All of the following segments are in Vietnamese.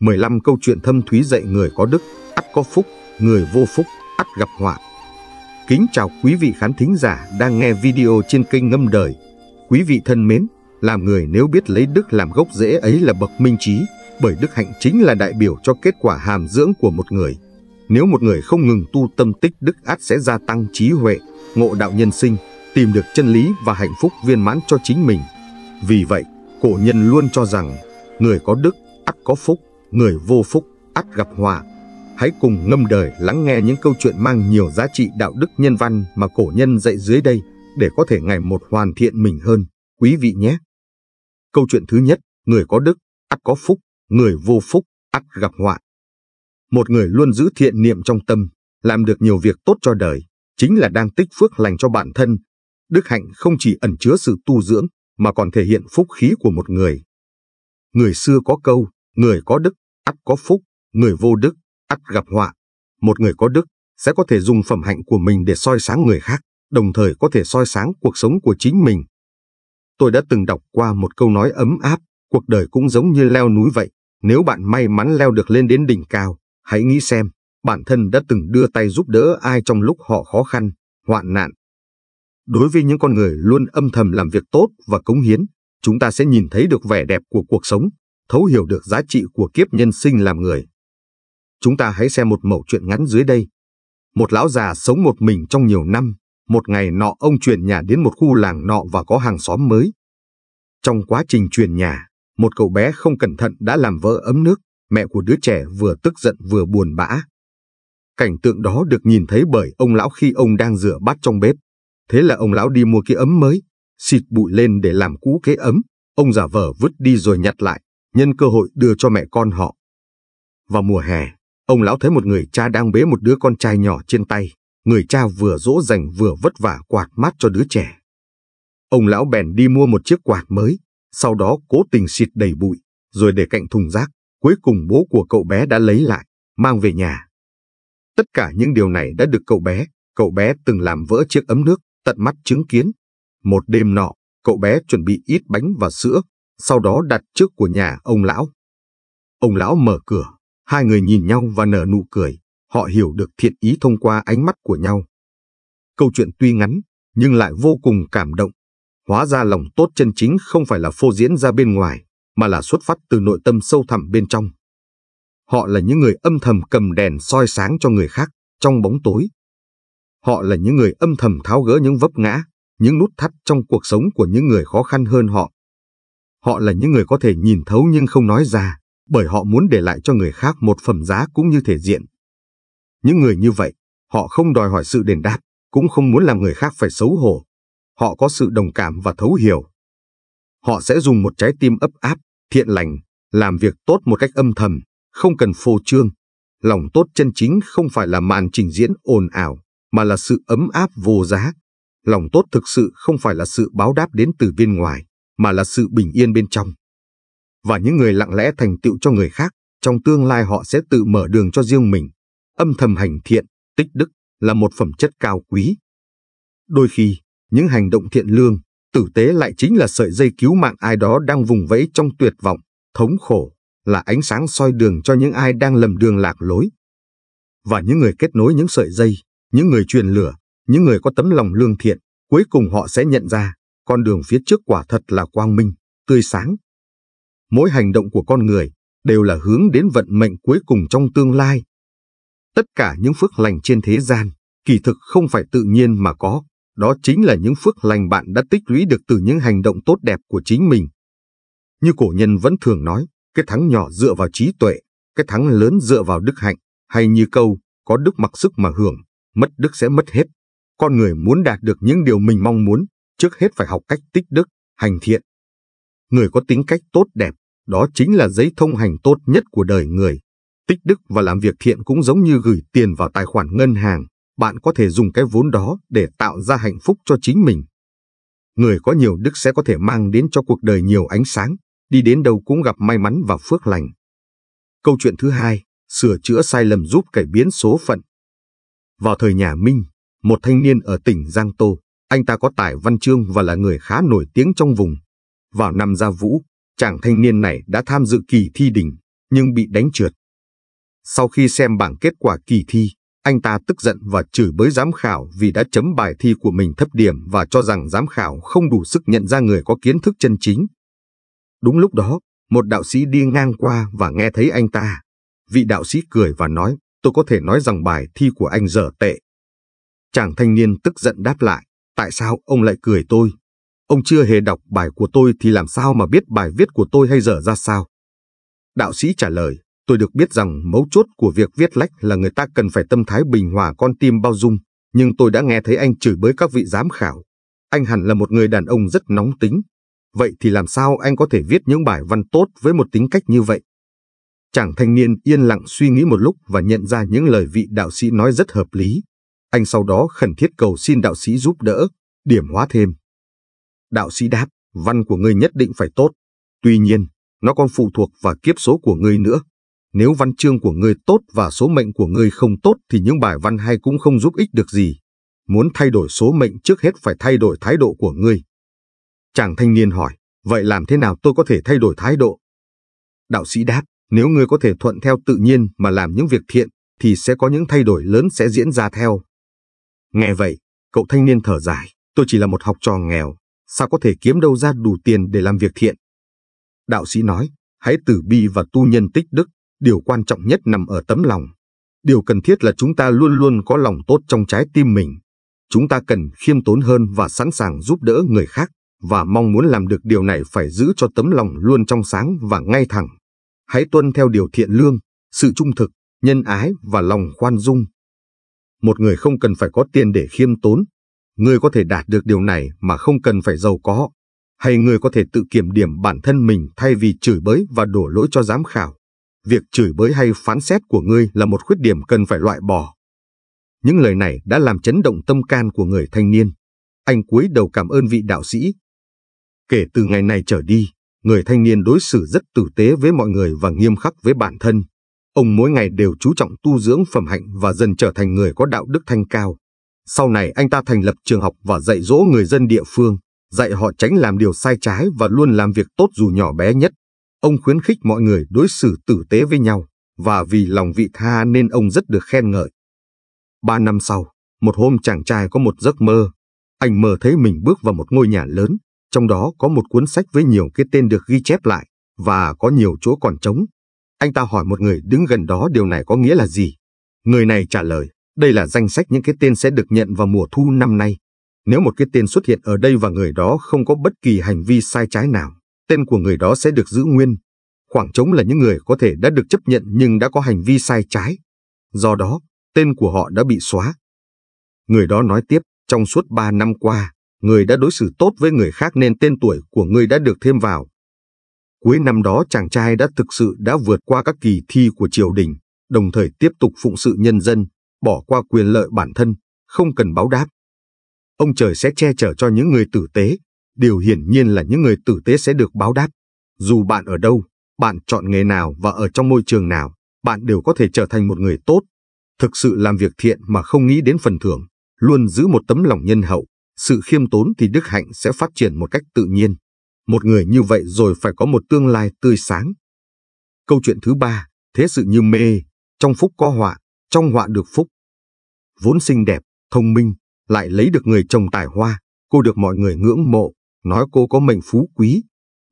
15 câu chuyện thâm thúy dạy người có đức, ắt có phúc, người vô phúc, ắt gặp họa. Kính chào quý vị khán thính giả đang nghe video trên kênh Ngâm Đời. Quý vị thân mến, làm người nếu biết lấy đức làm gốc rễ ấy là bậc minh trí, bởi đức hạnh chính là đại biểu cho kết quả hàm dưỡng của một người. Nếu một người không ngừng tu tâm tích đức ắt sẽ gia tăng trí huệ, ngộ đạo nhân sinh, tìm được chân lý và hạnh phúc viên mãn cho chính mình. Vì vậy, cổ nhân luôn cho rằng, người có đức ắt có phúc, người vô phúc ắt gặp họa. Hãy cùng ngâm đời lắng nghe những câu chuyện mang nhiều giá trị đạo đức nhân văn mà cổ nhân dạy dưới đây để có thể ngày một hoàn thiện mình hơn, quý vị nhé. Câu chuyện thứ nhất, người có đức ắt có phúc, người vô phúc ắt gặp họa. Một người luôn giữ thiện niệm trong tâm, làm được nhiều việc tốt cho đời, chính là đang tích phước lành cho bản thân. Đức hạnh không chỉ ẩn chứa sự tu dưỡng, mà còn thể hiện phúc khí của một người. Người xưa có câu, người có đức ắt có phúc, người vô đức, ắt gặp họa. Một người có đức sẽ có thể dùng phẩm hạnh của mình để soi sáng người khác, đồng thời có thể soi sáng cuộc sống của chính mình. Tôi đã từng đọc qua một câu nói ấm áp, cuộc đời cũng giống như leo núi vậy, nếu bạn may mắn leo được lên đến đỉnh cao, hãy nghĩ xem, bản thân đã từng đưa tay giúp đỡ ai trong lúc họ khó khăn, hoạn nạn. Đối với những con người luôn âm thầm làm việc tốt và cống hiến, chúng ta sẽ nhìn thấy được vẻ đẹp của cuộc sống, thấu hiểu được giá trị của kiếp nhân sinh làm người. Chúng ta hãy xem một mẩu chuyện ngắn dưới đây. Một lão già sống một mình trong nhiều năm, một ngày nọ ông chuyển nhà đến một khu làng nọ và có hàng xóm mới. Trong quá trình chuyển nhà, một cậu bé không cẩn thận đã làm vỡ ấm nước, mẹ của đứa trẻ vừa tức giận vừa buồn bã. Cảnh tượng đó được nhìn thấy bởi ông lão khi ông đang rửa bát trong bếp. Thế là ông lão đi mua cái ấm mới, xịt bụi lên để làm cũ cái ấm, ông giả vờ vứt đi rồi nhặt lại, nhân cơ hội đưa cho mẹ con họ. Vào mùa hè, ông lão thấy một người cha đang bế một đứa con trai nhỏ trên tay, người cha vừa dỗ dành vừa vất vả quạt mát cho đứa trẻ. Ông lão bèn đi mua một chiếc quạt mới, sau đó cố tình xịt đầy bụi, rồi để cạnh thùng rác, cuối cùng bố của cậu bé đã lấy lại, mang về nhà. Tất cả những điều này đã được cậu bé, cậu bé từng làm vỡ chiếc ấm nước, tận mắt chứng kiến. Một đêm nọ, cậu bé chuẩn bị ít bánh và sữa sau đó đặt trước của nhà ông lão. Ông lão mở cửa, hai người nhìn nhau và nở nụ cười, họ hiểu được thiện ý thông qua ánh mắt của nhau. Câu chuyện tuy ngắn, nhưng lại vô cùng cảm động. Hóa ra lòng tốt chân chính không phải là phô diễn ra bên ngoài, mà là xuất phát từ nội tâm sâu thẳm bên trong. Họ là những người âm thầm cầm đèn soi sáng cho người khác trong bóng tối. Họ là những người âm thầm tháo gỡ những vấp ngã, những nút thắt trong cuộc sống của những người khó khăn hơn họ. Họ là những người có thể nhìn thấu nhưng không nói ra, bởi họ muốn để lại cho người khác một phẩm giá cũng như thể diện. Những người như vậy, họ không đòi hỏi sự đền đáp, cũng không muốn làm người khác phải xấu hổ. Họ có sự đồng cảm và thấu hiểu. Họ sẽ dùng một trái tim ấp áp, thiện lành, làm việc tốt một cách âm thầm, không cần phô trương. Lòng tốt chân chính không phải là màn trình diễn ồn ào, mà là sự ấm áp vô giá. Lòng tốt thực sự không phải là sự báo đáp đến từ bên ngoài, mà là sự bình yên bên trong. Và những người lặng lẽ thành tựu cho người khác, trong tương lai họ sẽ tự mở đường cho riêng mình. Âm thầm hành thiện, tích đức là một phẩm chất cao quý. Đôi khi, những hành động thiện lương, tử tế lại chính là sợi dây cứu mạng ai đó đang vùng vẫy trong tuyệt vọng, thống khổ, là ánh sáng soi đường cho những ai đang lầm đường lạc lối. Và những người kết nối những sợi dây, những người truyền lửa, những người có tấm lòng lương thiện, cuối cùng họ sẽ nhận ra, con đường phía trước quả thật là quang minh, tươi sáng. Mỗi hành động của con người đều là hướng đến vận mệnh cuối cùng trong tương lai. Tất cả những phước lành trên thế gian, kỳ thực không phải tự nhiên mà có, đó chính là những phước lành bạn đã tích lũy được từ những hành động tốt đẹp của chính mình. Như cổ nhân vẫn thường nói, cái thắng nhỏ dựa vào trí tuệ, cái thắng lớn dựa vào đức hạnh, hay như câu, có đức mặc sức mà hưởng, mất đức sẽ mất hết. Con người muốn đạt được những điều mình mong muốn, trước hết phải học cách tích đức, hành thiện. Người có tính cách tốt đẹp, đó chính là giấy thông hành tốt nhất của đời người. Tích đức và làm việc thiện cũng giống như gửi tiền vào tài khoản ngân hàng, bạn có thể dùng cái vốn đó để tạo ra hạnh phúc cho chính mình. Người có nhiều đức sẽ có thể mang đến cho cuộc đời nhiều ánh sáng, đi đến đâu cũng gặp may mắn và phước lành. Câu chuyện thứ hai, sửa chữa sai lầm giúp cải biến số phận. Vào thời nhà Minh, một thanh niên ở tỉnh Giang Tô, anh ta có tài văn chương và là người khá nổi tiếng trong vùng. Vào năm gia vũ, chàng thanh niên này đã tham dự kỳ thi đỉnh, nhưng bị đánh trượt. Sau khi xem bảng kết quả kỳ thi, anh ta tức giận và chửi bới giám khảo vì đã chấm bài thi của mình thấp điểm và cho rằng giám khảo không đủ sức nhận ra người có kiến thức chân chính. Đúng lúc đó, một đạo sĩ đi ngang qua và nghe thấy anh ta. Vị đạo sĩ cười và nói, tôi có thể nói rằng bài thi của anh dở tệ. Chàng thanh niên tức giận đáp lại, Tại sao ông lại cười tôi? Ông chưa hề đọc bài của tôi thì làm sao mà biết bài viết của tôi hay dở ra sao? Đạo sĩ trả lời, tôi được biết rằng mấu chốt của việc viết lách là người ta cần phải tâm thái bình hòa con tim bao dung, nhưng tôi đã nghe thấy anh chửi bới các vị giám khảo. Anh hẳn là một người đàn ông rất nóng tính. Vậy thì làm sao anh có thể viết những bài văn tốt với một tính cách như vậy? Chàng thanh niên yên lặng suy nghĩ một lúc và nhận ra những lời vị đạo sĩ nói rất hợp lý. Anh sau đó khẩn thiết cầu xin đạo sĩ giúp đỡ, điểm hóa thêm. Đạo sĩ đáp, văn của ngươi nhất định phải tốt. Tuy nhiên, nó còn phụ thuộc vào kiếp số của ngươi nữa. Nếu văn chương của ngươi tốt và số mệnh của ngươi không tốt thì những bài văn hay cũng không giúp ích được gì. Muốn thay đổi số mệnh trước hết phải thay đổi thái độ của ngươi. Chàng thanh niên hỏi, vậy làm thế nào tôi có thể thay đổi thái độ? Đạo sĩ đáp, nếu ngươi có thể thuận theo tự nhiên mà làm những việc thiện, thì sẽ có những thay đổi lớn sẽ diễn ra theo. Nghe vậy, cậu thanh niên thở dài, tôi chỉ là một học trò nghèo, sao có thể kiếm đâu ra đủ tiền để làm việc thiện. Đạo sĩ nói, hãy tử bi và tu nhân tích đức, điều quan trọng nhất nằm ở tấm lòng. Điều cần thiết là chúng ta luôn luôn có lòng tốt trong trái tim mình. Chúng ta cần khiêm tốn hơn và sẵn sàng giúp đỡ người khác, và mong muốn làm được điều này phải giữ cho tấm lòng luôn trong sáng và ngay thẳng. Hãy tuân theo điều thiện lương, sự trung thực, nhân ái và lòng khoan dung một người không cần phải có tiền để khiêm tốn. Người có thể đạt được điều này mà không cần phải giàu có. Hay người có thể tự kiểm điểm bản thân mình thay vì chửi bới và đổ lỗi cho giám khảo. Việc chửi bới hay phán xét của ngươi là một khuyết điểm cần phải loại bỏ. Những lời này đã làm chấn động tâm can của người thanh niên. Anh cúi đầu cảm ơn vị đạo sĩ. Kể từ ngày này trở đi, người thanh niên đối xử rất tử tế với mọi người và nghiêm khắc với bản thân. Ông mỗi ngày đều chú trọng tu dưỡng phẩm hạnh và dần trở thành người có đạo đức thanh cao. Sau này anh ta thành lập trường học và dạy dỗ người dân địa phương, dạy họ tránh làm điều sai trái và luôn làm việc tốt dù nhỏ bé nhất. Ông khuyến khích mọi người đối xử tử tế với nhau, và vì lòng vị tha nên ông rất được khen ngợi. Ba năm sau, một hôm chàng trai có một giấc mơ. Anh mơ thấy mình bước vào một ngôi nhà lớn, trong đó có một cuốn sách với nhiều cái tên được ghi chép lại, và có nhiều chỗ còn trống. Anh ta hỏi một người đứng gần đó điều này có nghĩa là gì? Người này trả lời, đây là danh sách những cái tên sẽ được nhận vào mùa thu năm nay. Nếu một cái tên xuất hiện ở đây và người đó không có bất kỳ hành vi sai trái nào, tên của người đó sẽ được giữ nguyên. Khoảng trống là những người có thể đã được chấp nhận nhưng đã có hành vi sai trái. Do đó, tên của họ đã bị xóa. Người đó nói tiếp, trong suốt ba năm qua, người đã đối xử tốt với người khác nên tên tuổi của người đã được thêm vào Cuối năm đó chàng trai đã thực sự đã vượt qua các kỳ thi của triều đình, đồng thời tiếp tục phụng sự nhân dân, bỏ qua quyền lợi bản thân, không cần báo đáp. Ông trời sẽ che chở cho những người tử tế, điều hiển nhiên là những người tử tế sẽ được báo đáp. Dù bạn ở đâu, bạn chọn nghề nào và ở trong môi trường nào, bạn đều có thể trở thành một người tốt. Thực sự làm việc thiện mà không nghĩ đến phần thưởng, luôn giữ một tấm lòng nhân hậu, sự khiêm tốn thì đức hạnh sẽ phát triển một cách tự nhiên. Một người như vậy rồi phải có một tương lai tươi sáng. Câu chuyện thứ ba, thế sự như mê, trong phúc có họa, trong họa được phúc. Vốn xinh đẹp, thông minh, lại lấy được người chồng tài hoa, cô được mọi người ngưỡng mộ, nói cô có mệnh phú quý.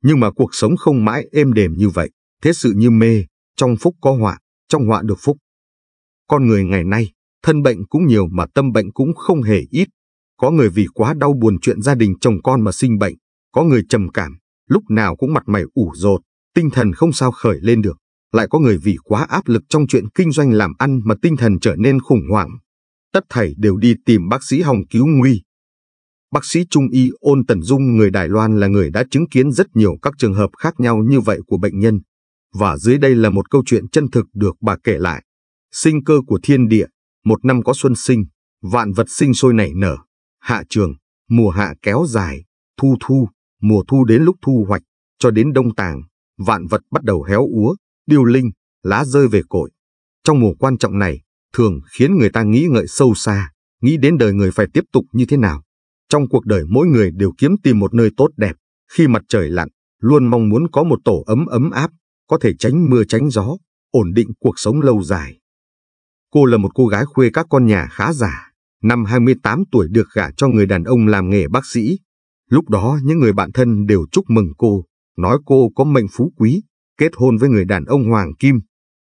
Nhưng mà cuộc sống không mãi êm đềm như vậy, thế sự như mê, trong phúc có họa, trong họa được phúc. Con người ngày nay, thân bệnh cũng nhiều mà tâm bệnh cũng không hề ít. Có người vì quá đau buồn chuyện gia đình chồng con mà sinh bệnh, có người trầm cảm, lúc nào cũng mặt mày ủ rột, tinh thần không sao khởi lên được. Lại có người vì quá áp lực trong chuyện kinh doanh làm ăn mà tinh thần trở nên khủng hoảng. Tất thảy đều đi tìm bác sĩ hồng cứu nguy. Bác sĩ trung y Ôn Tần Dung người Đài Loan là người đã chứng kiến rất nhiều các trường hợp khác nhau như vậy của bệnh nhân. Và dưới đây là một câu chuyện chân thực được bà kể lại. Sinh cơ của thiên địa, một năm có xuân sinh, vạn vật sinh sôi nảy nở, hạ trường, mùa hạ kéo dài, thu thu, mùa thu đến lúc thu hoạch, cho đến đông tàng, vạn vật bắt đầu héo úa, điều linh, lá rơi về cội. Trong mùa quan trọng này, thường khiến người ta nghĩ ngợi sâu xa, nghĩ đến đời người phải tiếp tục như thế nào. Trong cuộc đời mỗi người đều kiếm tìm một nơi tốt đẹp, khi mặt trời lặn, luôn mong muốn có một tổ ấm ấm áp, có thể tránh mưa tránh gió, ổn định cuộc sống lâu dài. Cô là một cô gái khuê các con nhà khá giả, năm 28 tuổi được gả cho người đàn ông làm nghề bác sĩ, Lúc đó những người bạn thân đều chúc mừng cô, nói cô có mệnh phú quý, kết hôn với người đàn ông Hoàng Kim.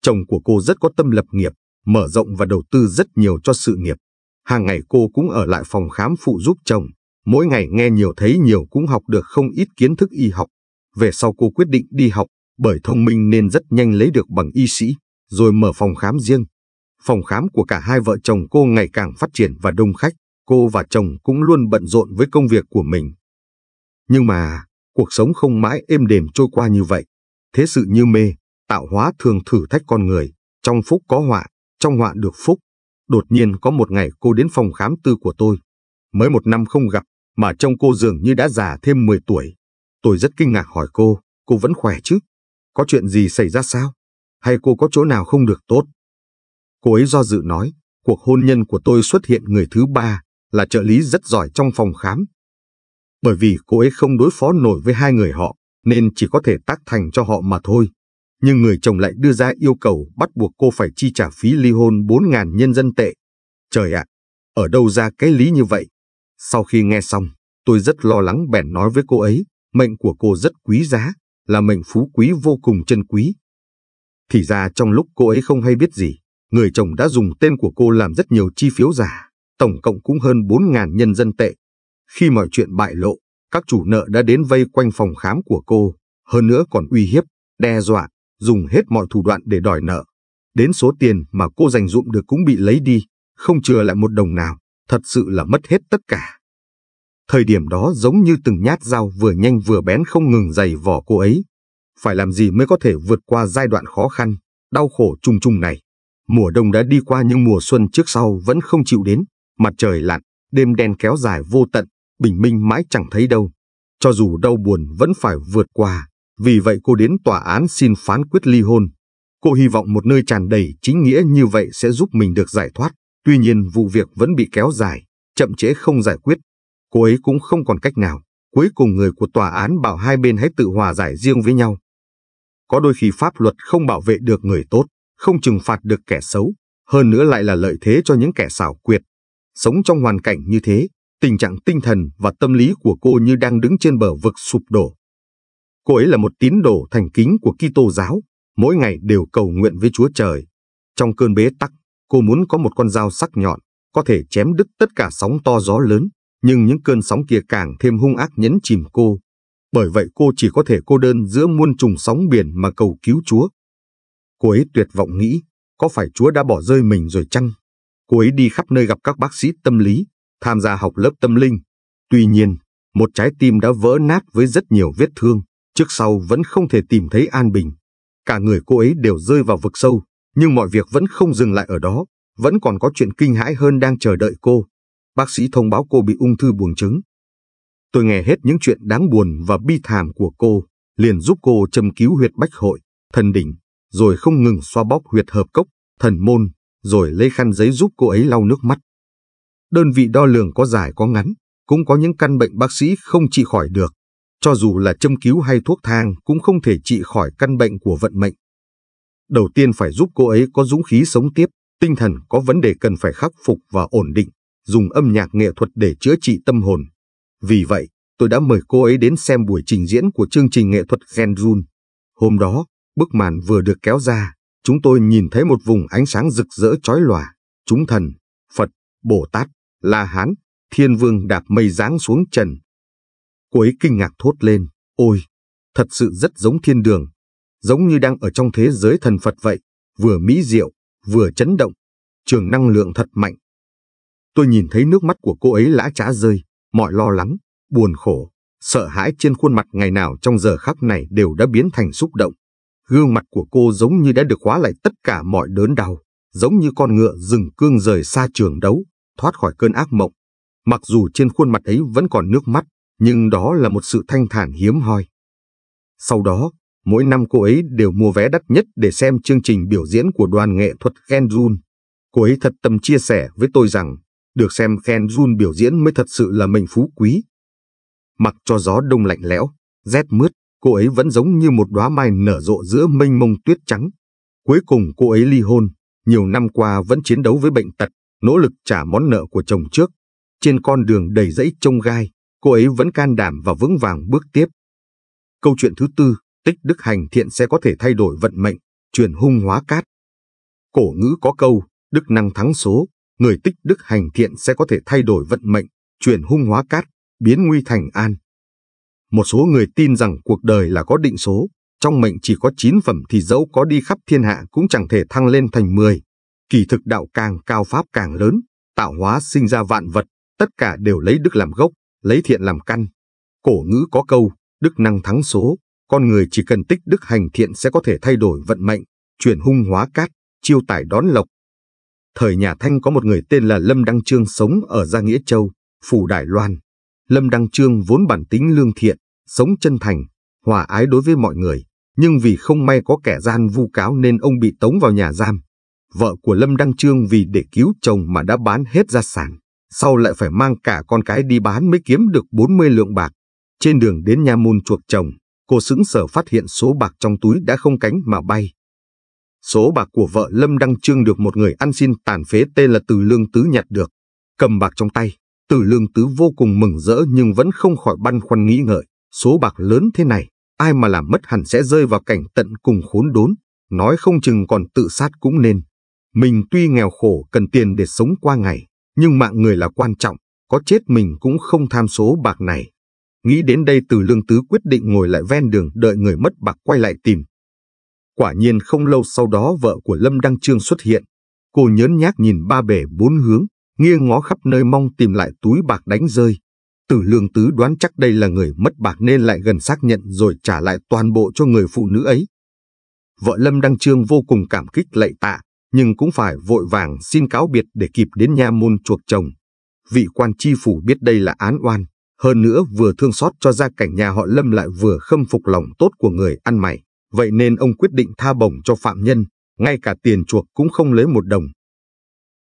Chồng của cô rất có tâm lập nghiệp, mở rộng và đầu tư rất nhiều cho sự nghiệp. Hàng ngày cô cũng ở lại phòng khám phụ giúp chồng, mỗi ngày nghe nhiều thấy nhiều cũng học được không ít kiến thức y học. Về sau cô quyết định đi học, bởi thông minh nên rất nhanh lấy được bằng y sĩ, rồi mở phòng khám riêng. Phòng khám của cả hai vợ chồng cô ngày càng phát triển và đông khách, cô và chồng cũng luôn bận rộn với công việc của mình. Nhưng mà, cuộc sống không mãi êm đềm trôi qua như vậy. Thế sự như mê, tạo hóa thường thử thách con người. Trong phúc có họa, trong họa được phúc. Đột nhiên có một ngày cô đến phòng khám tư của tôi. Mới một năm không gặp, mà trông cô dường như đã già thêm 10 tuổi. Tôi rất kinh ngạc hỏi cô, cô vẫn khỏe chứ? Có chuyện gì xảy ra sao? Hay cô có chỗ nào không được tốt? Cô ấy do dự nói, cuộc hôn nhân của tôi xuất hiện người thứ ba, là trợ lý rất giỏi trong phòng khám, bởi vì cô ấy không đối phó nổi với hai người họ, nên chỉ có thể tác thành cho họ mà thôi. Nhưng người chồng lại đưa ra yêu cầu bắt buộc cô phải chi trả phí ly hôn 4.000 nhân dân tệ. Trời ạ, ở đâu ra cái lý như vậy? Sau khi nghe xong, tôi rất lo lắng bèn nói với cô ấy, mệnh của cô rất quý giá, là mệnh phú quý vô cùng chân quý. Thì ra trong lúc cô ấy không hay biết gì, người chồng đã dùng tên của cô làm rất nhiều chi phiếu giả, tổng cộng cũng hơn 4.000 nhân dân tệ. Khi mọi chuyện bại lộ, các chủ nợ đã đến vây quanh phòng khám của cô, hơn nữa còn uy hiếp, đe dọa, dùng hết mọi thủ đoạn để đòi nợ. Đến số tiền mà cô dành dụm được cũng bị lấy đi, không chừa lại một đồng nào, thật sự là mất hết tất cả. Thời điểm đó giống như từng nhát dao vừa nhanh vừa bén không ngừng dày vỏ cô ấy. Phải làm gì mới có thể vượt qua giai đoạn khó khăn, đau khổ chung chung này. Mùa đông đã đi qua nhưng mùa xuân trước sau vẫn không chịu đến, mặt trời lặn, đêm đen kéo dài vô tận, bình minh mãi chẳng thấy đâu. Cho dù đau buồn vẫn phải vượt qua, vì vậy cô đến tòa án xin phán quyết ly hôn. Cô hy vọng một nơi tràn đầy chính nghĩa như vậy sẽ giúp mình được giải thoát. Tuy nhiên vụ việc vẫn bị kéo dài, chậm chế không giải quyết. Cô ấy cũng không còn cách nào. Cuối cùng người của tòa án bảo hai bên hãy tự hòa giải riêng với nhau. Có đôi khi pháp luật không bảo vệ được người tốt, không trừng phạt được kẻ xấu, hơn nữa lại là lợi thế cho những kẻ xảo quyệt. Sống trong hoàn cảnh như thế, Tình trạng tinh thần và tâm lý của cô như đang đứng trên bờ vực sụp đổ. Cô ấy là một tín đồ thành kính của Kitô giáo, mỗi ngày đều cầu nguyện với Chúa Trời. Trong cơn bế tắc, cô muốn có một con dao sắc nhọn, có thể chém đứt tất cả sóng to gió lớn, nhưng những cơn sóng kia càng thêm hung ác nhấn chìm cô. Bởi vậy cô chỉ có thể cô đơn giữa muôn trùng sóng biển mà cầu cứu Chúa. Cô ấy tuyệt vọng nghĩ, có phải Chúa đã bỏ rơi mình rồi chăng? Cô ấy đi khắp nơi gặp các bác sĩ tâm lý, tham gia học lớp tâm linh. Tuy nhiên, một trái tim đã vỡ nát với rất nhiều vết thương, trước sau vẫn không thể tìm thấy an bình. Cả người cô ấy đều rơi vào vực sâu, nhưng mọi việc vẫn không dừng lại ở đó, vẫn còn có chuyện kinh hãi hơn đang chờ đợi cô. Bác sĩ thông báo cô bị ung thư buồng trứng. Tôi nghe hết những chuyện đáng buồn và bi thảm của cô, liền giúp cô châm cứu huyệt bách hội, thần đỉnh, rồi không ngừng xoa bóp huyệt hợp cốc, thần môn, rồi lấy khăn giấy giúp cô ấy lau nước mắt. Đơn vị đo lường có dài có ngắn, cũng có những căn bệnh bác sĩ không trị khỏi được. Cho dù là châm cứu hay thuốc thang cũng không thể trị khỏi căn bệnh của vận mệnh. Đầu tiên phải giúp cô ấy có dũng khí sống tiếp, tinh thần có vấn đề cần phải khắc phục và ổn định, dùng âm nhạc nghệ thuật để chữa trị tâm hồn. Vì vậy, tôi đã mời cô ấy đến xem buổi trình diễn của chương trình nghệ thuật Genjun. Hôm đó, bức màn vừa được kéo ra, chúng tôi nhìn thấy một vùng ánh sáng rực rỡ chói lòa, chúng thần, Phật, Bồ Tát, La Hán, thiên vương đạp mây giáng xuống trần. Cô ấy kinh ngạc thốt lên, ôi, thật sự rất giống thiên đường, giống như đang ở trong thế giới thần Phật vậy, vừa mỹ diệu, vừa chấn động, trường năng lượng thật mạnh. Tôi nhìn thấy nước mắt của cô ấy lã trá rơi, mọi lo lắng, buồn khổ, sợ hãi trên khuôn mặt ngày nào trong giờ khắc này đều đã biến thành xúc động. Gương mặt của cô giống như đã được khóa lại tất cả mọi đớn đau, giống như con ngựa rừng cương rời xa trường đấu, thoát khỏi cơn ác mộng. Mặc dù trên khuôn mặt ấy vẫn còn nước mắt, nhưng đó là một sự thanh thản hiếm hoi. Sau đó, mỗi năm cô ấy đều mua vé đắt nhất để xem chương trình biểu diễn của đoàn nghệ thuật Genjun. Cô ấy thật tâm chia sẻ với tôi rằng, được xem Genjun biểu diễn mới thật sự là mình phú quý. Mặc cho gió đông lạnh lẽo, rét mướt, cô ấy vẫn giống như một đóa mai nở rộ giữa mênh mông tuyết trắng. Cuối cùng cô ấy ly hôn, nhiều năm qua vẫn chiến đấu với bệnh tật, nỗ lực trả món nợ của chồng trước. Trên con đường đầy dẫy trông gai, cô ấy vẫn can đảm và vững vàng bước tiếp. Câu chuyện thứ tư, tích đức hành thiện sẽ có thể thay đổi vận mệnh, truyền hung hóa cát. Cổ ngữ có câu, đức năng thắng số, người tích đức hành thiện sẽ có thể thay đổi vận mệnh, truyền hung hóa cát, biến nguy thành an. Một số người tin rằng cuộc đời là có định số, trong mệnh chỉ có 9 phẩm thì dẫu có đi khắp thiên hạ cũng chẳng thể thăng lên thành 10. Kỳ thực đạo càng cao pháp càng lớn, tạo hóa sinh ra vạn vật, tất cả đều lấy đức làm gốc, lấy thiện làm căn. Cổ ngữ có câu, đức năng thắng số, con người chỉ cần tích đức hành thiện sẽ có thể thay đổi vận mệnh, chuyển hung hóa cát, chiêu tải đón lộc. Thời nhà Thanh có một người tên là Lâm Đăng Trương sống ở Gia Nghĩa Châu, Phủ Đài Loan. Lâm Đăng Trương vốn bản tính lương thiện, sống chân thành, hòa ái đối với mọi người, nhưng vì không may có kẻ gian vu cáo nên ông bị tống vào nhà giam. Vợ của Lâm Đăng Trương vì để cứu chồng mà đã bán hết gia sản, sau lại phải mang cả con cái đi bán mới kiếm được 40 lượng bạc. Trên đường đến nhà môn chuộc chồng, cô sững sờ phát hiện số bạc trong túi đã không cánh mà bay. Số bạc của vợ Lâm Đăng Trương được một người ăn xin tàn phế tên là Từ Lương Tứ nhặt được. Cầm bạc trong tay, Từ Lương Tứ vô cùng mừng rỡ nhưng vẫn không khỏi băn khoăn nghĩ ngợi. Số bạc lớn thế này, ai mà làm mất hẳn sẽ rơi vào cảnh tận cùng khốn đốn, nói không chừng còn tự sát cũng nên. Mình tuy nghèo khổ cần tiền để sống qua ngày, nhưng mạng người là quan trọng, có chết mình cũng không tham số bạc này. Nghĩ đến đây từ lương tứ quyết định ngồi lại ven đường đợi người mất bạc quay lại tìm. Quả nhiên không lâu sau đó vợ của Lâm Đăng Trương xuất hiện. Cô nhớn nhác nhìn ba bể bốn hướng, nghiêng ngó khắp nơi mong tìm lại túi bạc đánh rơi. Từ lương tứ đoán chắc đây là người mất bạc nên lại gần xác nhận rồi trả lại toàn bộ cho người phụ nữ ấy. Vợ Lâm Đăng Trương vô cùng cảm kích lạy tạ, nhưng cũng phải vội vàng xin cáo biệt để kịp đến nha môn chuộc chồng. Vị quan tri phủ biết đây là án oan, hơn nữa vừa thương xót cho gia cảnh nhà họ Lâm lại vừa khâm phục lòng tốt của người ăn mày. Vậy nên ông quyết định tha bổng cho phạm nhân, ngay cả tiền chuộc cũng không lấy một đồng.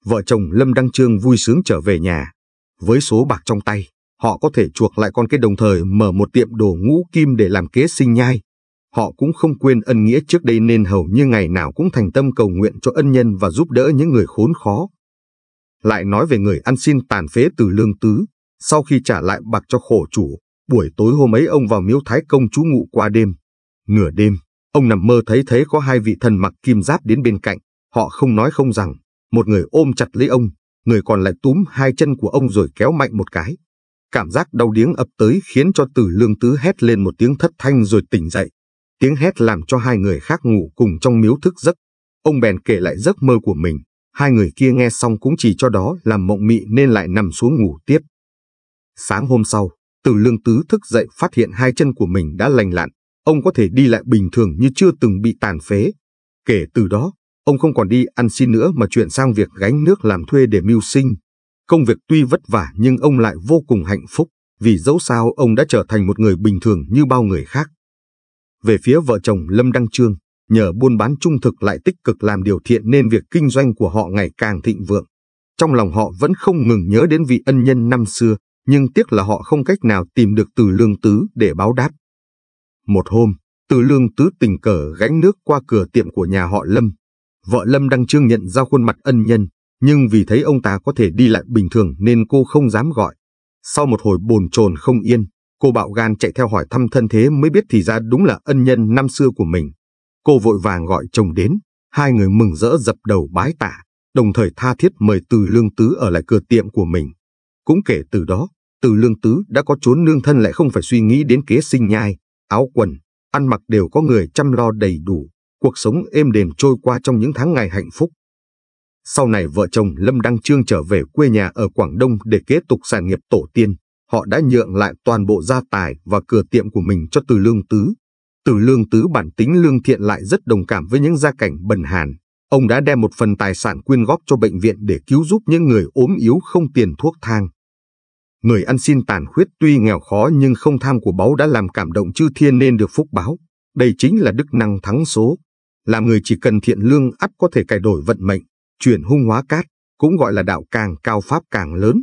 Vợ chồng Lâm Đăng Trương vui sướng trở về nhà. Với số bạc trong tay, họ có thể chuộc lại con cái đồng thời mở một tiệm đồ ngũ kim để làm kế sinh nhai. Họ cũng không quên ân nghĩa trước đây nên hầu như ngày nào cũng thành tâm cầu nguyện cho ân nhân và giúp đỡ những người khốn khó. Lại nói về người ăn xin tàn phế từ lương tứ, sau khi trả lại bạc cho khổ chủ, buổi tối hôm ấy ông vào miếu Thái Công trú ngụ qua đêm. Nửa đêm, ông nằm mơ thấy thấy có hai vị thần mặc kim giáp đến bên cạnh, họ không nói không rằng, một người ôm chặt lấy ông, người còn lại túm hai chân của ông rồi kéo mạnh một cái. Cảm giác đau điếng ập tới khiến cho từ lương tứ hét lên một tiếng thất thanh rồi tỉnh dậy. Tiếng hét làm cho hai người khác ngủ cùng trong miếu thức giấc. Ông bèn kể lại giấc mơ của mình. Hai người kia nghe xong cũng chỉ cho đó là mộng mị nên lại nằm xuống ngủ tiếp. Sáng hôm sau, Từ Lương Tứ thức dậy phát hiện hai chân của mình đã lành lặn. Ông có thể đi lại bình thường như chưa từng bị tàn phế. Kể từ đó, ông không còn đi ăn xin nữa mà chuyển sang việc gánh nước làm thuê để mưu sinh. Công việc tuy vất vả nhưng ông lại vô cùng hạnh phúc, vì dẫu sao ông đã trở thành một người bình thường như bao người khác. Về phía vợ chồng Lâm Đăng Trương, nhờ buôn bán trung thực lại tích cực làm điều thiện nên việc kinh doanh của họ ngày càng thịnh vượng. Trong lòng họ vẫn không ngừng nhớ đến vị ân nhân năm xưa, nhưng tiếc là họ không cách nào tìm được từ lương tứ để báo đáp. Một hôm, từ lương tứ tình cờ gánh nước qua cửa tiệm của nhà họ Lâm. Vợ Lâm Đăng Trương nhận ra khuôn mặt ân nhân, nhưng vì thấy ông ta có thể đi lại bình thường nên cô không dám gọi. Sau một hồi bồn chồn không yên, Cô bạo gan chạy theo hỏi thăm thân thế mới biết thì ra đúng là ân nhân năm xưa của mình. Cô vội vàng gọi chồng đến, hai người mừng rỡ dập đầu bái tạ đồng thời tha thiết mời Từ Lương Tứ ở lại cửa tiệm của mình. Cũng kể từ đó, Từ Lương Tứ đã có chốn nương thân lại không phải suy nghĩ đến kế sinh nhai, áo quần, ăn mặc đều có người chăm lo đầy đủ, cuộc sống êm đềm trôi qua trong những tháng ngày hạnh phúc. Sau này vợ chồng Lâm Đăng Trương trở về quê nhà ở Quảng Đông để kế tục sản nghiệp tổ tiên, họ đã nhượng lại toàn bộ gia tài và cửa tiệm của mình cho Từ Lương Tứ. Từ Lương Tứ bản tính lương thiện lại rất đồng cảm với những gia cảnh bần hàn. Ông đã đem một phần tài sản quyên góp cho bệnh viện để cứu giúp những người ốm yếu không tiền thuốc thang. Người ăn xin tàn khuyết tuy nghèo khó nhưng không tham của báu đã làm cảm động chư thiên nên được phúc báo. Đây chính là đức năng thắng số. Làm người chỉ cần thiện lương ắt có thể cải đổi vận mệnh, chuyển hung hóa cát, cũng gọi là đạo càng cao pháp càng lớn.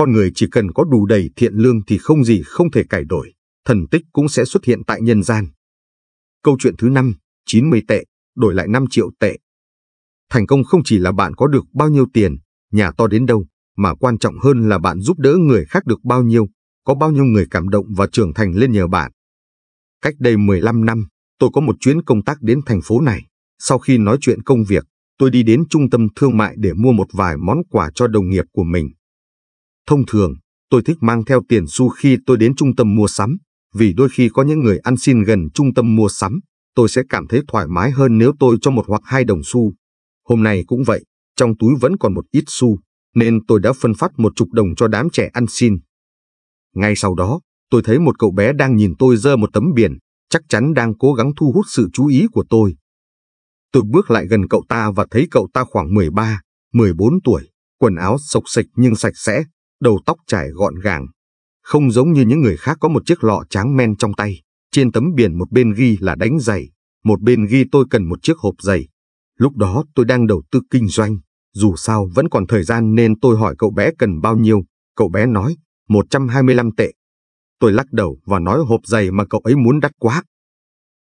Con người chỉ cần có đủ đầy thiện lương thì không gì không thể cải đổi, thần tích cũng sẽ xuất hiện tại nhân gian. Câu chuyện thứ 5, 90 tệ, đổi lại 5 triệu tệ. Thành công không chỉ là bạn có được bao nhiêu tiền, nhà to đến đâu, mà quan trọng hơn là bạn giúp đỡ người khác được bao nhiêu, có bao nhiêu người cảm động và trưởng thành lên nhờ bạn. Cách đây 15 năm, tôi có một chuyến công tác đến thành phố này. Sau khi nói chuyện công việc, tôi đi đến trung tâm thương mại để mua một vài món quà cho đồng nghiệp của mình. Thông thường, tôi thích mang theo tiền xu khi tôi đến trung tâm mua sắm, vì đôi khi có những người ăn xin gần trung tâm mua sắm, tôi sẽ cảm thấy thoải mái hơn nếu tôi cho một hoặc hai đồng xu. Hôm nay cũng vậy, trong túi vẫn còn một ít xu, nên tôi đã phân phát một chục đồng cho đám trẻ ăn xin. Ngay sau đó, tôi thấy một cậu bé đang nhìn tôi dơ một tấm biển, chắc chắn đang cố gắng thu hút sự chú ý của tôi. Tôi bước lại gần cậu ta và thấy cậu ta khoảng 13, 14 tuổi, quần áo sộc sịch nhưng sạch sẽ, đầu tóc trải gọn gàng, không giống như những người khác có một chiếc lọ tráng men trong tay. Trên tấm biển một bên ghi là đánh giày, một bên ghi tôi cần một chiếc hộp giày. Lúc đó tôi đang đầu tư kinh doanh, dù sao vẫn còn thời gian nên tôi hỏi cậu bé cần bao nhiêu, cậu bé nói 125 tệ. Tôi lắc đầu và nói hộp giày mà cậu ấy muốn đắt quá.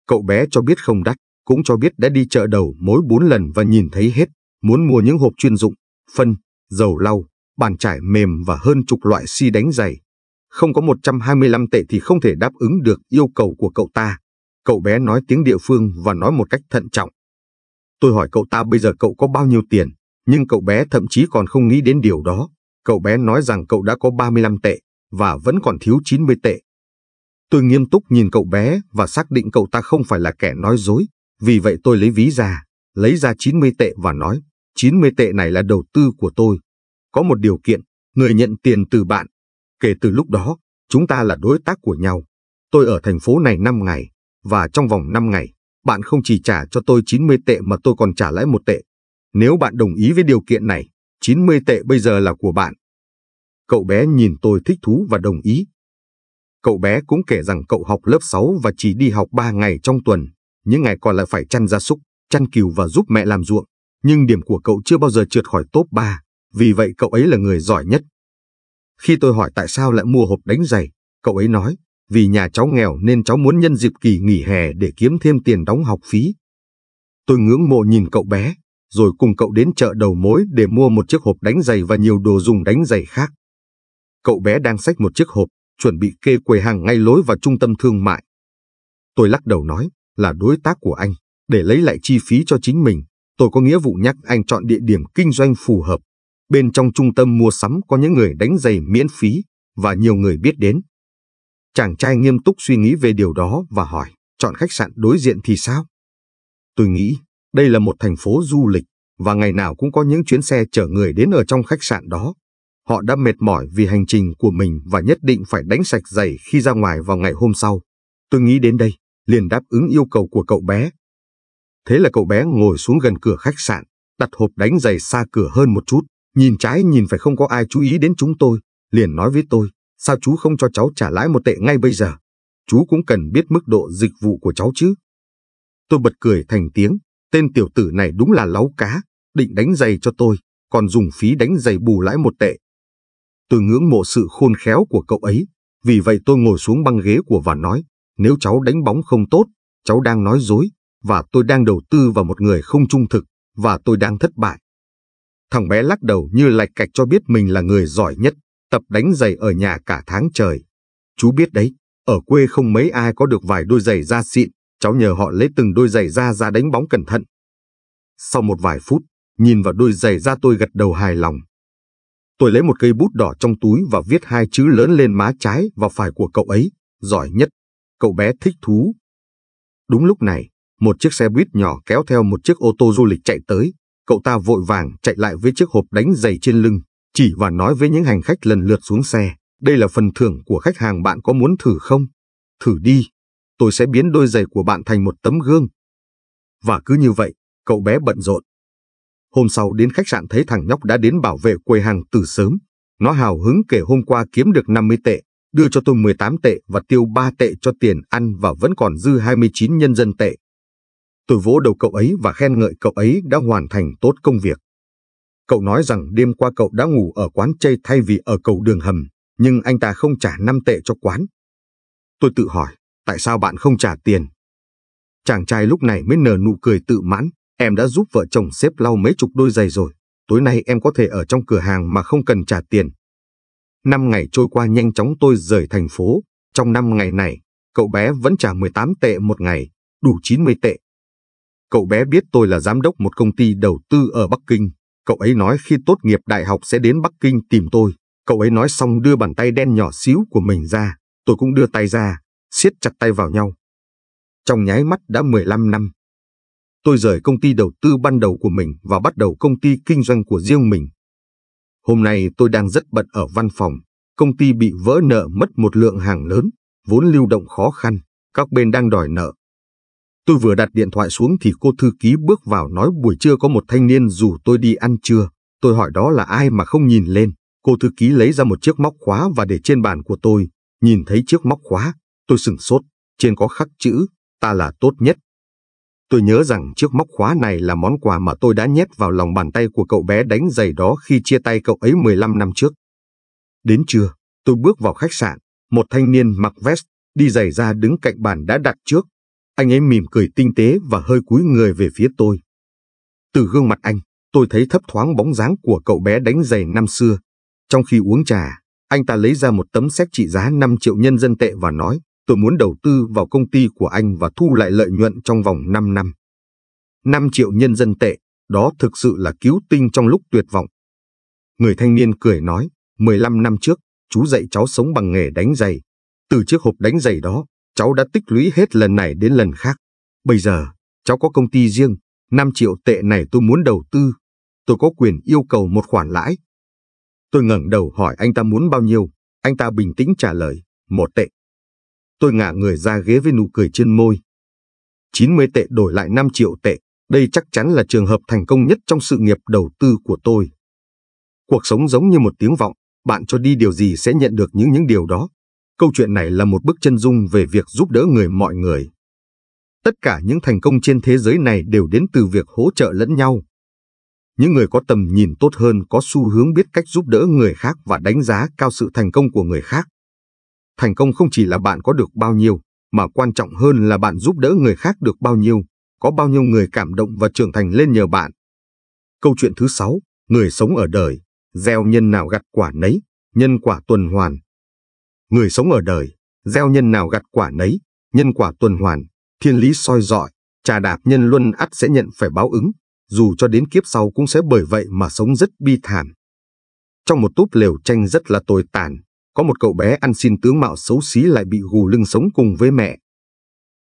Cậu bé cho biết không đắt, cũng cho biết đã đi chợ đầu mối 4 lần và nhìn thấy hết, muốn mua những hộp chuyên dụng, phân, dầu lau, bàn trải mềm và hơn chục loại si đánh giày. Không có 125 tệ thì không thể đáp ứng được yêu cầu của cậu ta. Cậu bé nói tiếng địa phương và nói một cách thận trọng. Tôi hỏi cậu ta bây giờ cậu có bao nhiêu tiền, nhưng cậu bé thậm chí còn không nghĩ đến điều đó. Cậu bé nói rằng cậu đã có 35 tệ và vẫn còn thiếu 90 tệ. Tôi nghiêm túc nhìn cậu bé và xác định cậu ta không phải là kẻ nói dối. Vì vậy tôi lấy ví ra, lấy ra 90 tệ và nói, 90 tệ này là đầu tư của tôi, có một điều kiện, người nhận tiền từ bạn. Kể từ lúc đó, chúng ta là đối tác của nhau. Tôi ở thành phố này 5 ngày, và trong vòng 5 ngày, bạn không chỉ trả cho tôi 90 tệ mà tôi còn trả lãi một tệ. Nếu bạn đồng ý với điều kiện này, 90 tệ bây giờ là của bạn. Cậu bé nhìn tôi thích thú và đồng ý. Cậu bé cũng kể rằng cậu học lớp 6 và chỉ đi học 3 ngày trong tuần, những ngày còn lại phải chăn gia súc, chăn cừu và giúp mẹ làm ruộng. Nhưng điểm của cậu chưa bao giờ trượt khỏi top 3 vì vậy cậu ấy là người giỏi nhất. Khi tôi hỏi tại sao lại mua hộp đánh giày, cậu ấy nói, vì nhà cháu nghèo nên cháu muốn nhân dịp kỳ nghỉ hè để kiếm thêm tiền đóng học phí. Tôi ngưỡng mộ nhìn cậu bé, rồi cùng cậu đến chợ đầu mối để mua một chiếc hộp đánh giày và nhiều đồ dùng đánh giày khác. Cậu bé đang xách một chiếc hộp, chuẩn bị kê quầy hàng ngay lối vào trung tâm thương mại. Tôi lắc đầu nói, là đối tác của anh, để lấy lại chi phí cho chính mình, tôi có nghĩa vụ nhắc anh chọn địa điểm kinh doanh phù hợp. Bên trong trung tâm mua sắm có những người đánh giày miễn phí và nhiều người biết đến. Chàng trai nghiêm túc suy nghĩ về điều đó và hỏi, chọn khách sạn đối diện thì sao? Tôi nghĩ đây là một thành phố du lịch và ngày nào cũng có những chuyến xe chở người đến ở trong khách sạn đó. Họ đã mệt mỏi vì hành trình của mình và nhất định phải đánh sạch giày khi ra ngoài vào ngày hôm sau. Tôi nghĩ đến đây, liền đáp ứng yêu cầu của cậu bé. Thế là cậu bé ngồi xuống gần cửa khách sạn, đặt hộp đánh giày xa cửa hơn một chút nhìn trái nhìn phải không có ai chú ý đến chúng tôi, liền nói với tôi, sao chú không cho cháu trả lãi một tệ ngay bây giờ? Chú cũng cần biết mức độ dịch vụ của cháu chứ. Tôi bật cười thành tiếng, tên tiểu tử này đúng là láu cá, định đánh giày cho tôi, còn dùng phí đánh giày bù lãi một tệ. Tôi ngưỡng mộ sự khôn khéo của cậu ấy, vì vậy tôi ngồi xuống băng ghế của và nói, nếu cháu đánh bóng không tốt, cháu đang nói dối, và tôi đang đầu tư vào một người không trung thực, và tôi đang thất bại. Thằng bé lắc đầu như lạch cạch cho biết mình là người giỏi nhất, tập đánh giày ở nhà cả tháng trời. Chú biết đấy, ở quê không mấy ai có được vài đôi giày da xịn, cháu nhờ họ lấy từng đôi giày da ra đánh bóng cẩn thận. Sau một vài phút, nhìn vào đôi giày da tôi gật đầu hài lòng. Tôi lấy một cây bút đỏ trong túi và viết hai chữ lớn lên má trái và phải của cậu ấy, giỏi nhất, cậu bé thích thú. Đúng lúc này, một chiếc xe buýt nhỏ kéo theo một chiếc ô tô du lịch chạy tới, Cậu ta vội vàng chạy lại với chiếc hộp đánh giày trên lưng, chỉ và nói với những hành khách lần lượt xuống xe. Đây là phần thưởng của khách hàng bạn có muốn thử không? Thử đi, tôi sẽ biến đôi giày của bạn thành một tấm gương. Và cứ như vậy, cậu bé bận rộn. Hôm sau đến khách sạn thấy thằng nhóc đã đến bảo vệ quầy hàng từ sớm. Nó hào hứng kể hôm qua kiếm được 50 tệ, đưa cho tôi 18 tệ và tiêu 3 tệ cho tiền ăn và vẫn còn dư 29 nhân dân tệ. Tôi vỗ đầu cậu ấy và khen ngợi cậu ấy đã hoàn thành tốt công việc. Cậu nói rằng đêm qua cậu đã ngủ ở quán chay thay vì ở cầu đường hầm, nhưng anh ta không trả năm tệ cho quán. Tôi tự hỏi, tại sao bạn không trả tiền? Chàng trai lúc này mới nở nụ cười tự mãn, em đã giúp vợ chồng xếp lau mấy chục đôi giày rồi, tối nay em có thể ở trong cửa hàng mà không cần trả tiền. Năm ngày trôi qua nhanh chóng tôi rời thành phố, trong năm ngày này, cậu bé vẫn trả 18 tệ một ngày, đủ 90 tệ. Cậu bé biết tôi là giám đốc một công ty đầu tư ở Bắc Kinh. Cậu ấy nói khi tốt nghiệp đại học sẽ đến Bắc Kinh tìm tôi. Cậu ấy nói xong đưa bàn tay đen nhỏ xíu của mình ra. Tôi cũng đưa tay ra, siết chặt tay vào nhau. Trong nháy mắt đã 15 năm. Tôi rời công ty đầu tư ban đầu của mình và bắt đầu công ty kinh doanh của riêng mình. Hôm nay tôi đang rất bận ở văn phòng. Công ty bị vỡ nợ mất một lượng hàng lớn, vốn lưu động khó khăn. Các bên đang đòi nợ, Tôi vừa đặt điện thoại xuống thì cô thư ký bước vào nói buổi trưa có một thanh niên dù tôi đi ăn trưa. Tôi hỏi đó là ai mà không nhìn lên. Cô thư ký lấy ra một chiếc móc khóa và để trên bàn của tôi. Nhìn thấy chiếc móc khóa, tôi sừng sốt. Trên có khắc chữ, ta là tốt nhất. Tôi nhớ rằng chiếc móc khóa này là món quà mà tôi đã nhét vào lòng bàn tay của cậu bé đánh giày đó khi chia tay cậu ấy 15 năm trước. Đến trưa, tôi bước vào khách sạn. Một thanh niên mặc vest, đi giày ra đứng cạnh bàn đã đặt trước. Anh ấy mỉm cười tinh tế và hơi cúi người về phía tôi. Từ gương mặt anh, tôi thấy thấp thoáng bóng dáng của cậu bé đánh giày năm xưa. Trong khi uống trà, anh ta lấy ra một tấm séc trị giá 5 triệu nhân dân tệ và nói, tôi muốn đầu tư vào công ty của anh và thu lại lợi nhuận trong vòng 5 năm. 5 triệu nhân dân tệ, đó thực sự là cứu tinh trong lúc tuyệt vọng. Người thanh niên cười nói, 15 năm trước, chú dạy cháu sống bằng nghề đánh giày. Từ chiếc hộp đánh giày đó, cháu đã tích lũy hết lần này đến lần khác. Bây giờ, cháu có công ty riêng, 5 triệu tệ này tôi muốn đầu tư. Tôi có quyền yêu cầu một khoản lãi. Tôi ngẩng đầu hỏi anh ta muốn bao nhiêu, anh ta bình tĩnh trả lời, một tệ. Tôi ngả người ra ghế với nụ cười trên môi. 90 tệ đổi lại 5 triệu tệ, đây chắc chắn là trường hợp thành công nhất trong sự nghiệp đầu tư của tôi. Cuộc sống giống như một tiếng vọng, bạn cho đi điều gì sẽ nhận được những những điều đó. Câu chuyện này là một bước chân dung về việc giúp đỡ người mọi người. Tất cả những thành công trên thế giới này đều đến từ việc hỗ trợ lẫn nhau. Những người có tầm nhìn tốt hơn có xu hướng biết cách giúp đỡ người khác và đánh giá cao sự thành công của người khác. Thành công không chỉ là bạn có được bao nhiêu, mà quan trọng hơn là bạn giúp đỡ người khác được bao nhiêu, có bao nhiêu người cảm động và trưởng thành lên nhờ bạn. Câu chuyện thứ 6, người sống ở đời, gieo nhân nào gặt quả nấy, nhân quả tuần hoàn, Người sống ở đời, gieo nhân nào gặt quả nấy, nhân quả tuần hoàn, thiên lý soi dọi, trà đạp nhân luân ắt sẽ nhận phải báo ứng, dù cho đến kiếp sau cũng sẽ bởi vậy mà sống rất bi thảm. Trong một túp lều tranh rất là tồi tàn, có một cậu bé ăn xin tướng mạo xấu xí lại bị gù lưng sống cùng với mẹ.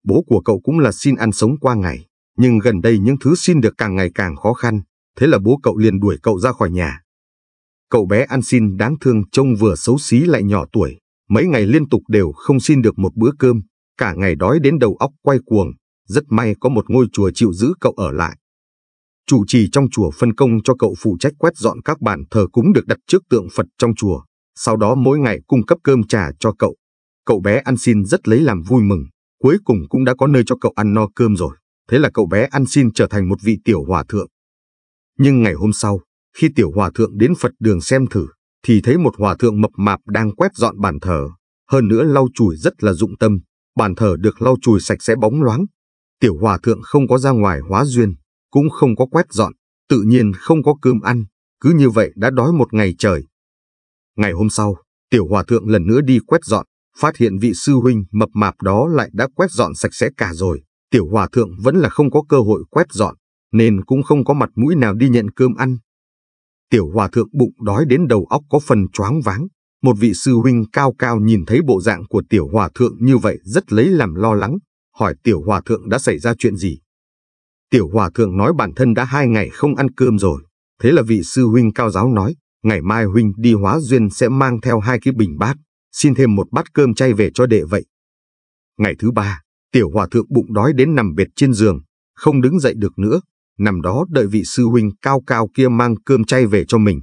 Bố của cậu cũng là xin ăn sống qua ngày, nhưng gần đây những thứ xin được càng ngày càng khó khăn, thế là bố cậu liền đuổi cậu ra khỏi nhà. Cậu bé ăn xin đáng thương trông vừa xấu xí lại nhỏ tuổi, Mấy ngày liên tục đều không xin được một bữa cơm, cả ngày đói đến đầu óc quay cuồng, rất may có một ngôi chùa chịu giữ cậu ở lại. Chủ trì trong chùa phân công cho cậu phụ trách quét dọn các bàn thờ cúng được đặt trước tượng Phật trong chùa, sau đó mỗi ngày cung cấp cơm trà cho cậu. Cậu bé ăn xin rất lấy làm vui mừng, cuối cùng cũng đã có nơi cho cậu ăn no cơm rồi, thế là cậu bé ăn xin trở thành một vị tiểu hòa thượng. Nhưng ngày hôm sau, khi tiểu hòa thượng đến Phật đường xem thử, thì thấy một hòa thượng mập mạp đang quét dọn bàn thờ, hơn nữa lau chùi rất là dụng tâm, bàn thờ được lau chùi sạch sẽ bóng loáng. Tiểu hòa thượng không có ra ngoài hóa duyên, cũng không có quét dọn, tự nhiên không có cơm ăn, cứ như vậy đã đói một ngày trời. Ngày hôm sau, tiểu hòa thượng lần nữa đi quét dọn, phát hiện vị sư huynh mập mạp đó lại đã quét dọn sạch sẽ cả rồi. Tiểu hòa thượng vẫn là không có cơ hội quét dọn, nên cũng không có mặt mũi nào đi nhận cơm ăn, Tiểu hòa thượng bụng đói đến đầu óc có phần choáng váng. Một vị sư huynh cao cao nhìn thấy bộ dạng của tiểu hòa thượng như vậy rất lấy làm lo lắng, hỏi tiểu hòa thượng đã xảy ra chuyện gì. Tiểu hòa thượng nói bản thân đã hai ngày không ăn cơm rồi, thế là vị sư huynh cao giáo nói, ngày mai huynh đi hóa duyên sẽ mang theo hai cái bình bát, xin thêm một bát cơm chay về cho đệ vậy. Ngày thứ ba, tiểu hòa thượng bụng đói đến nằm bệt trên giường, không đứng dậy được nữa, nằm đó đợi vị sư huynh cao cao kia mang cơm chay về cho mình.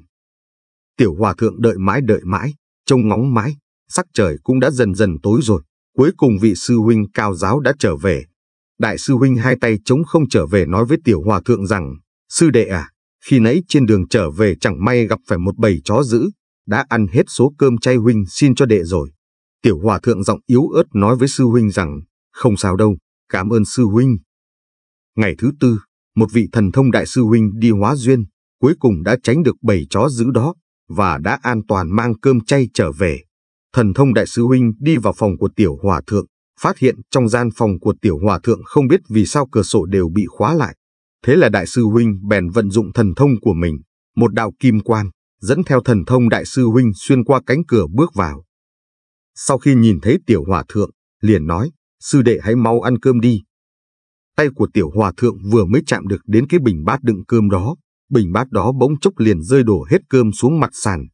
Tiểu hòa thượng đợi mãi đợi mãi, trông ngóng mãi, sắc trời cũng đã dần dần tối rồi. Cuối cùng vị sư huynh cao giáo đã trở về. Đại sư huynh hai tay chống không trở về nói với tiểu hòa thượng rằng, sư đệ à, khi nãy trên đường trở về chẳng may gặp phải một bầy chó dữ, đã ăn hết số cơm chay huynh xin cho đệ rồi. Tiểu hòa thượng giọng yếu ớt nói với sư huynh rằng, không sao đâu, cảm ơn sư huynh. Ngày thứ tư, một vị thần thông đại sư huynh đi hóa duyên, cuối cùng đã tránh được bảy chó dữ đó và đã an toàn mang cơm chay trở về. Thần thông đại sư huynh đi vào phòng của tiểu hòa thượng, phát hiện trong gian phòng của tiểu hòa thượng không biết vì sao cửa sổ đều bị khóa lại. Thế là đại sư huynh bèn vận dụng thần thông của mình, một đạo kim quan dẫn theo thần thông đại sư huynh xuyên qua cánh cửa bước vào. Sau khi nhìn thấy tiểu hòa thượng, liền nói, sư đệ hãy mau ăn cơm đi, Tay của tiểu hòa thượng vừa mới chạm được đến cái bình bát đựng cơm đó, bình bát đó bỗng chốc liền rơi đổ hết cơm xuống mặt sàn.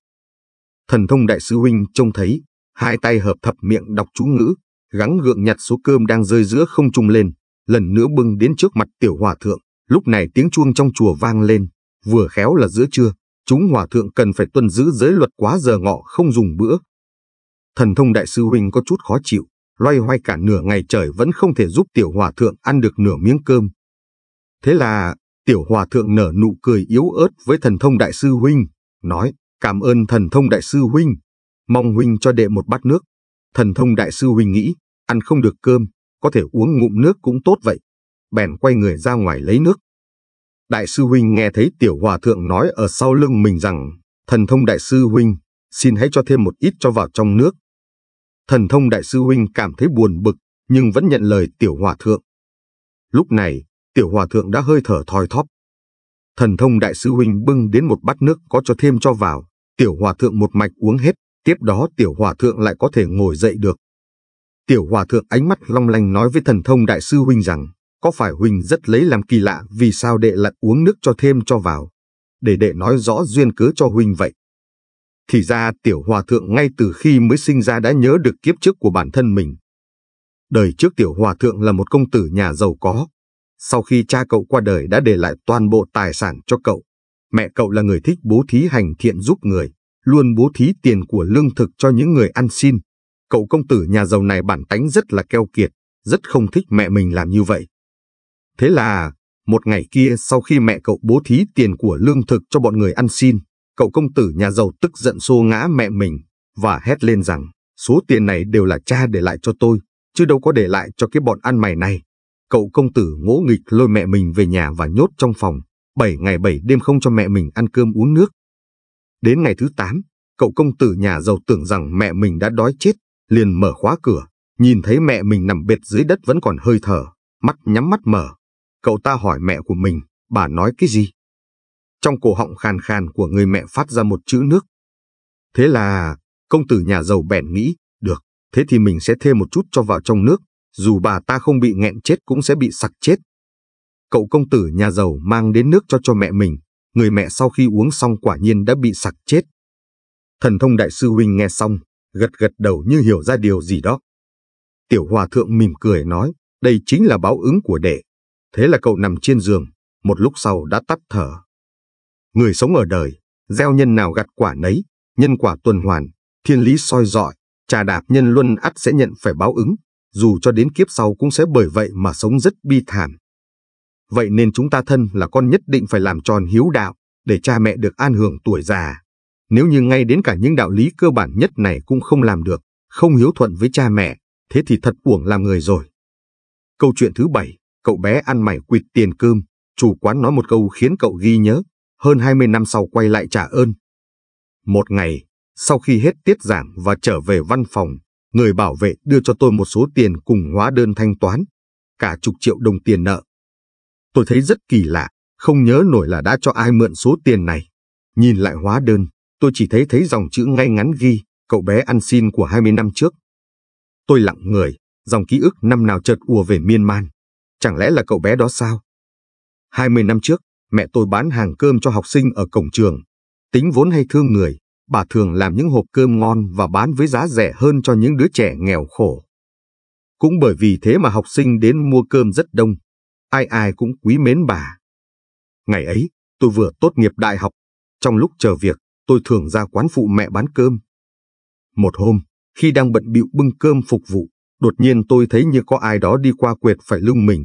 Thần thông đại sư huynh trông thấy, hai tay hợp thập miệng đọc chú ngữ, gắng gượng nhặt số cơm đang rơi giữa không trung lên, lần nữa bưng đến trước mặt tiểu hòa thượng. Lúc này tiếng chuông trong chùa vang lên, vừa khéo là giữa trưa, chúng hòa thượng cần phải tuân giữ giới luật quá giờ ngọ không dùng bữa. Thần thông đại sư huynh có chút khó chịu, loay hoay cả nửa ngày trời vẫn không thể giúp tiểu hòa thượng ăn được nửa miếng cơm. Thế là, tiểu hòa thượng nở nụ cười yếu ớt với thần thông đại sư huynh, nói, cảm ơn thần thông đại sư huynh, mong huynh cho đệ một bát nước. Thần thông đại sư huynh nghĩ, ăn không được cơm, có thể uống ngụm nước cũng tốt vậy. Bèn quay người ra ngoài lấy nước. Đại sư huynh nghe thấy tiểu hòa thượng nói ở sau lưng mình rằng, thần thông đại sư huynh, xin hãy cho thêm một ít cho vào trong nước, Thần thông đại sư huynh cảm thấy buồn bực, nhưng vẫn nhận lời tiểu hòa thượng. Lúc này, tiểu hòa thượng đã hơi thở thoi thóp. Thần thông đại sư huynh bưng đến một bát nước có cho thêm cho vào, tiểu hòa thượng một mạch uống hết, tiếp đó tiểu hòa thượng lại có thể ngồi dậy được. Tiểu hòa thượng ánh mắt long lanh nói với thần thông đại sư huynh rằng, có phải huynh rất lấy làm kỳ lạ vì sao đệ lại uống nước cho thêm cho vào? Để đệ nói rõ duyên cớ cho huynh vậy. Thì ra tiểu hòa thượng ngay từ khi mới sinh ra đã nhớ được kiếp trước của bản thân mình. Đời trước tiểu hòa thượng là một công tử nhà giàu có. Sau khi cha cậu qua đời đã để lại toàn bộ tài sản cho cậu. Mẹ cậu là người thích bố thí hành thiện giúp người, luôn bố thí tiền của lương thực cho những người ăn xin. Cậu công tử nhà giàu này bản tánh rất là keo kiệt, rất không thích mẹ mình làm như vậy. Thế là, một ngày kia sau khi mẹ cậu bố thí tiền của lương thực cho bọn người ăn xin, Cậu công tử nhà giàu tức giận xô ngã mẹ mình và hét lên rằng số tiền này đều là cha để lại cho tôi, chứ đâu có để lại cho cái bọn ăn mày này. Cậu công tử ngỗ nghịch lôi mẹ mình về nhà và nhốt trong phòng, 7 ngày 7 đêm không cho mẹ mình ăn cơm uống nước. Đến ngày thứ 8, cậu công tử nhà giàu tưởng rằng mẹ mình đã đói chết, liền mở khóa cửa, nhìn thấy mẹ mình nằm bệt dưới đất vẫn còn hơi thở, mắt nhắm mắt mở. Cậu ta hỏi mẹ của mình, bà nói cái gì? Trong cổ họng khàn khàn của người mẹ phát ra một chữ nước. Thế là, công tử nhà giàu bèn nghĩ, được, thế thì mình sẽ thêm một chút cho vào trong nước, dù bà ta không bị nghẹn chết cũng sẽ bị sặc chết. Cậu công tử nhà giàu mang đến nước cho cho mẹ mình, người mẹ sau khi uống xong quả nhiên đã bị sặc chết. Thần thông đại sư huynh nghe xong, gật gật đầu như hiểu ra điều gì đó. Tiểu hòa thượng mỉm cười nói, đây chính là báo ứng của đệ. Thế là cậu nằm trên giường, một lúc sau đã tắt thở. Người sống ở đời, gieo nhân nào gặt quả nấy, nhân quả tuần hoàn, thiên lý soi dọi, trà đạp nhân luân ắt sẽ nhận phải báo ứng, dù cho đến kiếp sau cũng sẽ bởi vậy mà sống rất bi thảm. Vậy nên chúng ta thân là con nhất định phải làm tròn hiếu đạo, để cha mẹ được an hưởng tuổi già. Nếu như ngay đến cả những đạo lý cơ bản nhất này cũng không làm được, không hiếu thuận với cha mẹ, thế thì thật uổng làm người rồi. Câu chuyện thứ bảy, cậu bé ăn mày quỵt tiền cơm, chủ quán nói một câu khiến cậu ghi nhớ, hơn 20 năm sau quay lại trả ơn. Một ngày, sau khi hết tiết giảng và trở về văn phòng, người bảo vệ đưa cho tôi một số tiền cùng hóa đơn thanh toán, cả chục triệu đồng tiền nợ. Tôi thấy rất kỳ lạ, không nhớ nổi là đã cho ai mượn số tiền này. Nhìn lại hóa đơn, tôi chỉ thấy thấy dòng chữ ngay ngắn ghi, cậu bé ăn xin của 20 năm trước. Tôi lặng người, dòng ký ức năm nào chợt ùa về miên man. Chẳng lẽ là cậu bé đó sao? 20 năm trước, mẹ tôi bán hàng cơm cho học sinh ở cổng trường. Tính vốn hay thương người, bà thường làm những hộp cơm ngon và bán với giá rẻ hơn cho những đứa trẻ nghèo khổ. Cũng bởi vì thế mà học sinh đến mua cơm rất đông, ai ai cũng quý mến bà. Ngày ấy, tôi vừa tốt nghiệp đại học, trong lúc chờ việc, tôi thường ra quán phụ mẹ bán cơm. Một hôm, khi đang bận bịu bưng cơm phục vụ, đột nhiên tôi thấy như có ai đó đi qua quệt phải lưng mình.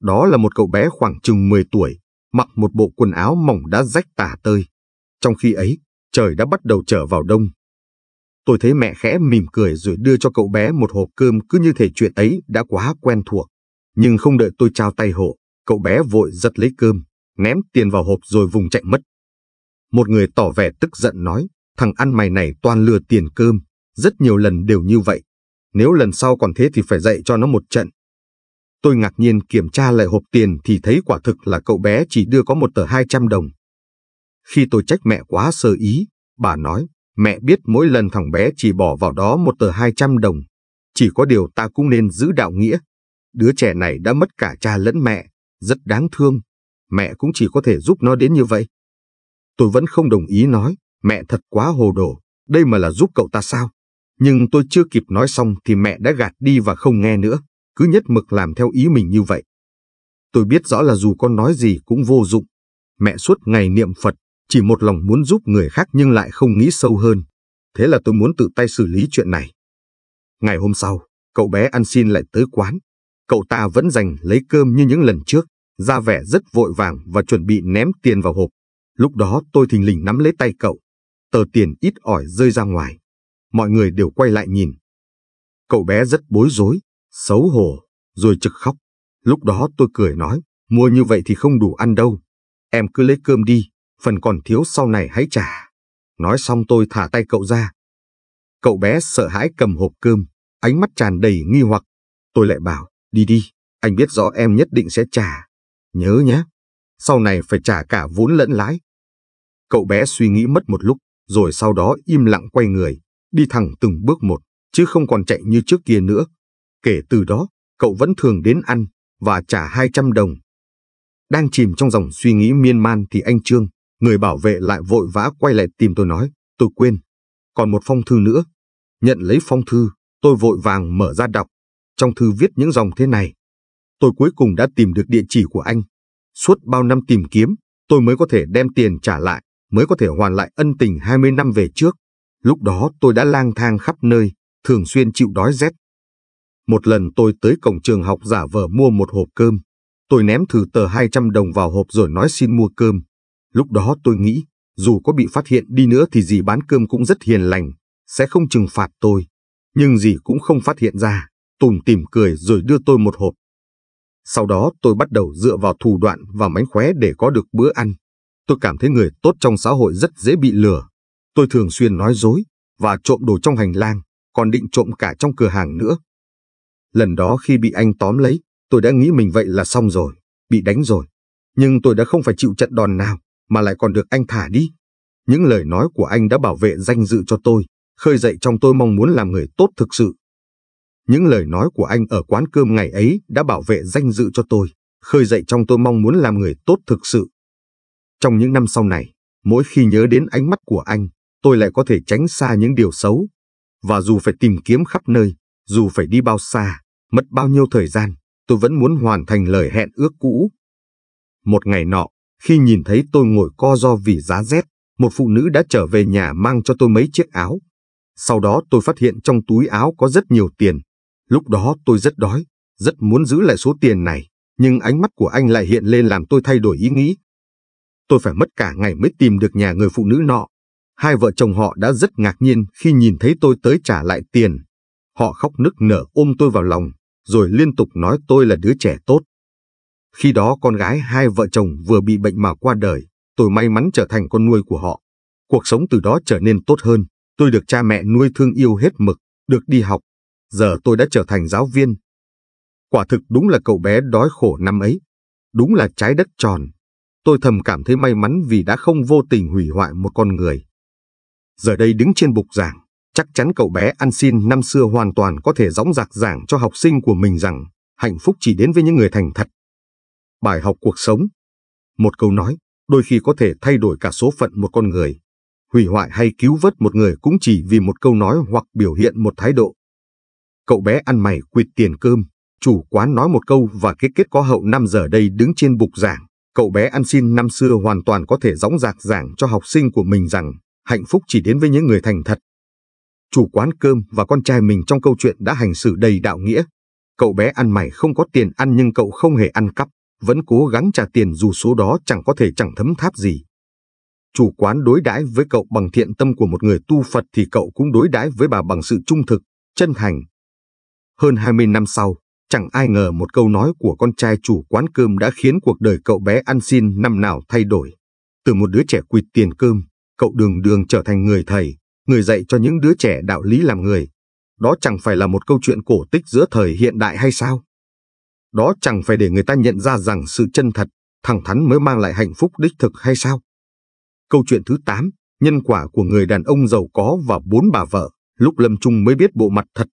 Đó là một cậu bé khoảng chừng 10 tuổi, mặc một bộ quần áo mỏng đã rách tả tơi. Trong khi ấy, trời đã bắt đầu trở vào đông. Tôi thấy mẹ khẽ mỉm cười rồi đưa cho cậu bé một hộp cơm cứ như thể chuyện ấy đã quá quen thuộc. Nhưng không đợi tôi trao tay hộ, cậu bé vội giật lấy cơm, ném tiền vào hộp rồi vùng chạy mất. Một người tỏ vẻ tức giận nói, thằng ăn mày này toàn lừa tiền cơm, rất nhiều lần đều như vậy. Nếu lần sau còn thế thì phải dạy cho nó một trận, Tôi ngạc nhiên kiểm tra lại hộp tiền thì thấy quả thực là cậu bé chỉ đưa có một tờ 200 đồng. Khi tôi trách mẹ quá sơ ý, bà nói, mẹ biết mỗi lần thằng bé chỉ bỏ vào đó một tờ 200 đồng. Chỉ có điều ta cũng nên giữ đạo nghĩa. Đứa trẻ này đã mất cả cha lẫn mẹ, rất đáng thương. Mẹ cũng chỉ có thể giúp nó đến như vậy. Tôi vẫn không đồng ý nói, mẹ thật quá hồ đồ, đây mà là giúp cậu ta sao? Nhưng tôi chưa kịp nói xong thì mẹ đã gạt đi và không nghe nữa cứ nhất mực làm theo ý mình như vậy. Tôi biết rõ là dù con nói gì cũng vô dụng, mẹ suốt ngày niệm Phật, chỉ một lòng muốn giúp người khác nhưng lại không nghĩ sâu hơn. Thế là tôi muốn tự tay xử lý chuyện này. Ngày hôm sau, cậu bé ăn xin lại tới quán. Cậu ta vẫn dành lấy cơm như những lần trước, ra vẻ rất vội vàng và chuẩn bị ném tiền vào hộp. Lúc đó tôi thình lình nắm lấy tay cậu. Tờ tiền ít ỏi rơi ra ngoài. Mọi người đều quay lại nhìn. Cậu bé rất bối rối, xấu hổ, rồi trực khóc. Lúc đó tôi cười nói, mua như vậy thì không đủ ăn đâu. Em cứ lấy cơm đi, phần còn thiếu sau này hãy trả. Nói xong tôi thả tay cậu ra. Cậu bé sợ hãi cầm hộp cơm, ánh mắt tràn đầy nghi hoặc. Tôi lại bảo, đi đi, anh biết rõ em nhất định sẽ trả. Nhớ nhé, sau này phải trả cả vốn lẫn lãi. Cậu bé suy nghĩ mất một lúc, rồi sau đó im lặng quay người, đi thẳng từng bước một, chứ không còn chạy như trước kia nữa. Kể từ đó, cậu vẫn thường đến ăn và trả 200 đồng. Đang chìm trong dòng suy nghĩ miên man thì anh Trương, người bảo vệ lại vội vã quay lại tìm tôi nói, tôi quên, còn một phong thư nữa. Nhận lấy phong thư, tôi vội vàng mở ra đọc. Trong thư viết những dòng thế này. Tôi cuối cùng đã tìm được địa chỉ của anh. Suốt bao năm tìm kiếm, tôi mới có thể đem tiền trả lại, mới có thể hoàn lại ân tình 20 năm về trước. Lúc đó tôi đã lang thang khắp nơi, thường xuyên chịu đói rét, một lần tôi tới cổng trường học giả vờ mua một hộp cơm. Tôi ném thử tờ 200 đồng vào hộp rồi nói xin mua cơm. Lúc đó tôi nghĩ, dù có bị phát hiện đi nữa thì dì bán cơm cũng rất hiền lành, sẽ không trừng phạt tôi. Nhưng dì cũng không phát hiện ra, tùm tìm cười rồi đưa tôi một hộp. Sau đó tôi bắt đầu dựa vào thủ đoạn và mánh khóe để có được bữa ăn. Tôi cảm thấy người tốt trong xã hội rất dễ bị lừa. Tôi thường xuyên nói dối và trộm đồ trong hành lang, còn định trộm cả trong cửa hàng nữa. Lần đó khi bị anh tóm lấy, tôi đã nghĩ mình vậy là xong rồi, bị đánh rồi. Nhưng tôi đã không phải chịu trận đòn nào, mà lại còn được anh thả đi. Những lời nói của anh đã bảo vệ danh dự cho tôi, khơi dậy trong tôi mong muốn làm người tốt thực sự. Những lời nói của anh ở quán cơm ngày ấy đã bảo vệ danh dự cho tôi, khơi dậy trong tôi mong muốn làm người tốt thực sự. Trong những năm sau này, mỗi khi nhớ đến ánh mắt của anh, tôi lại có thể tránh xa những điều xấu. Và dù phải tìm kiếm khắp nơi, dù phải đi bao xa, Mất bao nhiêu thời gian, tôi vẫn muốn hoàn thành lời hẹn ước cũ. Một ngày nọ, khi nhìn thấy tôi ngồi co do vì giá rét, một phụ nữ đã trở về nhà mang cho tôi mấy chiếc áo. Sau đó tôi phát hiện trong túi áo có rất nhiều tiền. Lúc đó tôi rất đói, rất muốn giữ lại số tiền này, nhưng ánh mắt của anh lại hiện lên làm tôi thay đổi ý nghĩ. Tôi phải mất cả ngày mới tìm được nhà người phụ nữ nọ. Hai vợ chồng họ đã rất ngạc nhiên khi nhìn thấy tôi tới trả lại tiền. Họ khóc nức nở ôm tôi vào lòng, rồi liên tục nói tôi là đứa trẻ tốt. Khi đó con gái hai vợ chồng vừa bị bệnh mà qua đời, tôi may mắn trở thành con nuôi của họ. Cuộc sống từ đó trở nên tốt hơn, tôi được cha mẹ nuôi thương yêu hết mực, được đi học. Giờ tôi đã trở thành giáo viên. Quả thực đúng là cậu bé đói khổ năm ấy. Đúng là trái đất tròn. Tôi thầm cảm thấy may mắn vì đã không vô tình hủy hoại một con người. Giờ đây đứng trên bục giảng, Chắc chắn cậu bé ăn xin năm xưa hoàn toàn có thể dõng dạc giảng cho học sinh của mình rằng hạnh phúc chỉ đến với những người thành thật. Bài học cuộc sống Một câu nói, đôi khi có thể thay đổi cả số phận một con người. Hủy hoại hay cứu vớt một người cũng chỉ vì một câu nói hoặc biểu hiện một thái độ. Cậu bé ăn mày quyệt tiền cơm, chủ quán nói một câu và kết kết có hậu năm giờ đây đứng trên bục giảng. Cậu bé ăn xin năm xưa hoàn toàn có thể dõng dạc giảng cho học sinh của mình rằng hạnh phúc chỉ đến với những người thành thật chủ quán cơm và con trai mình trong câu chuyện đã hành xử đầy đạo nghĩa. Cậu bé ăn mày không có tiền ăn nhưng cậu không hề ăn cắp, vẫn cố gắng trả tiền dù số đó chẳng có thể chẳng thấm tháp gì. Chủ quán đối đãi với cậu bằng thiện tâm của một người tu Phật thì cậu cũng đối đãi với bà bằng sự trung thực, chân thành. Hơn 20 năm sau, chẳng ai ngờ một câu nói của con trai chủ quán cơm đã khiến cuộc đời cậu bé ăn xin năm nào thay đổi. Từ một đứa trẻ quỵt tiền cơm, cậu đường đường trở thành người thầy, người dạy cho những đứa trẻ đạo lý làm người. Đó chẳng phải là một câu chuyện cổ tích giữa thời hiện đại hay sao? Đó chẳng phải để người ta nhận ra rằng sự chân thật, thẳng thắn mới mang lại hạnh phúc đích thực hay sao? Câu chuyện thứ 8, nhân quả của người đàn ông giàu có và bốn bà vợ, lúc Lâm Trung mới biết bộ mặt thật.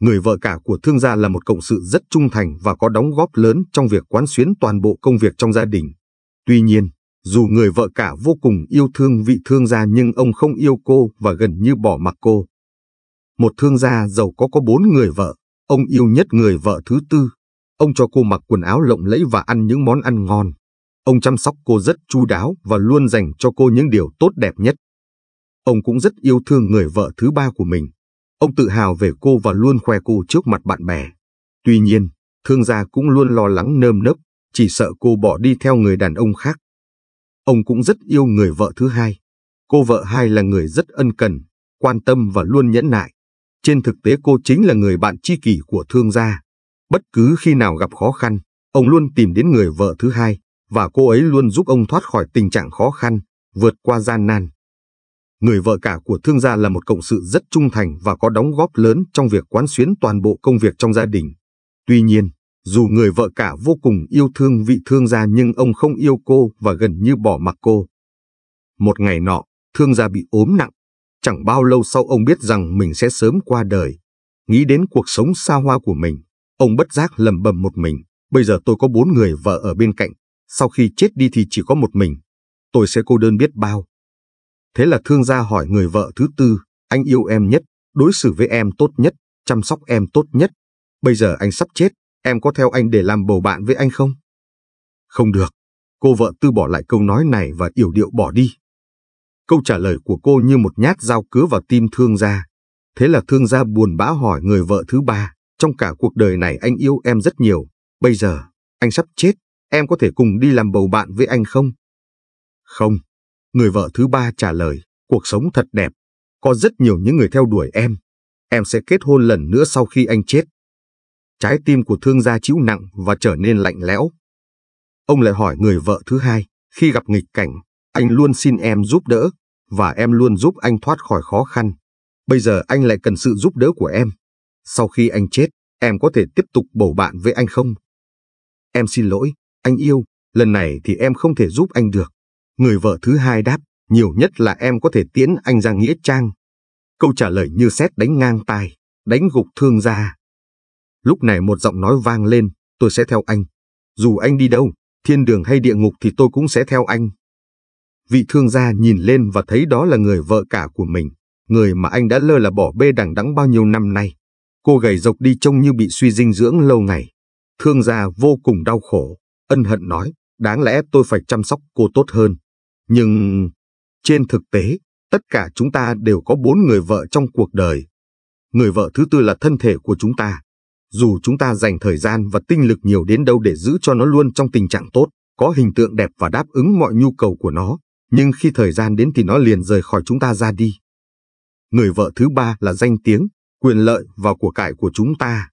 Người vợ cả của thương gia là một cộng sự rất trung thành và có đóng góp lớn trong việc quán xuyến toàn bộ công việc trong gia đình. Tuy nhiên, dù người vợ cả vô cùng yêu thương vị thương gia nhưng ông không yêu cô và gần như bỏ mặc cô. Một thương gia giàu có có bốn người vợ, ông yêu nhất người vợ thứ tư. Ông cho cô mặc quần áo lộng lẫy và ăn những món ăn ngon. Ông chăm sóc cô rất chu đáo và luôn dành cho cô những điều tốt đẹp nhất. Ông cũng rất yêu thương người vợ thứ ba của mình. Ông tự hào về cô và luôn khoe cô trước mặt bạn bè. Tuy nhiên, thương gia cũng luôn lo lắng nơm nớp, chỉ sợ cô bỏ đi theo người đàn ông khác. Ông cũng rất yêu người vợ thứ hai. Cô vợ hai là người rất ân cần, quan tâm và luôn nhẫn nại. Trên thực tế cô chính là người bạn tri kỷ của thương gia. Bất cứ khi nào gặp khó khăn, ông luôn tìm đến người vợ thứ hai và cô ấy luôn giúp ông thoát khỏi tình trạng khó khăn, vượt qua gian nan. Người vợ cả của thương gia là một cộng sự rất trung thành và có đóng góp lớn trong việc quán xuyến toàn bộ công việc trong gia đình. Tuy nhiên, dù người vợ cả vô cùng yêu thương vị thương gia nhưng ông không yêu cô và gần như bỏ mặc cô. Một ngày nọ, thương gia bị ốm nặng. Chẳng bao lâu sau ông biết rằng mình sẽ sớm qua đời. Nghĩ đến cuộc sống xa hoa của mình, ông bất giác lầm bầm một mình. Bây giờ tôi có bốn người vợ ở bên cạnh. Sau khi chết đi thì chỉ có một mình. Tôi sẽ cô đơn biết bao. Thế là thương gia hỏi người vợ thứ tư, anh yêu em nhất, đối xử với em tốt nhất, chăm sóc em tốt nhất. Bây giờ anh sắp chết, em có theo anh để làm bầu bạn với anh không? Không được, cô vợ tư bỏ lại câu nói này và yểu điệu bỏ đi. Câu trả lời của cô như một nhát dao cứa vào tim thương gia. Thế là thương gia buồn bã hỏi người vợ thứ ba, trong cả cuộc đời này anh yêu em rất nhiều, bây giờ, anh sắp chết, em có thể cùng đi làm bầu bạn với anh không? Không, người vợ thứ ba trả lời, cuộc sống thật đẹp, có rất nhiều những người theo đuổi em, em sẽ kết hôn lần nữa sau khi anh chết. Trái tim của thương gia chịu nặng và trở nên lạnh lẽo. Ông lại hỏi người vợ thứ hai, khi gặp nghịch cảnh, anh luôn xin em giúp đỡ, và em luôn giúp anh thoát khỏi khó khăn. Bây giờ anh lại cần sự giúp đỡ của em. Sau khi anh chết, em có thể tiếp tục bầu bạn với anh không? Em xin lỗi, anh yêu, lần này thì em không thể giúp anh được. Người vợ thứ hai đáp, nhiều nhất là em có thể tiễn anh ra Nghĩa Trang. Câu trả lời như xét đánh ngang tai, đánh gục thương gia. Lúc này một giọng nói vang lên, tôi sẽ theo anh. Dù anh đi đâu, thiên đường hay địa ngục thì tôi cũng sẽ theo anh. Vị thương gia nhìn lên và thấy đó là người vợ cả của mình, người mà anh đã lơ là bỏ bê đằng đẵng bao nhiêu năm nay. Cô gầy dọc đi trông như bị suy dinh dưỡng lâu ngày. Thương gia vô cùng đau khổ, ân hận nói, đáng lẽ tôi phải chăm sóc cô tốt hơn. Nhưng trên thực tế, tất cả chúng ta đều có bốn người vợ trong cuộc đời. Người vợ thứ tư là thân thể của chúng ta, dù chúng ta dành thời gian và tinh lực nhiều đến đâu để giữ cho nó luôn trong tình trạng tốt, có hình tượng đẹp và đáp ứng mọi nhu cầu của nó, nhưng khi thời gian đến thì nó liền rời khỏi chúng ta ra đi. Người vợ thứ ba là danh tiếng, quyền lợi và của cải của chúng ta.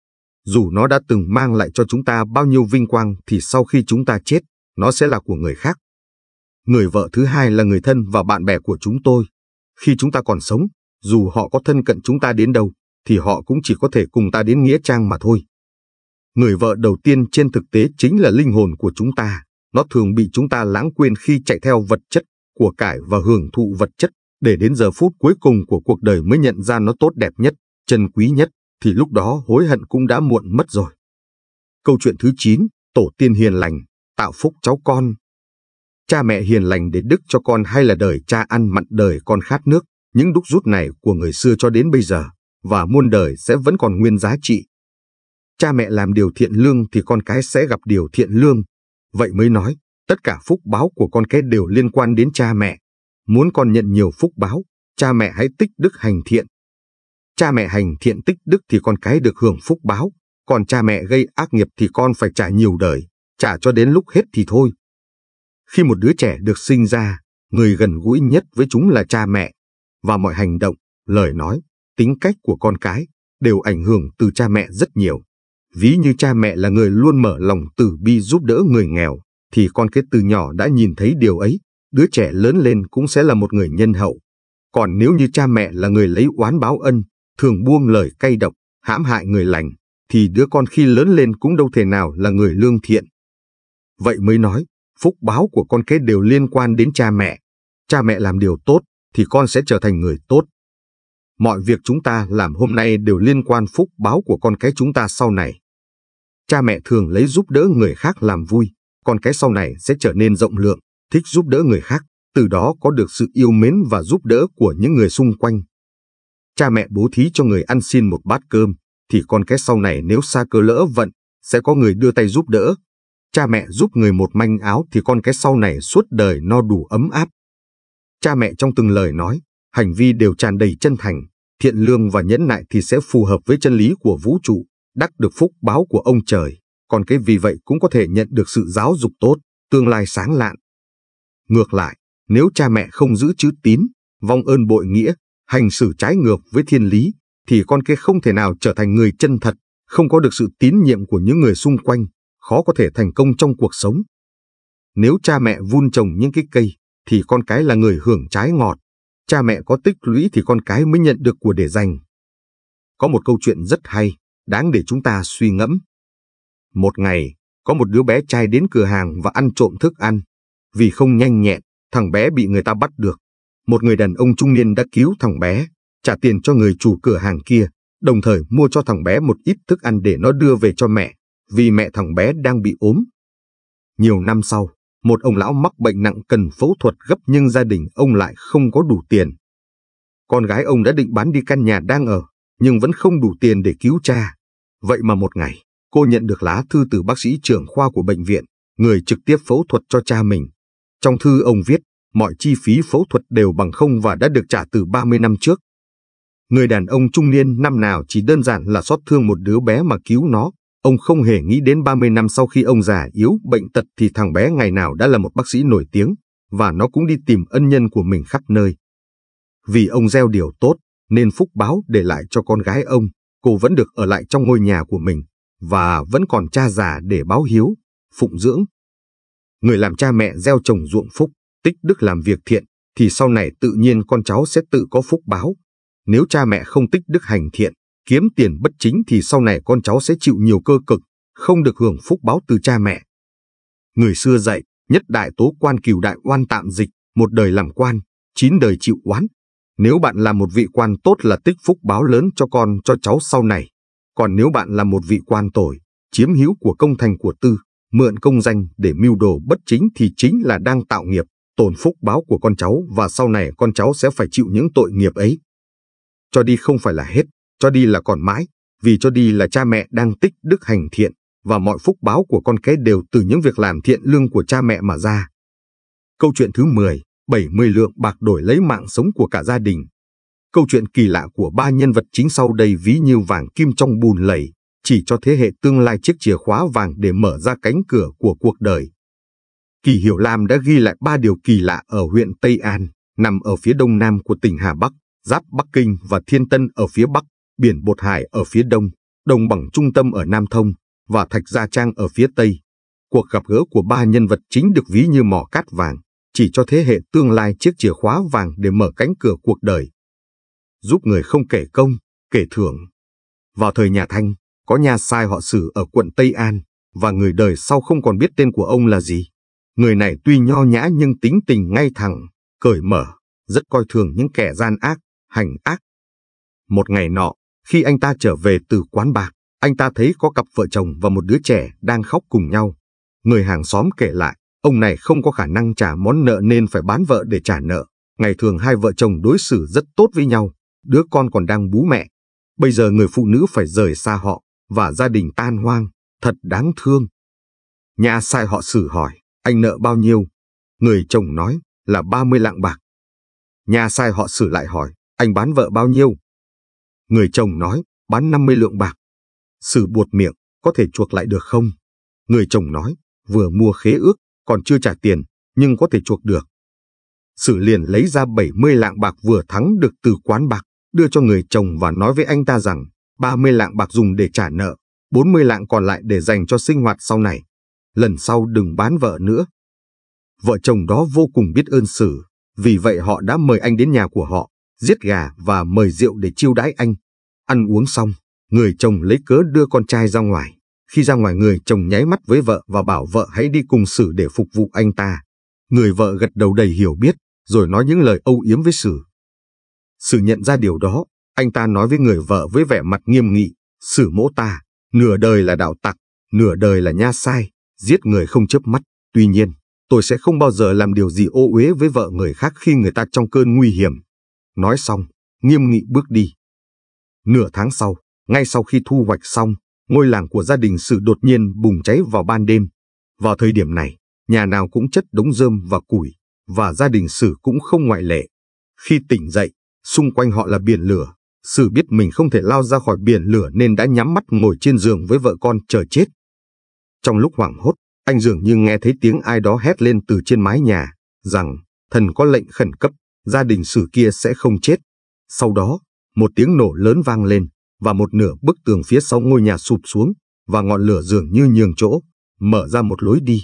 Dù nó đã từng mang lại cho chúng ta bao nhiêu vinh quang thì sau khi chúng ta chết, nó sẽ là của người khác. Người vợ thứ hai là người thân và bạn bè của chúng tôi. Khi chúng ta còn sống, dù họ có thân cận chúng ta đến đâu, thì họ cũng chỉ có thể cùng ta đến Nghĩa Trang mà thôi. Người vợ đầu tiên trên thực tế chính là linh hồn của chúng ta, nó thường bị chúng ta lãng quên khi chạy theo vật chất, của cải và hưởng thụ vật chất, để đến giờ phút cuối cùng của cuộc đời mới nhận ra nó tốt đẹp nhất, chân quý nhất, thì lúc đó hối hận cũng đã muộn mất rồi. Câu chuyện thứ 9, Tổ tiên hiền lành, tạo phúc cháu con. Cha mẹ hiền lành để đức cho con hay là đời cha ăn mặn đời con khát nước, những đúc rút này của người xưa cho đến bây giờ và muôn đời sẽ vẫn còn nguyên giá trị. Cha mẹ làm điều thiện lương thì con cái sẽ gặp điều thiện lương. Vậy mới nói, tất cả phúc báo của con cái đều liên quan đến cha mẹ. Muốn con nhận nhiều phúc báo, cha mẹ hãy tích đức hành thiện. Cha mẹ hành thiện tích đức thì con cái được hưởng phúc báo, còn cha mẹ gây ác nghiệp thì con phải trả nhiều đời, trả cho đến lúc hết thì thôi. Khi một đứa trẻ được sinh ra, người gần gũi nhất với chúng là cha mẹ, và mọi hành động, lời nói, tính cách của con cái đều ảnh hưởng từ cha mẹ rất nhiều. Ví như cha mẹ là người luôn mở lòng từ bi giúp đỡ người nghèo, thì con cái từ nhỏ đã nhìn thấy điều ấy, đứa trẻ lớn lên cũng sẽ là một người nhân hậu. Còn nếu như cha mẹ là người lấy oán báo ân, thường buông lời cay độc, hãm hại người lành, thì đứa con khi lớn lên cũng đâu thể nào là người lương thiện. Vậy mới nói, phúc báo của con cái đều liên quan đến cha mẹ. Cha mẹ làm điều tốt, thì con sẽ trở thành người tốt. Mọi việc chúng ta làm hôm nay đều liên quan phúc báo của con cái chúng ta sau này. Cha mẹ thường lấy giúp đỡ người khác làm vui, con cái sau này sẽ trở nên rộng lượng, thích giúp đỡ người khác, từ đó có được sự yêu mến và giúp đỡ của những người xung quanh. Cha mẹ bố thí cho người ăn xin một bát cơm, thì con cái sau này nếu xa cơ lỡ vận, sẽ có người đưa tay giúp đỡ. Cha mẹ giúp người một manh áo thì con cái sau này suốt đời no đủ ấm áp. Cha mẹ trong từng lời nói, hành vi đều tràn đầy chân thành, thiện lương và nhẫn nại thì sẽ phù hợp với chân lý của vũ trụ, đắc được phúc báo của ông trời, còn cái vì vậy cũng có thể nhận được sự giáo dục tốt, tương lai sáng lạn. Ngược lại, nếu cha mẹ không giữ chữ tín, vong ơn bội nghĩa, hành xử trái ngược với thiên lý, thì con cái không thể nào trở thành người chân thật, không có được sự tín nhiệm của những người xung quanh, khó có thể thành công trong cuộc sống. Nếu cha mẹ vun trồng những cái cây, thì con cái là người hưởng trái ngọt, cha mẹ có tích lũy thì con cái mới nhận được của để dành. Có một câu chuyện rất hay, đáng để chúng ta suy ngẫm. Một ngày, có một đứa bé trai đến cửa hàng và ăn trộm thức ăn. Vì không nhanh nhẹn, thằng bé bị người ta bắt được. Một người đàn ông trung niên đã cứu thằng bé, trả tiền cho người chủ cửa hàng kia, đồng thời mua cho thằng bé một ít thức ăn để nó đưa về cho mẹ, vì mẹ thằng bé đang bị ốm. Nhiều năm sau, một ông lão mắc bệnh nặng cần phẫu thuật gấp nhưng gia đình ông lại không có đủ tiền. Con gái ông đã định bán đi căn nhà đang ở, nhưng vẫn không đủ tiền để cứu cha. Vậy mà một ngày, cô nhận được lá thư từ bác sĩ trưởng khoa của bệnh viện, người trực tiếp phẫu thuật cho cha mình. Trong thư ông viết, mọi chi phí phẫu thuật đều bằng không và đã được trả từ 30 năm trước. Người đàn ông trung niên năm nào chỉ đơn giản là xót thương một đứa bé mà cứu nó, Ông không hề nghĩ đến 30 năm sau khi ông già yếu bệnh tật thì thằng bé ngày nào đã là một bác sĩ nổi tiếng, và nó cũng đi tìm ân nhân của mình khắp nơi. Vì ông gieo điều tốt, nên phúc báo để lại cho con gái ông, cô vẫn được ở lại trong ngôi nhà của mình, và vẫn còn cha già để báo hiếu, phụng dưỡng. Người làm cha mẹ gieo trồng ruộng phúc, tích đức làm việc thiện, thì sau này tự nhiên con cháu sẽ tự có phúc báo. Nếu cha mẹ không tích đức hành thiện, kiếm tiền bất chính thì sau này con cháu sẽ chịu nhiều cơ cực, không được hưởng phúc báo từ cha mẹ. Người xưa dạy, nhất đại tố quan cửu đại oan tạm dịch, một đời làm quan, chín đời chịu oán. Nếu bạn là một vị quan tốt là tích phúc báo lớn cho con cho cháu sau này. Còn nếu bạn là một vị quan tồi, chiếm hữu của công thành của tư, mượn công danh để mưu đồ bất chính thì chính là đang tạo nghiệp, tổn phúc báo của con cháu và sau này con cháu sẽ phải chịu những tội nghiệp ấy. Cho đi không phải là hết, cho đi là còn mãi, vì cho đi là cha mẹ đang tích đức hành thiện và mọi phúc báo của con cái đều từ những việc làm thiện lương của cha mẹ mà ra. Câu chuyện thứ 10, 70 lượng bạc đổi lấy mạng sống của cả gia đình. Câu chuyện kỳ lạ của ba nhân vật chính sau đây ví như vàng kim trong bùn lầy, chỉ cho thế hệ tương lai chiếc chìa khóa vàng để mở ra cánh cửa của cuộc đời. Kỳ Hiểu Lam đã ghi lại ba điều kỳ lạ ở huyện Tây An, nằm ở phía đông nam của tỉnh Hà Bắc, giáp Bắc Kinh và Thiên Tân ở phía bắc, biển Bột Hải ở phía đông, đồng bằng trung tâm ở Nam Thông và Thạch Gia Trang ở phía tây. Cuộc gặp gỡ của ba nhân vật chính được ví như mỏ cát vàng, chỉ cho thế hệ tương lai chiếc chìa khóa vàng để mở cánh cửa cuộc đời. Giúp người không kể công, kể thưởng. Vào thời nhà Thanh, có nhà sai họ sử ở quận Tây An, và người đời sau không còn biết tên của ông là gì. Người này tuy nho nhã nhưng tính tình ngay thẳng, cởi mở, rất coi thường những kẻ gian ác, hành ác. Một ngày nọ, khi anh ta trở về từ quán bạc, anh ta thấy có cặp vợ chồng và một đứa trẻ đang khóc cùng nhau. Người hàng xóm kể lại, ông này không có khả năng trả món nợ nên phải bán vợ để trả nợ. Ngày thường hai vợ chồng đối xử rất tốt với nhau, đứa con còn đang bú mẹ. Bây giờ người phụ nữ phải rời xa họ và gia đình tan hoang, thật đáng thương. Nhà sai họ xử hỏi, anh nợ bao nhiêu? Người chồng nói là 30 lạng bạc. Nhà sai họ xử lại hỏi, anh bán vợ bao nhiêu? Người chồng nói, bán 50 lượng bạc. Sử buột miệng, có thể chuộc lại được không? Người chồng nói, vừa mua khế ước, còn chưa trả tiền, nhưng có thể chuộc được. Sử liền lấy ra 70 lạng bạc vừa thắng được từ quán bạc, đưa cho người chồng và nói với anh ta rằng 30 lạng bạc dùng để trả nợ, 40 lạng còn lại để dành cho sinh hoạt sau này. Lần sau đừng bán vợ nữa. Vợ chồng đó vô cùng biết ơn Sử, vì vậy họ đã mời anh đến nhà của họ, giết gà và mời rượu để chiêu đãi anh. Ăn uống xong, người chồng lấy cớ đưa con trai ra ngoài. Khi ra ngoài người chồng nháy mắt với vợ và bảo vợ hãy đi cùng Sử để phục vụ anh ta. Người vợ gật đầu đầy hiểu biết, rồi nói những lời âu yếm với Sử. Sử nhận ra điều đó, anh ta nói với người vợ với vẻ mặt nghiêm nghị, Sử mỗ ta, nửa đời là đạo tặc, nửa đời là nha sai, giết người không chớp mắt. Tuy nhiên, tôi sẽ không bao giờ làm điều gì ô uế với vợ người khác khi người ta trong cơn nguy hiểm. Nói xong, nghiêm nghị bước đi. Nửa tháng sau, ngay sau khi thu hoạch xong, ngôi làng của gia đình Sử đột nhiên bùng cháy vào ban đêm. Vào thời điểm này, nhà nào cũng chất đống rơm và củi, và gia đình Sử cũng không ngoại lệ. Khi tỉnh dậy, xung quanh họ là biển lửa. Sử biết mình không thể lao ra khỏi biển lửa nên đã nhắm mắt ngồi trên giường với vợ con chờ chết. Trong lúc hoảng hốt, anh dường như nghe thấy tiếng ai đó hét lên từ trên mái nhà, rằng thần có lệnh khẩn cấp, gia đình Sử kia sẽ không chết. Sau đó, một tiếng nổ lớn vang lên, và một nửa bức tường phía sau ngôi nhà sụp xuống, và ngọn lửa dường như nhường chỗ, mở ra một lối đi.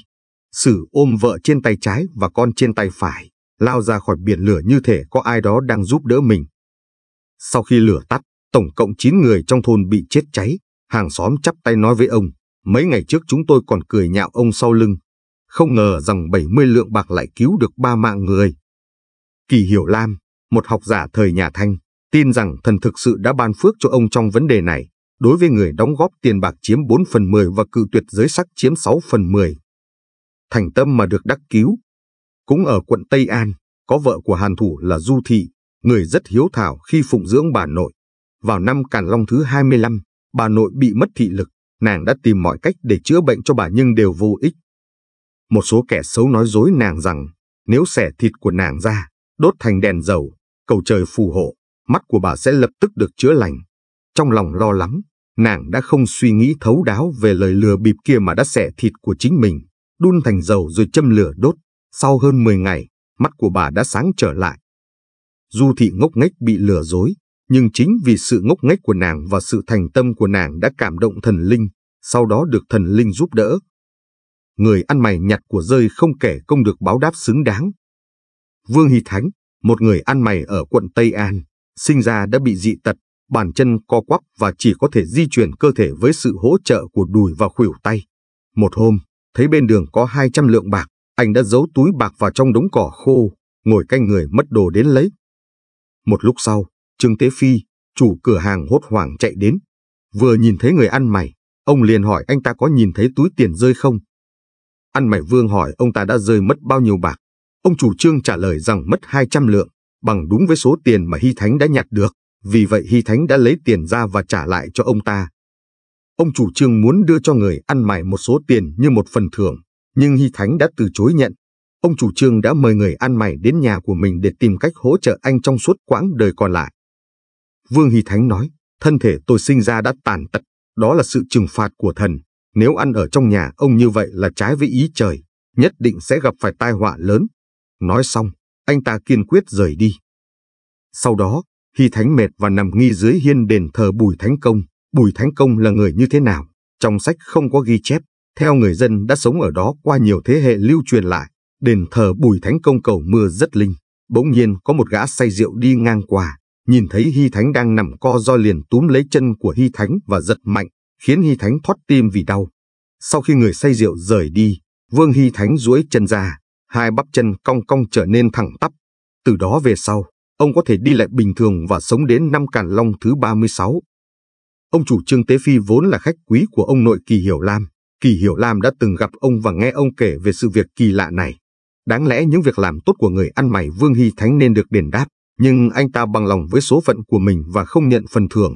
Sử ôm vợ trên tay trái và con trên tay phải, lao ra khỏi biển lửa như thể có ai đó đang giúp đỡ mình. Sau khi lửa tắt, tổng cộng 9 người trong thôn bị chết cháy, hàng xóm chắp tay nói với ông, mấy ngày trước chúng tôi còn cười nhạo ông sau lưng. Không ngờ rằng 70 lượng bạc lại cứu được ba mạng người. Kỳ Hiểu Lam, một học giả thời nhà Thanh, tin rằng thần thực sự đã ban phước cho ông trong vấn đề này. Đối với người đóng góp tiền bạc chiếm 4 phần 10 và cự tuyệt giới sắc chiếm 6 phần 10. Thành tâm mà được đắc cứu. Cũng ở quận Tây An, có vợ của hàn thủ là Du Thị, người rất hiếu thảo khi phụng dưỡng bà nội. Vào năm Càn Long thứ 25, bà nội bị mất thị lực, nàng đã tìm mọi cách để chữa bệnh cho bà nhưng đều vô ích. Một số kẻ xấu nói dối nàng rằng nếu xẻ thịt của nàng ra, đốt thành đèn dầu, cầu trời phù hộ, mắt của bà sẽ lập tức được chữa lành. Trong lòng lo lắng, nàng đã không suy nghĩ thấu đáo về lời lừa bịp kia mà đã xẻ thịt của chính mình, đun thành dầu rồi châm lửa đốt. Sau hơn 10 ngày, mắt của bà đã sáng trở lại. Du thị ngốc nghếch bị lừa dối, nhưng chính vì sự ngốc nghếch của nàng và sự thành tâm của nàng đã cảm động thần linh, sau đó được thần linh giúp đỡ. Người ăn mày nhặt của rơi không kể công được báo đáp xứng đáng. Vương Hy Thánh, một người ăn mày ở quận Tây An, sinh ra đã bị dị tật, bàn chân co quắp và chỉ có thể di chuyển cơ thể với sự hỗ trợ của đùi và khuỷu tay. Một hôm, thấy bên đường có 200 lượng bạc, anh đã giấu túi bạc vào trong đống cỏ khô, ngồi canh người mất đồ đến lấy. Một lúc sau, Trương Tế Phi, chủ cửa hàng hốt hoảng chạy đến. Vừa nhìn thấy người ăn mày, ông liền hỏi anh ta có nhìn thấy túi tiền rơi không. Ăn mày vương hỏi ông ta đã rơi mất bao nhiêu bạc. Ông chủ trương trả lời rằng mất 200 lượng bằng đúng với số tiền mà Hy Thánh đã nhặt được, vì vậy Hy Thánh đã lấy tiền ra và trả lại cho ông ta. Ông chủ trương muốn đưa cho người ăn mày một số tiền như một phần thưởng, nhưng Hy Thánh đã từ chối nhận. Ông chủ trương đã mời người ăn mày đến nhà của mình để tìm cách hỗ trợ anh trong suốt quãng đời còn lại. Vương Hy Thánh nói, thân thể tôi sinh ra đã tàn tật, đó là sự trừng phạt của thần. Nếu ăn ở trong nhà ông như vậy là trái với ý trời, nhất định sẽ gặp phải tai họa lớn. Nói xong, anh ta kiên quyết rời đi. Sau đó, Hy Thánh mệt và nằm nghi dưới hiên đền thờ Bùi Thánh Công. Bùi Thánh Công là người như thế nào? Trong sách không có ghi chép, theo người dân đã sống ở đó qua nhiều thế hệ lưu truyền lại, đền thờ Bùi Thánh Công cầu mưa rất linh. Bỗng nhiên có một gã say rượu đi ngang qua, nhìn thấy Hy Thánh đang nằm co do liền túm lấy chân của Hy Thánh và giật mạnh, khiến Hy Thánh thoát tim vì đau. Sau khi người say rượu rời đi, Vương Hy Thánh duỗi chân ra, hai bắp chân cong cong trở nên thẳng tắp. Từ đó về sau, ông có thể đi lại bình thường và sống đến năm Càn Long thứ 36. Ông chủ Trương Tế Phi vốn là khách quý của ông nội Kỳ Hiểu Lam. Kỳ Hiểu Lam đã từng gặp ông và nghe ông kể về sự việc kỳ lạ này. Đáng lẽ những việc làm tốt của người ăn mày Vương Hy Thánh nên được đền đáp, nhưng anh ta bằng lòng với số phận của mình và không nhận phần thưởng.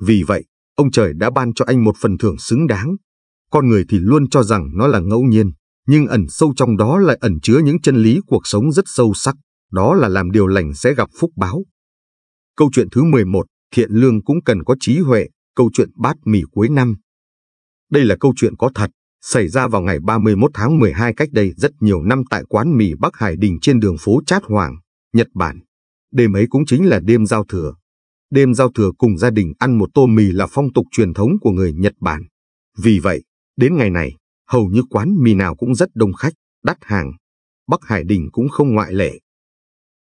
Vì vậy, ông trời đã ban cho anh một phần thưởng xứng đáng. Con người thì luôn cho rằng nó là ngẫu nhiên, nhưng ẩn sâu trong đó lại ẩn chứa những chân lý cuộc sống rất sâu sắc, đó là làm điều lành sẽ gặp phúc báo. Câu chuyện thứ 11, thiện lương cũng cần có trí huệ, câu chuyện bát mì cuối năm. Đây là câu chuyện có thật, xảy ra vào ngày 31 tháng 12 cách đây rất nhiều năm tại quán mì Bắc Hải Đình trên đường phố Chát Hoàng, Nhật Bản. Đêm ấy cũng chính là đêm giao thừa. Đêm giao thừa cùng gia đình ăn một tô mì là phong tục truyền thống của người Nhật Bản. Vì vậy, đến ngày này, Hầu như quán mì nào cũng rất đông khách, đắt hàng. Bắc Hải Đình cũng không ngoại lệ.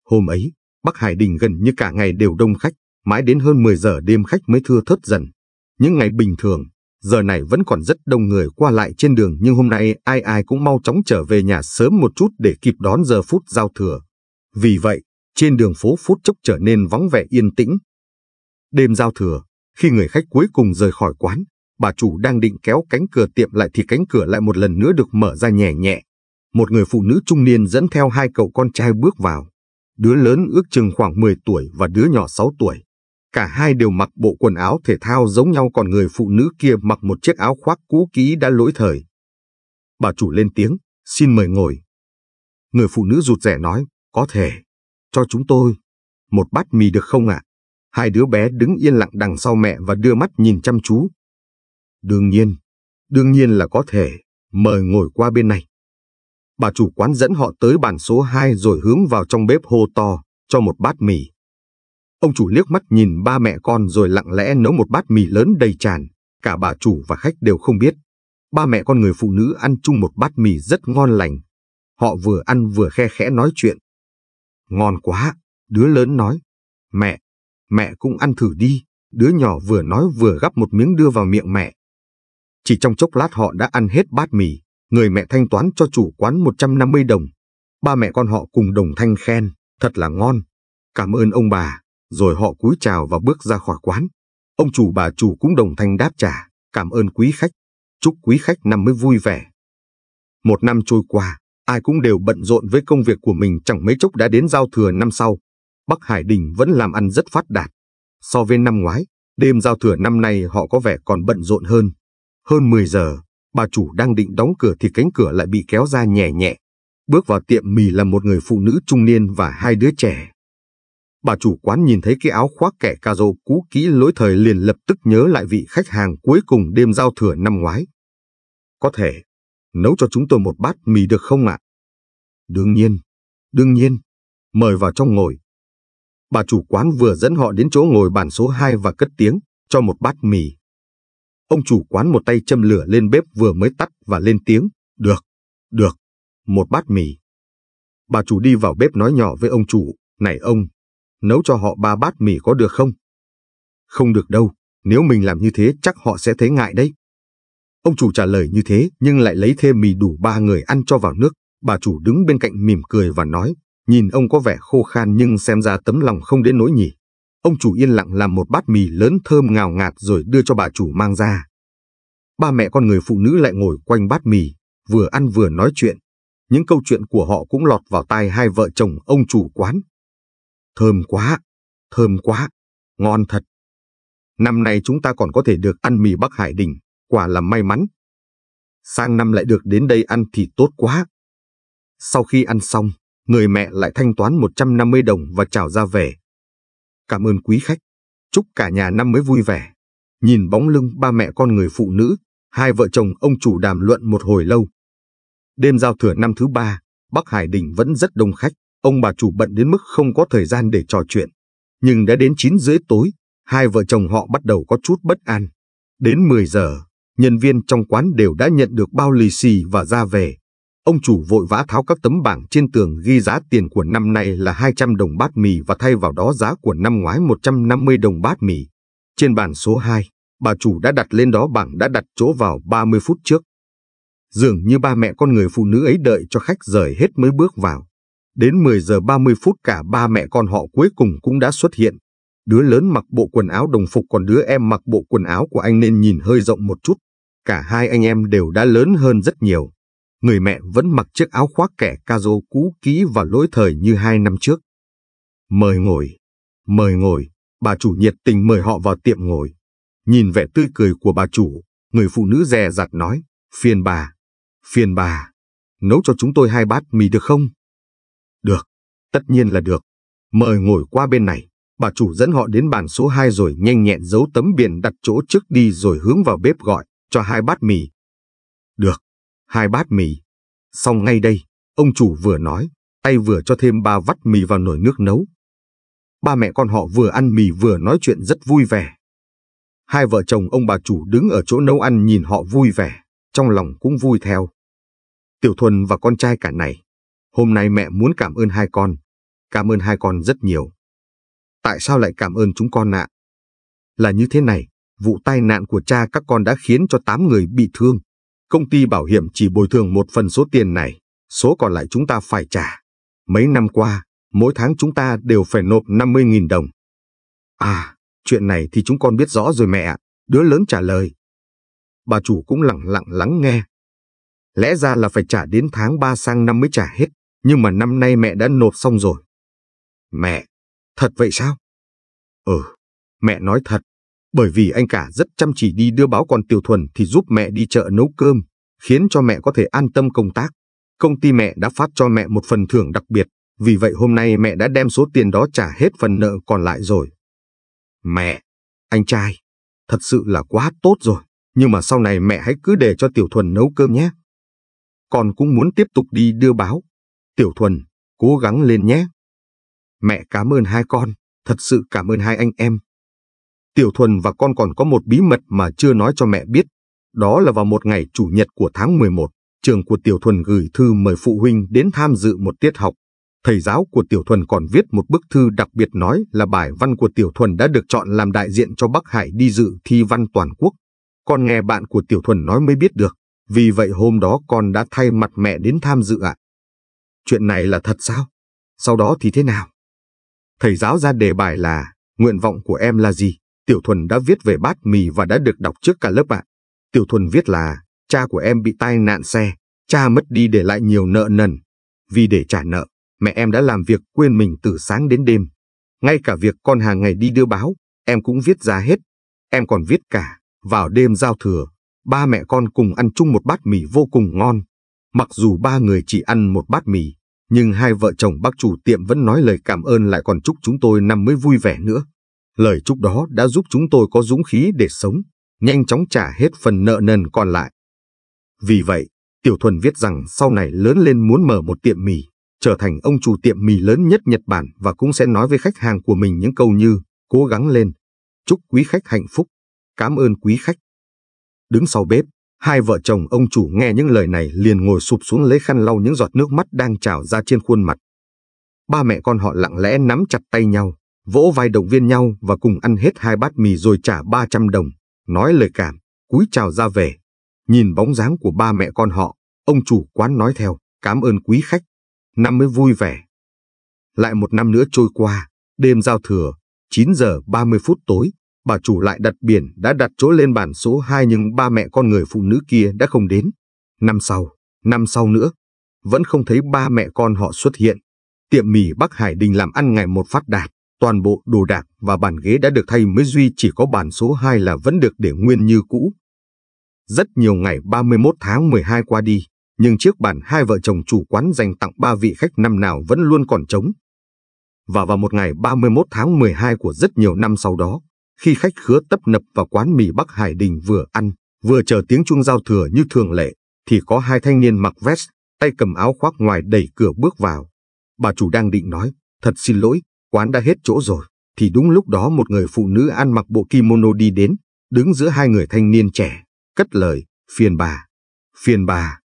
Hôm ấy, Bắc Hải Đình gần như cả ngày đều đông khách, mãi đến hơn 10 giờ đêm khách mới thưa thớt dần. Những ngày bình thường, giờ này vẫn còn rất đông người qua lại trên đường nhưng hôm nay ai ai cũng mau chóng trở về nhà sớm một chút để kịp đón giờ phút giao thừa. Vì vậy, trên đường phố phút chốc trở nên vắng vẻ yên tĩnh. Đêm giao thừa, khi người khách cuối cùng rời khỏi quán, bà chủ đang định kéo cánh cửa tiệm lại thì cánh cửa lại một lần nữa được mở ra nhẹ nhẹ. Một người phụ nữ trung niên dẫn theo hai cậu con trai bước vào. Đứa lớn ước chừng khoảng 10 tuổi và đứa nhỏ 6 tuổi. Cả hai đều mặc bộ quần áo thể thao giống nhau còn người phụ nữ kia mặc một chiếc áo khoác cũ kỹ đã lỗi thời. Bà chủ lên tiếng, xin mời ngồi. Người phụ nữ rụt rẻ nói, có thể, cho chúng tôi, một bát mì được không ạ? Hai đứa bé đứng yên lặng đằng sau mẹ và đưa mắt nhìn chăm chú, Đương nhiên, đương nhiên là có thể, mời ngồi qua bên này. Bà chủ quán dẫn họ tới bàn số 2 rồi hướng vào trong bếp hô to, cho một bát mì. Ông chủ liếc mắt nhìn ba mẹ con rồi lặng lẽ nấu một bát mì lớn đầy tràn, cả bà chủ và khách đều không biết. Ba mẹ con người phụ nữ ăn chung một bát mì rất ngon lành. Họ vừa ăn vừa khe khẽ nói chuyện. Ngon quá, đứa lớn nói. Mẹ, mẹ cũng ăn thử đi. Đứa nhỏ vừa nói vừa gắp một miếng đưa vào miệng mẹ. Chỉ trong chốc lát họ đã ăn hết bát mì, người mẹ thanh toán cho chủ quán 150 đồng. Ba mẹ con họ cùng đồng thanh khen, thật là ngon. Cảm ơn ông bà, rồi họ cúi chào và bước ra khỏi quán. Ông chủ bà chủ cũng đồng thanh đáp trả, cảm ơn quý khách, chúc quý khách năm mới vui vẻ. Một năm trôi qua, ai cũng đều bận rộn với công việc của mình chẳng mấy chốc đã đến giao thừa năm sau. Bắc Hải Đình vẫn làm ăn rất phát đạt. So với năm ngoái, đêm giao thừa năm nay họ có vẻ còn bận rộn hơn. Hơn 10 giờ, bà chủ đang định đóng cửa thì cánh cửa lại bị kéo ra nhẹ nhẹ. Bước vào tiệm mì là một người phụ nữ trung niên và hai đứa trẻ. Bà chủ quán nhìn thấy cái áo khoác kẻ cà rô cũ kỹ lối thời liền lập tức nhớ lại vị khách hàng cuối cùng đêm giao thừa năm ngoái. Có thể, nấu cho chúng tôi một bát mì được không ạ? Đương nhiên, đương nhiên, mời vào trong ngồi. Bà chủ quán vừa dẫn họ đến chỗ ngồi bàn số 2 và cất tiếng, cho một bát mì. Ông chủ quán một tay châm lửa lên bếp vừa mới tắt và lên tiếng, được, được, một bát mì. Bà chủ đi vào bếp nói nhỏ với ông chủ, này ông, nấu cho họ ba bát mì có được không? Không được đâu, nếu mình làm như thế chắc họ sẽ thấy ngại đấy. Ông chủ trả lời như thế nhưng lại lấy thêm mì đủ ba người ăn cho vào nước. Bà chủ đứng bên cạnh mỉm cười và nói, nhìn ông có vẻ khô khan nhưng xem ra tấm lòng không đến nỗi nhỉ. Ông chủ yên lặng làm một bát mì lớn thơm ngào ngạt rồi đưa cho bà chủ mang ra. Ba mẹ con người phụ nữ lại ngồi quanh bát mì, vừa ăn vừa nói chuyện. Những câu chuyện của họ cũng lọt vào tai hai vợ chồng ông chủ quán. Thơm quá, thơm quá, ngon thật. Năm nay chúng ta còn có thể được ăn mì Bắc Hải Đình, quả là may mắn. Sang năm lại được đến đây ăn thì tốt quá. Sau khi ăn xong, người mẹ lại thanh toán 150 đồng và chào ra về. Cảm ơn quý khách. Chúc cả nhà năm mới vui vẻ. Nhìn bóng lưng ba mẹ con người phụ nữ, hai vợ chồng ông chủ đàm luận một hồi lâu. Đêm giao thừa năm thứ ba, Bắc Hải Đình vẫn rất đông khách, ông bà chủ bận đến mức không có thời gian để trò chuyện. Nhưng đã đến 9 rưỡi tối, hai vợ chồng họ bắt đầu có chút bất an. Đến 10 giờ, nhân viên trong quán đều đã nhận được bao lì xì và ra về. Ông chủ vội vã tháo các tấm bảng trên tường ghi giá tiền của năm nay là 200 đồng bát mì và thay vào đó giá của năm ngoái 150 đồng bát mì. Trên bàn số 2, bà chủ đã đặt lên đó bảng đã đặt chỗ vào 30 phút trước. Dường như ba mẹ con người phụ nữ ấy đợi cho khách rời hết mới bước vào. Đến 10 giờ 30 phút cả ba mẹ con họ cuối cùng cũng đã xuất hiện. Đứa lớn mặc bộ quần áo đồng phục còn đứa em mặc bộ quần áo của anh nên nhìn hơi rộng một chút. Cả hai anh em đều đã lớn hơn rất nhiều người mẹ vẫn mặc chiếc áo khoác kẻ cazo cũ kỹ và lỗi thời như hai năm trước. Mời ngồi, mời ngồi, bà chủ nhiệt tình mời họ vào tiệm ngồi. Nhìn vẻ tươi cười của bà chủ, người phụ nữ dè dặt nói, phiền bà, phiền bà, nấu cho chúng tôi hai bát mì được không? Được, tất nhiên là được. Mời ngồi qua bên này, bà chủ dẫn họ đến bàn số 2 rồi nhanh nhẹn giấu tấm biển đặt chỗ trước đi rồi hướng vào bếp gọi, cho hai bát mì. Được, hai bát mì. Xong ngay đây, ông chủ vừa nói, tay vừa cho thêm ba vắt mì vào nồi nước nấu. Ba mẹ con họ vừa ăn mì vừa nói chuyện rất vui vẻ. Hai vợ chồng ông bà chủ đứng ở chỗ nấu ăn nhìn họ vui vẻ, trong lòng cũng vui theo. Tiểu Thuần và con trai cả này, hôm nay mẹ muốn cảm ơn hai con, cảm ơn hai con rất nhiều. Tại sao lại cảm ơn chúng con ạ? Là như thế này, vụ tai nạn của cha các con đã khiến cho tám người bị thương, công ty bảo hiểm chỉ bồi thường một phần số tiền này, số còn lại chúng ta phải trả. Mấy năm qua, mỗi tháng chúng ta đều phải nộp 50.000 đồng. À, chuyện này thì chúng con biết rõ rồi mẹ đứa lớn trả lời. Bà chủ cũng lặng lặng lắng nghe. Lẽ ra là phải trả đến tháng 3 sang năm mới trả hết, nhưng mà năm nay mẹ đã nộp xong rồi. Mẹ, thật vậy sao? Ừ, mẹ nói thật, bởi vì anh cả rất chăm chỉ đi đưa báo còn Tiểu Thuần thì giúp mẹ đi chợ nấu cơm, khiến cho mẹ có thể an tâm công tác. Công ty mẹ đã phát cho mẹ một phần thưởng đặc biệt, vì vậy hôm nay mẹ đã đem số tiền đó trả hết phần nợ còn lại rồi. Mẹ, anh trai, thật sự là quá tốt rồi, nhưng mà sau này mẹ hãy cứ để cho Tiểu Thuần nấu cơm nhé. Con cũng muốn tiếp tục đi đưa báo. Tiểu Thuần, cố gắng lên nhé. Mẹ cảm ơn hai con, thật sự cảm ơn hai anh em. Tiểu Thuần và con còn có một bí mật mà chưa nói cho mẹ biết. Đó là vào một ngày chủ nhật của tháng 11, trường của Tiểu Thuần gửi thư mời phụ huynh đến tham dự một tiết học. Thầy giáo của Tiểu Thuần còn viết một bức thư đặc biệt nói là bài văn của Tiểu Thuần đã được chọn làm đại diện cho Bắc Hải đi dự thi văn toàn quốc. Con nghe bạn của Tiểu Thuần nói mới biết được, vì vậy hôm đó con đã thay mặt mẹ đến tham dự ạ. À? Chuyện này là thật sao? Sau đó thì thế nào? Thầy giáo ra đề bài là, nguyện vọng của em là gì? Tiểu Thuần đã viết về bát mì và đã được đọc trước cả lớp ạ. Tiểu Thuần viết là, cha của em bị tai nạn xe, cha mất đi để lại nhiều nợ nần. Vì để trả nợ, mẹ em đã làm việc quên mình từ sáng đến đêm. Ngay cả việc con hàng ngày đi đưa báo, em cũng viết ra hết. Em còn viết cả, vào đêm giao thừa, ba mẹ con cùng ăn chung một bát mì vô cùng ngon. Mặc dù ba người chỉ ăn một bát mì, nhưng hai vợ chồng bác chủ tiệm vẫn nói lời cảm ơn lại còn chúc chúng tôi năm mới vui vẻ nữa. Lời chúc đó đã giúp chúng tôi có dũng khí để sống, nhanh chóng trả hết phần nợ nần còn lại. Vì vậy, Tiểu Thuần viết rằng sau này lớn lên muốn mở một tiệm mì, trở thành ông chủ tiệm mì lớn nhất Nhật Bản và cũng sẽ nói với khách hàng của mình những câu như cố gắng lên, chúc quý khách hạnh phúc, cảm ơn quý khách. Đứng sau bếp, hai vợ chồng ông chủ nghe những lời này liền ngồi sụp xuống lấy khăn lau những giọt nước mắt đang trào ra trên khuôn mặt. Ba mẹ con họ lặng lẽ nắm chặt tay nhau, vỗ vai động viên nhau và cùng ăn hết hai bát mì rồi trả 300 đồng, nói lời cảm, cúi chào ra về. Nhìn bóng dáng của ba mẹ con họ, ông chủ quán nói theo, cảm ơn quý khách, năm mới vui vẻ. Lại một năm nữa trôi qua, đêm giao thừa, 9 giờ 30 phút tối, bà chủ lại đặt biển đã đặt chỗ lên bản số 2 nhưng ba mẹ con người phụ nữ kia đã không đến. Năm sau, năm sau nữa, vẫn không thấy ba mẹ con họ xuất hiện. Tiệm mì Bắc Hải Đình làm ăn ngày một phát đạt. Toàn bộ đồ đạc và bàn ghế đã được thay mới duy chỉ có bàn số 2 là vẫn được để nguyên như cũ. Rất nhiều ngày 31 tháng 12 qua đi, nhưng chiếc bàn hai vợ chồng chủ quán dành tặng ba vị khách năm nào vẫn luôn còn trống. Và vào một ngày 31 tháng 12 của rất nhiều năm sau đó, khi khách khứa tấp nập vào quán mì Bắc Hải Đình vừa ăn, vừa chờ tiếng chuông giao thừa như thường lệ, thì có hai thanh niên mặc vest, tay cầm áo khoác ngoài đẩy cửa bước vào. Bà chủ đang định nói, thật xin lỗi, quán đã hết chỗ rồi, thì đúng lúc đó một người phụ nữ ăn mặc bộ kimono đi đến, đứng giữa hai người thanh niên trẻ, cất lời, phiền bà, phiền bà,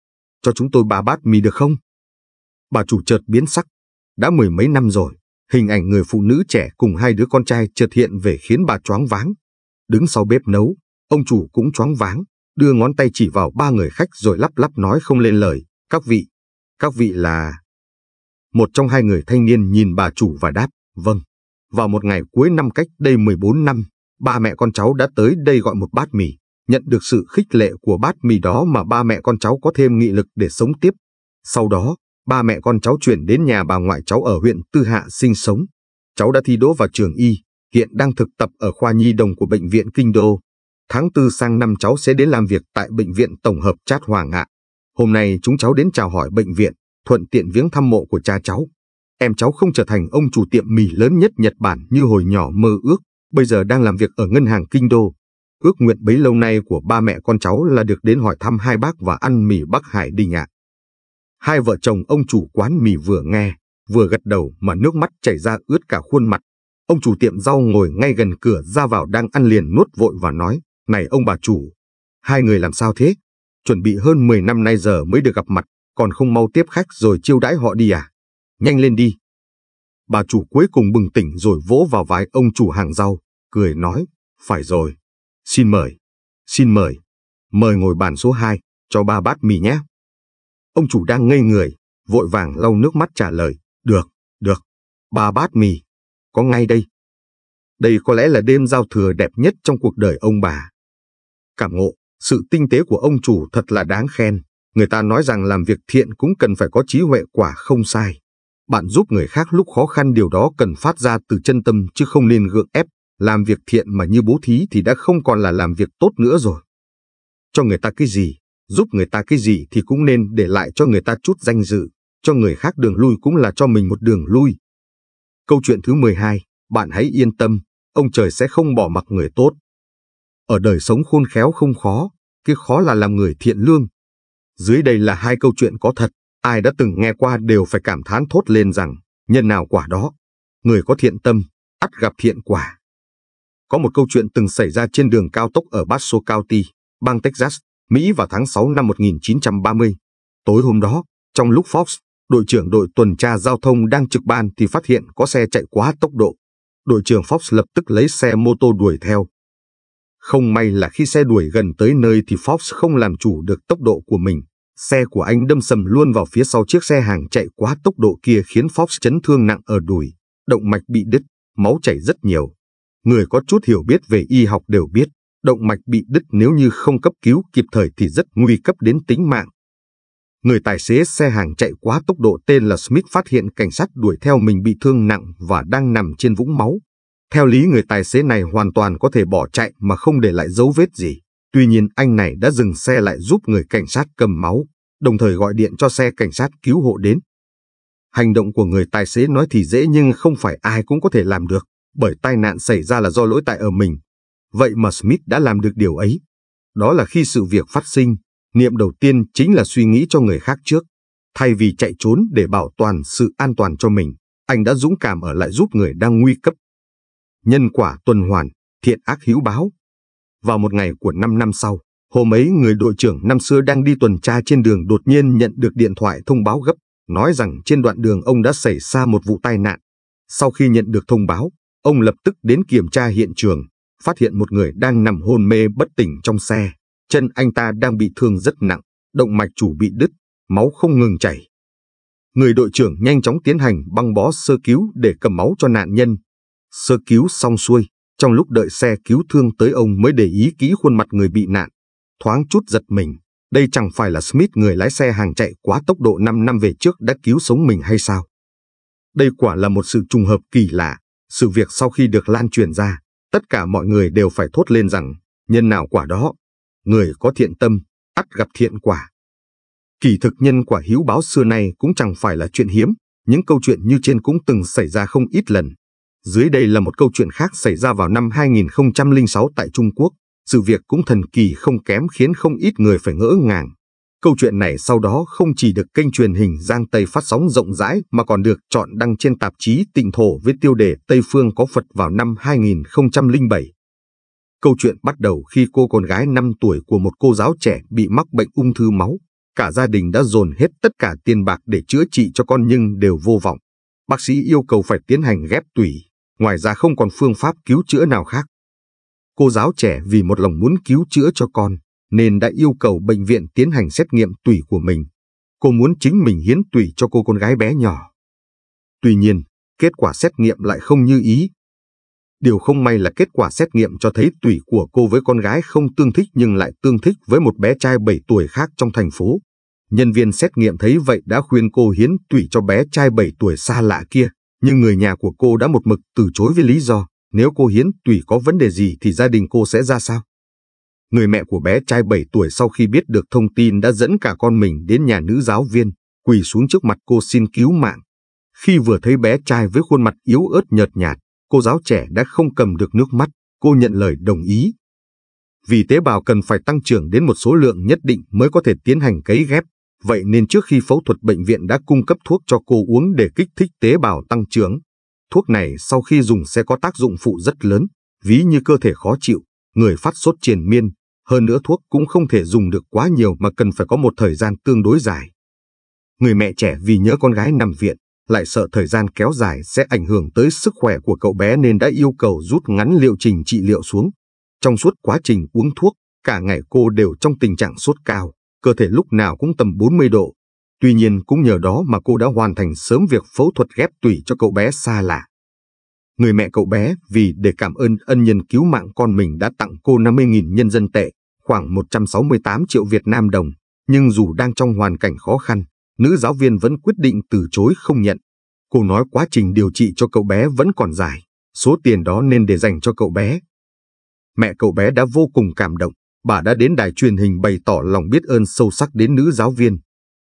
cho chúng tôi ba bát mì được không? Bà chủ chợt biến sắc, đã mười mấy năm rồi, hình ảnh người phụ nữ trẻ cùng hai đứa con trai chợt hiện về khiến bà choáng váng. Đứng sau bếp nấu, ông chủ cũng choáng váng, đưa ngón tay chỉ vào ba người khách rồi lắp lắp nói không lên lời, các vị, các vị là... Một trong hai người thanh niên nhìn bà chủ và đáp, Vâng, vào một ngày cuối năm cách đây 14 năm, ba mẹ con cháu đã tới đây gọi một bát mì. Nhận được sự khích lệ của bát mì đó mà ba mẹ con cháu có thêm nghị lực để sống tiếp. Sau đó, ba mẹ con cháu chuyển đến nhà bà ngoại cháu ở huyện Tư Hạ sinh sống. Cháu đã thi đỗ vào trường y, hiện đang thực tập ở khoa nhi đồng của Bệnh viện Kinh Đô. Tháng tư sang năm cháu sẽ đến làm việc tại Bệnh viện Tổng hợp Chát Hòa Ngạ. Hôm nay chúng cháu đến chào hỏi bệnh viện, thuận tiện viếng thăm mộ của cha cháu. Em cháu không trở thành ông chủ tiệm mì lớn nhất Nhật Bản như hồi nhỏ mơ ước, bây giờ đang làm việc ở ngân hàng Kinh Đô. Ước nguyện bấy lâu nay của ba mẹ con cháu là được đến hỏi thăm hai bác và ăn mì Bắc Hải đi ạ. Hai vợ chồng ông chủ quán mì vừa nghe, vừa gật đầu mà nước mắt chảy ra ướt cả khuôn mặt. Ông chủ tiệm rau ngồi ngay gần cửa ra vào đang ăn liền nuốt vội và nói, Này ông bà chủ, hai người làm sao thế? Chuẩn bị hơn 10 năm nay giờ mới được gặp mặt, còn không mau tiếp khách rồi chiêu đãi họ đi à? nhanh lên đi. Bà chủ cuối cùng bừng tỉnh rồi vỗ vào vai ông chủ hàng rau, cười nói, phải rồi, xin mời, xin mời, mời ngồi bàn số 2, cho ba bát mì nhé. Ông chủ đang ngây người, vội vàng lau nước mắt trả lời, được, được, ba bát mì, có ngay đây. Đây có lẽ là đêm giao thừa đẹp nhất trong cuộc đời ông bà. Cảm ngộ, sự tinh tế của ông chủ thật là đáng khen. Người ta nói rằng làm việc thiện cũng cần phải có trí huệ quả không sai. Bạn giúp người khác lúc khó khăn điều đó cần phát ra từ chân tâm chứ không nên gượng ép. Làm việc thiện mà như bố thí thì đã không còn là làm việc tốt nữa rồi. Cho người ta cái gì, giúp người ta cái gì thì cũng nên để lại cho người ta chút danh dự. Cho người khác đường lui cũng là cho mình một đường lui. Câu chuyện thứ 12, bạn hãy yên tâm, ông trời sẽ không bỏ mặc người tốt. Ở đời sống khôn khéo không khó, cái khó là làm người thiện lương. Dưới đây là hai câu chuyện có thật, Ai đã từng nghe qua đều phải cảm thán thốt lên rằng, nhân nào quả đó, người có thiện tâm, ắt gặp thiện quả. Có một câu chuyện từng xảy ra trên đường cao tốc ở Basso County, bang Texas, Mỹ vào tháng 6 năm 1930. Tối hôm đó, trong lúc Fox, đội trưởng đội tuần tra giao thông đang trực ban thì phát hiện có xe chạy quá tốc độ. Đội trưởng Fox lập tức lấy xe mô tô đuổi theo. Không may là khi xe đuổi gần tới nơi thì Fox không làm chủ được tốc độ của mình, Xe của anh đâm sầm luôn vào phía sau chiếc xe hàng chạy quá tốc độ kia khiến Fox chấn thương nặng ở đùi, động mạch bị đứt, máu chảy rất nhiều. Người có chút hiểu biết về y học đều biết, động mạch bị đứt nếu như không cấp cứu kịp thời thì rất nguy cấp đến tính mạng. Người tài xế xe hàng chạy quá tốc độ tên là Smith phát hiện cảnh sát đuổi theo mình bị thương nặng và đang nằm trên vũng máu. Theo lý người tài xế này hoàn toàn có thể bỏ chạy mà không để lại dấu vết gì. Tuy nhiên anh này đã dừng xe lại giúp người cảnh sát cầm máu, đồng thời gọi điện cho xe cảnh sát cứu hộ đến. Hành động của người tài xế nói thì dễ nhưng không phải ai cũng có thể làm được, bởi tai nạn xảy ra là do lỗi tại ở mình. Vậy mà Smith đã làm được điều ấy. Đó là khi sự việc phát sinh, niệm đầu tiên chính là suy nghĩ cho người khác trước. Thay vì chạy trốn để bảo toàn sự an toàn cho mình, anh đã dũng cảm ở lại giúp người đang nguy cấp. Nhân quả tuần hoàn, thiện ác hữu báo, vào một ngày của 5 năm sau, hôm ấy người đội trưởng năm xưa đang đi tuần tra trên đường đột nhiên nhận được điện thoại thông báo gấp, nói rằng trên đoạn đường ông đã xảy ra một vụ tai nạn. Sau khi nhận được thông báo, ông lập tức đến kiểm tra hiện trường, phát hiện một người đang nằm hôn mê bất tỉnh trong xe. Chân anh ta đang bị thương rất nặng, động mạch chủ bị đứt, máu không ngừng chảy. Người đội trưởng nhanh chóng tiến hành băng bó sơ cứu để cầm máu cho nạn nhân. Sơ cứu xong xuôi, trong lúc đợi xe cứu thương tới ông mới để ý kỹ khuôn mặt người bị nạn, thoáng chút giật mình. Đây chẳng phải là Smith người lái xe hàng chạy quá tốc độ 5 năm về trước đã cứu sống mình hay sao? Đây quả là một sự trùng hợp kỳ lạ. Sự việc sau khi được lan truyền ra, tất cả mọi người đều phải thốt lên rằng nhân nào quả đó, người có thiện tâm, ắt gặp thiện quả. Kỳ thực nhân quả hữu báo xưa nay cũng chẳng phải là chuyện hiếm, những câu chuyện như trên cũng từng xảy ra không ít lần, dưới đây là một câu chuyện khác xảy ra vào năm 2006 tại Trung Quốc. Sự việc cũng thần kỳ không kém khiến không ít người phải ngỡ ngàng. Câu chuyện này sau đó không chỉ được kênh truyền hình Giang Tây phát sóng rộng rãi mà còn được chọn đăng trên tạp chí Tịnh Thổ với tiêu đề Tây Phương có Phật vào năm 2007. Câu chuyện bắt đầu khi cô con gái 5 tuổi của một cô giáo trẻ bị mắc bệnh ung thư máu. Cả gia đình đã dồn hết tất cả tiền bạc để chữa trị cho con nhưng đều vô vọng. Bác sĩ yêu cầu phải tiến hành ghép tủy ngoài ra không còn phương pháp cứu chữa nào khác. Cô giáo trẻ vì một lòng muốn cứu chữa cho con, nên đã yêu cầu bệnh viện tiến hành xét nghiệm tủy của mình. Cô muốn chính mình hiến tủy cho cô con gái bé nhỏ. Tuy nhiên, kết quả xét nghiệm lại không như ý. Điều không may là kết quả xét nghiệm cho thấy tủy của cô với con gái không tương thích nhưng lại tương thích với một bé trai 7 tuổi khác trong thành phố. Nhân viên xét nghiệm thấy vậy đã khuyên cô hiến tủy cho bé trai 7 tuổi xa lạ kia nhưng người nhà của cô đã một mực từ chối với lý do nếu cô hiến tùy có vấn đề gì thì gia đình cô sẽ ra sao. Người mẹ của bé trai 7 tuổi sau khi biết được thông tin đã dẫn cả con mình đến nhà nữ giáo viên, quỳ xuống trước mặt cô xin cứu mạng. Khi vừa thấy bé trai với khuôn mặt yếu ớt nhợt nhạt, cô giáo trẻ đã không cầm được nước mắt, cô nhận lời đồng ý. Vì tế bào cần phải tăng trưởng đến một số lượng nhất định mới có thể tiến hành cấy ghép, Vậy nên trước khi phẫu thuật bệnh viện đã cung cấp thuốc cho cô uống để kích thích tế bào tăng trưởng. Thuốc này sau khi dùng sẽ có tác dụng phụ rất lớn, ví như cơ thể khó chịu, người phát sốt triền miên. Hơn nữa thuốc cũng không thể dùng được quá nhiều mà cần phải có một thời gian tương đối dài. Người mẹ trẻ vì nhớ con gái nằm viện, lại sợ thời gian kéo dài sẽ ảnh hưởng tới sức khỏe của cậu bé nên đã yêu cầu rút ngắn liệu trình trị liệu xuống. Trong suốt quá trình uống thuốc, cả ngày cô đều trong tình trạng sốt cao cơ thể lúc nào cũng tầm 40 độ. Tuy nhiên cũng nhờ đó mà cô đã hoàn thành sớm việc phẫu thuật ghép tủy cho cậu bé xa lạ. Người mẹ cậu bé vì để cảm ơn ân nhân cứu mạng con mình đã tặng cô 50.000 nhân dân tệ, khoảng 168 triệu Việt Nam đồng. Nhưng dù đang trong hoàn cảnh khó khăn, nữ giáo viên vẫn quyết định từ chối không nhận. Cô nói quá trình điều trị cho cậu bé vẫn còn dài, số tiền đó nên để dành cho cậu bé. Mẹ cậu bé đã vô cùng cảm động, bà đã đến đài truyền hình bày tỏ lòng biết ơn sâu sắc đến nữ giáo viên.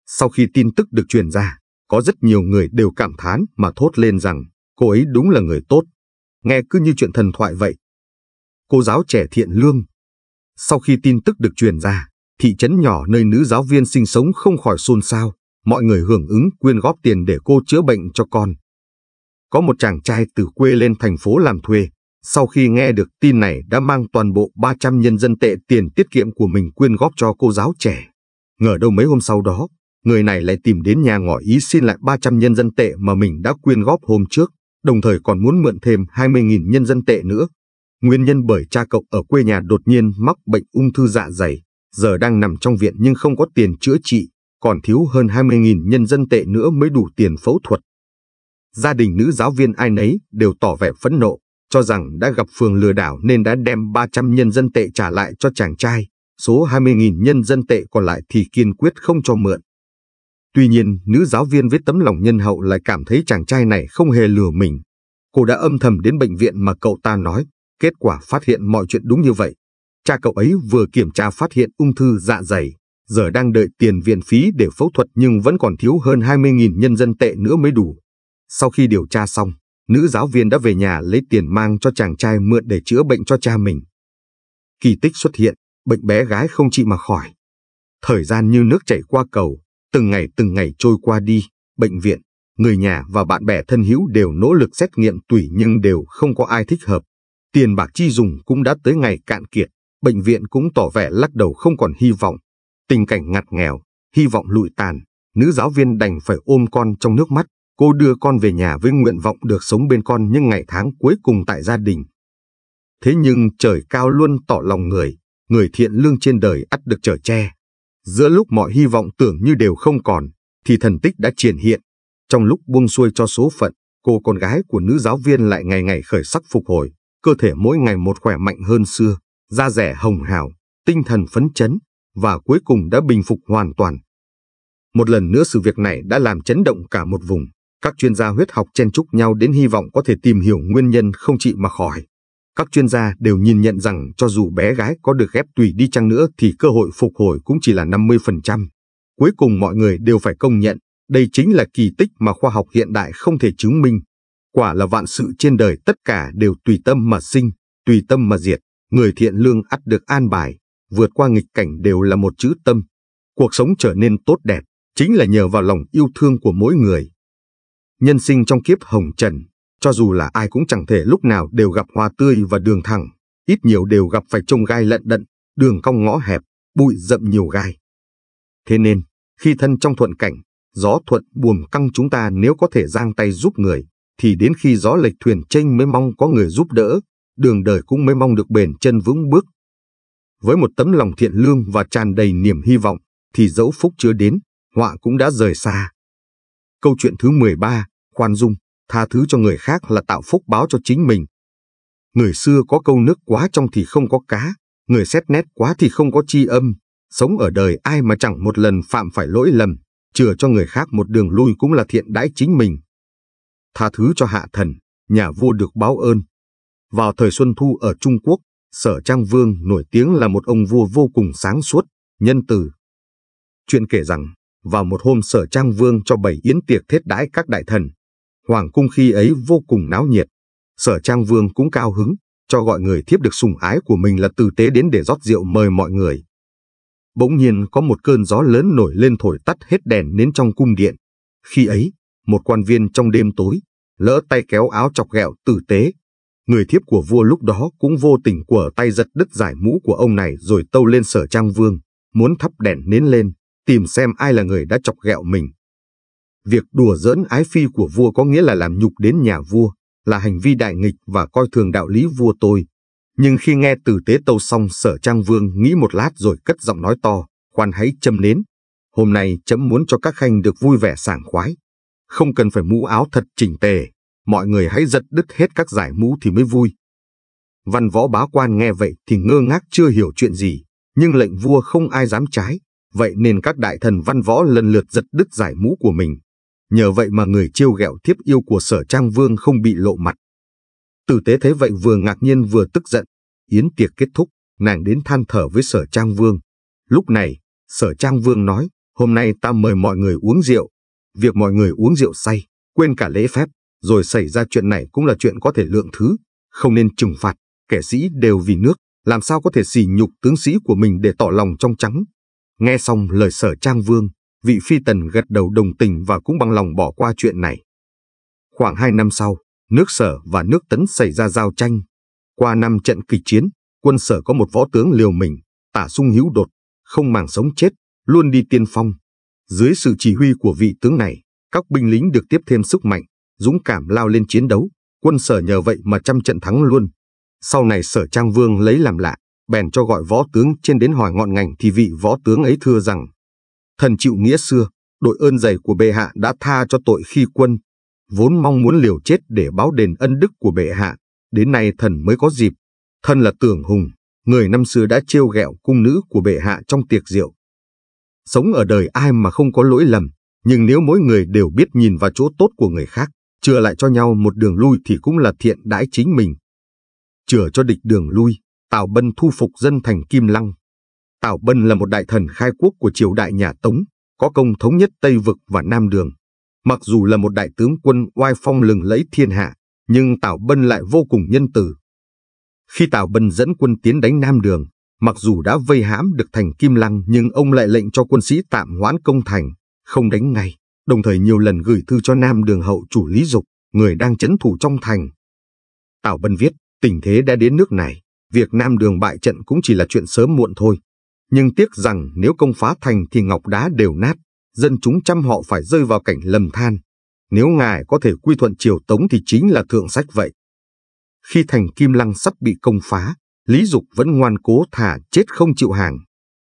Sau khi tin tức được truyền ra, có rất nhiều người đều cảm thán mà thốt lên rằng cô ấy đúng là người tốt, nghe cứ như chuyện thần thoại vậy. Cô giáo trẻ thiện lương. Sau khi tin tức được truyền ra, thị trấn nhỏ nơi nữ giáo viên sinh sống không khỏi xôn xao, mọi người hưởng ứng quyên góp tiền để cô chữa bệnh cho con. Có một chàng trai từ quê lên thành phố làm thuê, sau khi nghe được tin này đã mang toàn bộ 300 nhân dân tệ tiền tiết kiệm của mình quyên góp cho cô giáo trẻ. Ngờ đâu mấy hôm sau đó, người này lại tìm đến nhà ngỏ ý xin lại 300 nhân dân tệ mà mình đã quyên góp hôm trước, đồng thời còn muốn mượn thêm 20.000 nhân dân tệ nữa. Nguyên nhân bởi cha cậu ở quê nhà đột nhiên mắc bệnh ung thư dạ dày, giờ đang nằm trong viện nhưng không có tiền chữa trị, còn thiếu hơn 20.000 nhân dân tệ nữa mới đủ tiền phẫu thuật. Gia đình nữ giáo viên ai nấy đều tỏ vẻ phẫn nộ, cho rằng đã gặp phường lừa đảo nên đã đem 300 nhân dân tệ trả lại cho chàng trai, số 20.000 nhân dân tệ còn lại thì kiên quyết không cho mượn. Tuy nhiên, nữ giáo viên với tấm lòng nhân hậu lại cảm thấy chàng trai này không hề lừa mình. Cô đã âm thầm đến bệnh viện mà cậu ta nói, kết quả phát hiện mọi chuyện đúng như vậy. Cha cậu ấy vừa kiểm tra phát hiện ung thư dạ dày, giờ đang đợi tiền viện phí để phẫu thuật nhưng vẫn còn thiếu hơn 20.000 nhân dân tệ nữa mới đủ. Sau khi điều tra xong, nữ giáo viên đã về nhà lấy tiền mang cho chàng trai mượn để chữa bệnh cho cha mình. Kỳ tích xuất hiện, bệnh bé gái không trị mà khỏi. Thời gian như nước chảy qua cầu, từng ngày từng ngày trôi qua đi, bệnh viện, người nhà và bạn bè thân hữu đều nỗ lực xét nghiệm tùy nhưng đều không có ai thích hợp. Tiền bạc chi dùng cũng đã tới ngày cạn kiệt, bệnh viện cũng tỏ vẻ lắc đầu không còn hy vọng. Tình cảnh ngặt nghèo, hy vọng lụi tàn, nữ giáo viên đành phải ôm con trong nước mắt, Cô đưa con về nhà với nguyện vọng được sống bên con những ngày tháng cuối cùng tại gia đình. Thế nhưng trời cao luôn tỏ lòng người, người thiện lương trên đời ắt được trở che. Giữa lúc mọi hy vọng tưởng như đều không còn, thì thần tích đã triển hiện. Trong lúc buông xuôi cho số phận, cô con gái của nữ giáo viên lại ngày ngày khởi sắc phục hồi, cơ thể mỗi ngày một khỏe mạnh hơn xưa, da rẻ hồng hào, tinh thần phấn chấn, và cuối cùng đã bình phục hoàn toàn. Một lần nữa sự việc này đã làm chấn động cả một vùng. Các chuyên gia huyết học chen chúc nhau đến hy vọng có thể tìm hiểu nguyên nhân không trị mà khỏi. Các chuyên gia đều nhìn nhận rằng cho dù bé gái có được ghép tùy đi chăng nữa thì cơ hội phục hồi cũng chỉ là 50%. Cuối cùng mọi người đều phải công nhận, đây chính là kỳ tích mà khoa học hiện đại không thể chứng minh. Quả là vạn sự trên đời tất cả đều tùy tâm mà sinh, tùy tâm mà diệt, người thiện lương ắt được an bài, vượt qua nghịch cảnh đều là một chữ tâm. Cuộc sống trở nên tốt đẹp, chính là nhờ vào lòng yêu thương của mỗi người. Nhân sinh trong kiếp hồng trần, cho dù là ai cũng chẳng thể lúc nào đều gặp hoa tươi và đường thẳng, ít nhiều đều gặp phải trông gai lận đận, đường cong ngõ hẹp, bụi rậm nhiều gai. Thế nên, khi thân trong thuận cảnh, gió thuận buồm căng chúng ta nếu có thể giang tay giúp người, thì đến khi gió lệch thuyền chênh mới mong có người giúp đỡ, đường đời cũng mới mong được bền chân vững bước. Với một tấm lòng thiện lương và tràn đầy niềm hy vọng, thì dẫu phúc chưa đến, họa cũng đã rời xa. Câu chuyện thứ 13, khoan dung, tha thứ cho người khác là tạo phúc báo cho chính mình. Người xưa có câu nước quá trong thì không có cá, người xét nét quá thì không có chi âm. Sống ở đời ai mà chẳng một lần phạm phải lỗi lầm, chừa cho người khác một đường lui cũng là thiện đãi chính mình. Tha thứ cho hạ thần, nhà vua được báo ơn. Vào thời Xuân Thu ở Trung Quốc, Sở Trang Vương nổi tiếng là một ông vua vô cùng sáng suốt, nhân từ. Chuyện kể rằng, vào một hôm sở trang vương cho bày yến tiệc thết đãi các đại thần. Hoàng cung khi ấy vô cùng náo nhiệt. Sở trang vương cũng cao hứng, cho gọi người thiếp được sùng ái của mình là tử tế đến để rót rượu mời mọi người. Bỗng nhiên có một cơn gió lớn nổi lên thổi tắt hết đèn nến trong cung điện. Khi ấy, một quan viên trong đêm tối, lỡ tay kéo áo chọc ghẹo tử tế. Người thiếp của vua lúc đó cũng vô tình quở tay giật đứt giải mũ của ông này rồi tâu lên sở trang vương, muốn thắp đèn nến lên tìm xem ai là người đã chọc ghẹo mình. Việc đùa giỡn ái phi của vua có nghĩa là làm nhục đến nhà vua, là hành vi đại nghịch và coi thường đạo lý vua tôi. Nhưng khi nghe từ tế tâu xong sở trang vương nghĩ một lát rồi cất giọng nói to, khoan hãy châm nến. Hôm nay chấm muốn cho các khanh được vui vẻ sảng khoái. Không cần phải mũ áo thật chỉnh tề, mọi người hãy giật đứt hết các giải mũ thì mới vui. Văn võ bá quan nghe vậy thì ngơ ngác chưa hiểu chuyện gì, nhưng lệnh vua không ai dám trái. Vậy nên các đại thần văn võ lần lượt giật đứt giải mũ của mình. Nhờ vậy mà người chiêu ghẹo thiếp yêu của sở trang vương không bị lộ mặt. Tử tế thế vậy vừa ngạc nhiên vừa tức giận. Yến tiệc kết thúc, nàng đến than thở với sở trang vương. Lúc này, sở trang vương nói, hôm nay ta mời mọi người uống rượu. Việc mọi người uống rượu say, quên cả lễ phép, rồi xảy ra chuyện này cũng là chuyện có thể lượng thứ, không nên trừng phạt, kẻ sĩ đều vì nước, làm sao có thể xỉ nhục tướng sĩ của mình để tỏ lòng trong trắng. Nghe xong lời sở trang vương, vị phi tần gật đầu đồng tình và cũng bằng lòng bỏ qua chuyện này. Khoảng hai năm sau, nước sở và nước tấn xảy ra giao tranh. Qua năm trận kỳ chiến, quân sở có một võ tướng liều mình, tả sung hữu đột, không màng sống chết, luôn đi tiên phong. Dưới sự chỉ huy của vị tướng này, các binh lính được tiếp thêm sức mạnh, dũng cảm lao lên chiến đấu, quân sở nhờ vậy mà trăm trận thắng luôn. Sau này sở Trang Vương lấy làm lạ, bèn cho gọi võ tướng trên đến hỏi ngọn ngành thì vị võ tướng ấy thưa rằng, thần chịu nghĩa xưa, đội ơn dày của bệ hạ đã tha cho tội khi quân, vốn mong muốn liều chết để báo đền ân đức của bệ hạ, đến nay thần mới có dịp. Thân là tưởng hùng, người năm xưa đã trêu ghẹo cung nữ của bệ hạ trong tiệc rượu. Sống ở đời ai mà không có lỗi lầm, nhưng nếu mỗi người đều biết nhìn vào chỗ tốt của người khác, chừa lại cho nhau một đường lui thì cũng là thiện đãi chính mình. Chừa cho địch đường lui, Tào Bân thu phục dân thành Kim Lăng. Tào Bân là một đại thần khai quốc của triều đại nhà Tống, có công thống nhất Tây Vực và Nam Đường. Mặc dù là một đại tướng quân oai phong lừng lẫy thiên hạ, nhưng Tào Bân lại vô cùng nhân từ. Khi Tào Bân dẫn quân tiến đánh Nam Đường, mặc dù đã vây hãm được thành Kim Lăng nhưng ông lại lệnh cho quân sĩ tạm hoãn công thành, không đánh ngay, đồng thời nhiều lần gửi thư cho Nam Đường hậu chủ Lý Dục, người đang chấn thủ trong thành. Tào Bân viết, tình thế đã đến nước này, việc Nam Đường bại trận cũng chỉ là chuyện sớm muộn thôi. Nhưng tiếc rằng nếu công phá thành thì ngọc đá đều nát, dân chúng trăm họ phải rơi vào cảnh lầm than. Nếu ngài có thể quy thuận triều Tống thì chính là thượng sách vậy. Khi thành Kim Lăng sắp bị công phá, Lý Dục vẫn ngoan cố thả chết không chịu hàng.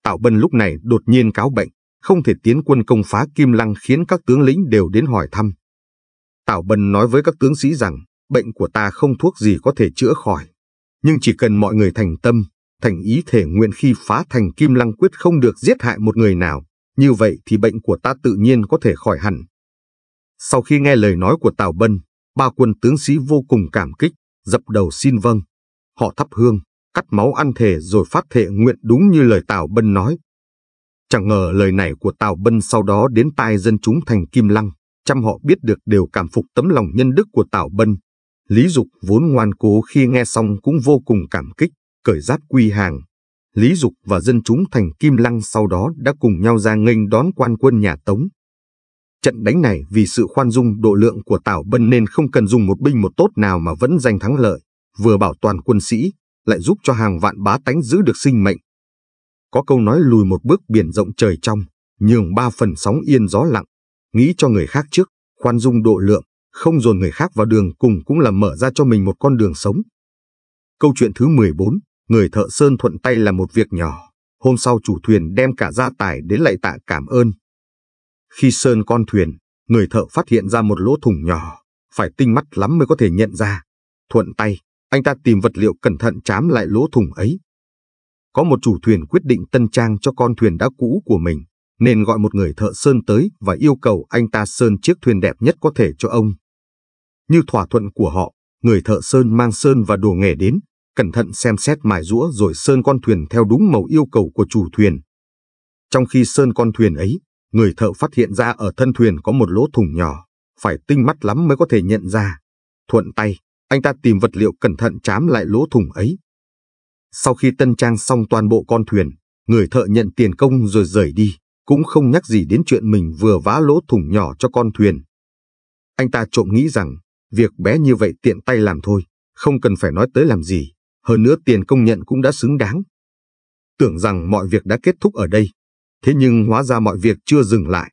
Tảo Bân lúc này đột nhiên cáo bệnh, không thể tiến quân công phá Kim Lăng khiến các tướng lĩnh đều đến hỏi thăm. Tảo Bân nói với các tướng sĩ rằng, bệnh của ta không thuốc gì có thể chữa khỏi, nhưng chỉ cần mọi người thành tâm, thành ý thể nguyện khi phá thành kim lăng quyết không được giết hại một người nào, như vậy thì bệnh của ta tự nhiên có thể khỏi hẳn. Sau khi nghe lời nói của Tào Bân, ba quân tướng sĩ vô cùng cảm kích, dập đầu xin vâng. Họ thắp hương, cắt máu ăn thể rồi phát thệ nguyện đúng như lời Tào Bân nói. Chẳng ngờ lời này của Tào Bân sau đó đến tai dân chúng thành Kim Lăng, chăm họ biết được đều cảm phục tấm lòng nhân đức của Tào Bân, Lý Dục vốn ngoan cố khi nghe xong cũng vô cùng cảm kích, cởi giáp quy hàng. Lý Dục và dân chúng thành Kim Lăng sau đó đã cùng nhau ra nghênh đón quan quân nhà Tống. Trận đánh này vì sự khoan dung độ lượng của Tào Bân nên không cần dùng một binh một tốt nào mà vẫn giành thắng lợi, vừa bảo toàn quân sĩ, lại giúp cho hàng vạn bá tánh giữ được sinh mệnh. Có câu nói lùi một bước biển rộng trời trong, nhường ba phần sóng yên gió lặng, nghĩ cho người khác trước, khoan dung độ lượng, không dồn người khác vào đường cùng cũng là mở ra cho mình một con đường sống. Câu chuyện thứ 14, người thợ sơn thuận tay là một việc nhỏ, hôm sau chủ thuyền đem cả gia tài đến lại tạ cảm ơn. Khi sơn con thuyền, người thợ phát hiện ra một lỗ thủng nhỏ, phải tinh mắt lắm mới có thể nhận ra. Thuận tay, anh ta tìm vật liệu cẩn thận chám lại lỗ thủng ấy. Có một chủ thuyền quyết định tân trang cho con thuyền đã cũ của mình, nên gọi một người thợ sơn tới và yêu cầu anh ta sơn chiếc thuyền đẹp nhất có thể cho ông. Như thỏa thuận của họ, người thợ sơn mang sơn và đồ nghề đến, cẩn thận xem xét mài rũa rồi sơn con thuyền theo đúng màu yêu cầu của chủ thuyền. Trong khi sơn con thuyền ấy, người thợ phát hiện ra ở thân thuyền có một lỗ thủng nhỏ, phải tinh mắt lắm mới có thể nhận ra. Thuận tay, anh ta tìm vật liệu cẩn thận chám lại lỗ thủng ấy. Sau khi tân trang xong toàn bộ con thuyền, người thợ nhận tiền công rồi rời đi, cũng không nhắc gì đến chuyện mình vừa vá lỗ thủng nhỏ cho con thuyền. Anh ta trộm nghĩ rằng Việc bé như vậy tiện tay làm thôi, không cần phải nói tới làm gì, hơn nữa tiền công nhận cũng đã xứng đáng. Tưởng rằng mọi việc đã kết thúc ở đây, thế nhưng hóa ra mọi việc chưa dừng lại.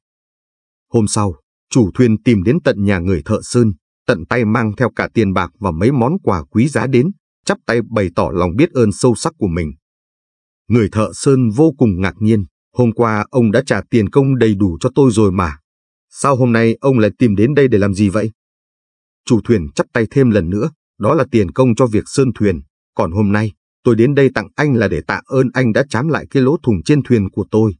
Hôm sau, chủ thuyền tìm đến tận nhà người thợ sơn, tận tay mang theo cả tiền bạc và mấy món quà quý giá đến, chắp tay bày tỏ lòng biết ơn sâu sắc của mình. Người thợ sơn vô cùng ngạc nhiên, hôm qua ông đã trả tiền công đầy đủ cho tôi rồi mà. Sao hôm nay ông lại tìm đến đây để làm gì vậy? Chủ thuyền chắp tay thêm lần nữa, đó là tiền công cho việc sơn thuyền. Còn hôm nay, tôi đến đây tặng anh là để tạ ơn anh đã chám lại cái lỗ thùng trên thuyền của tôi.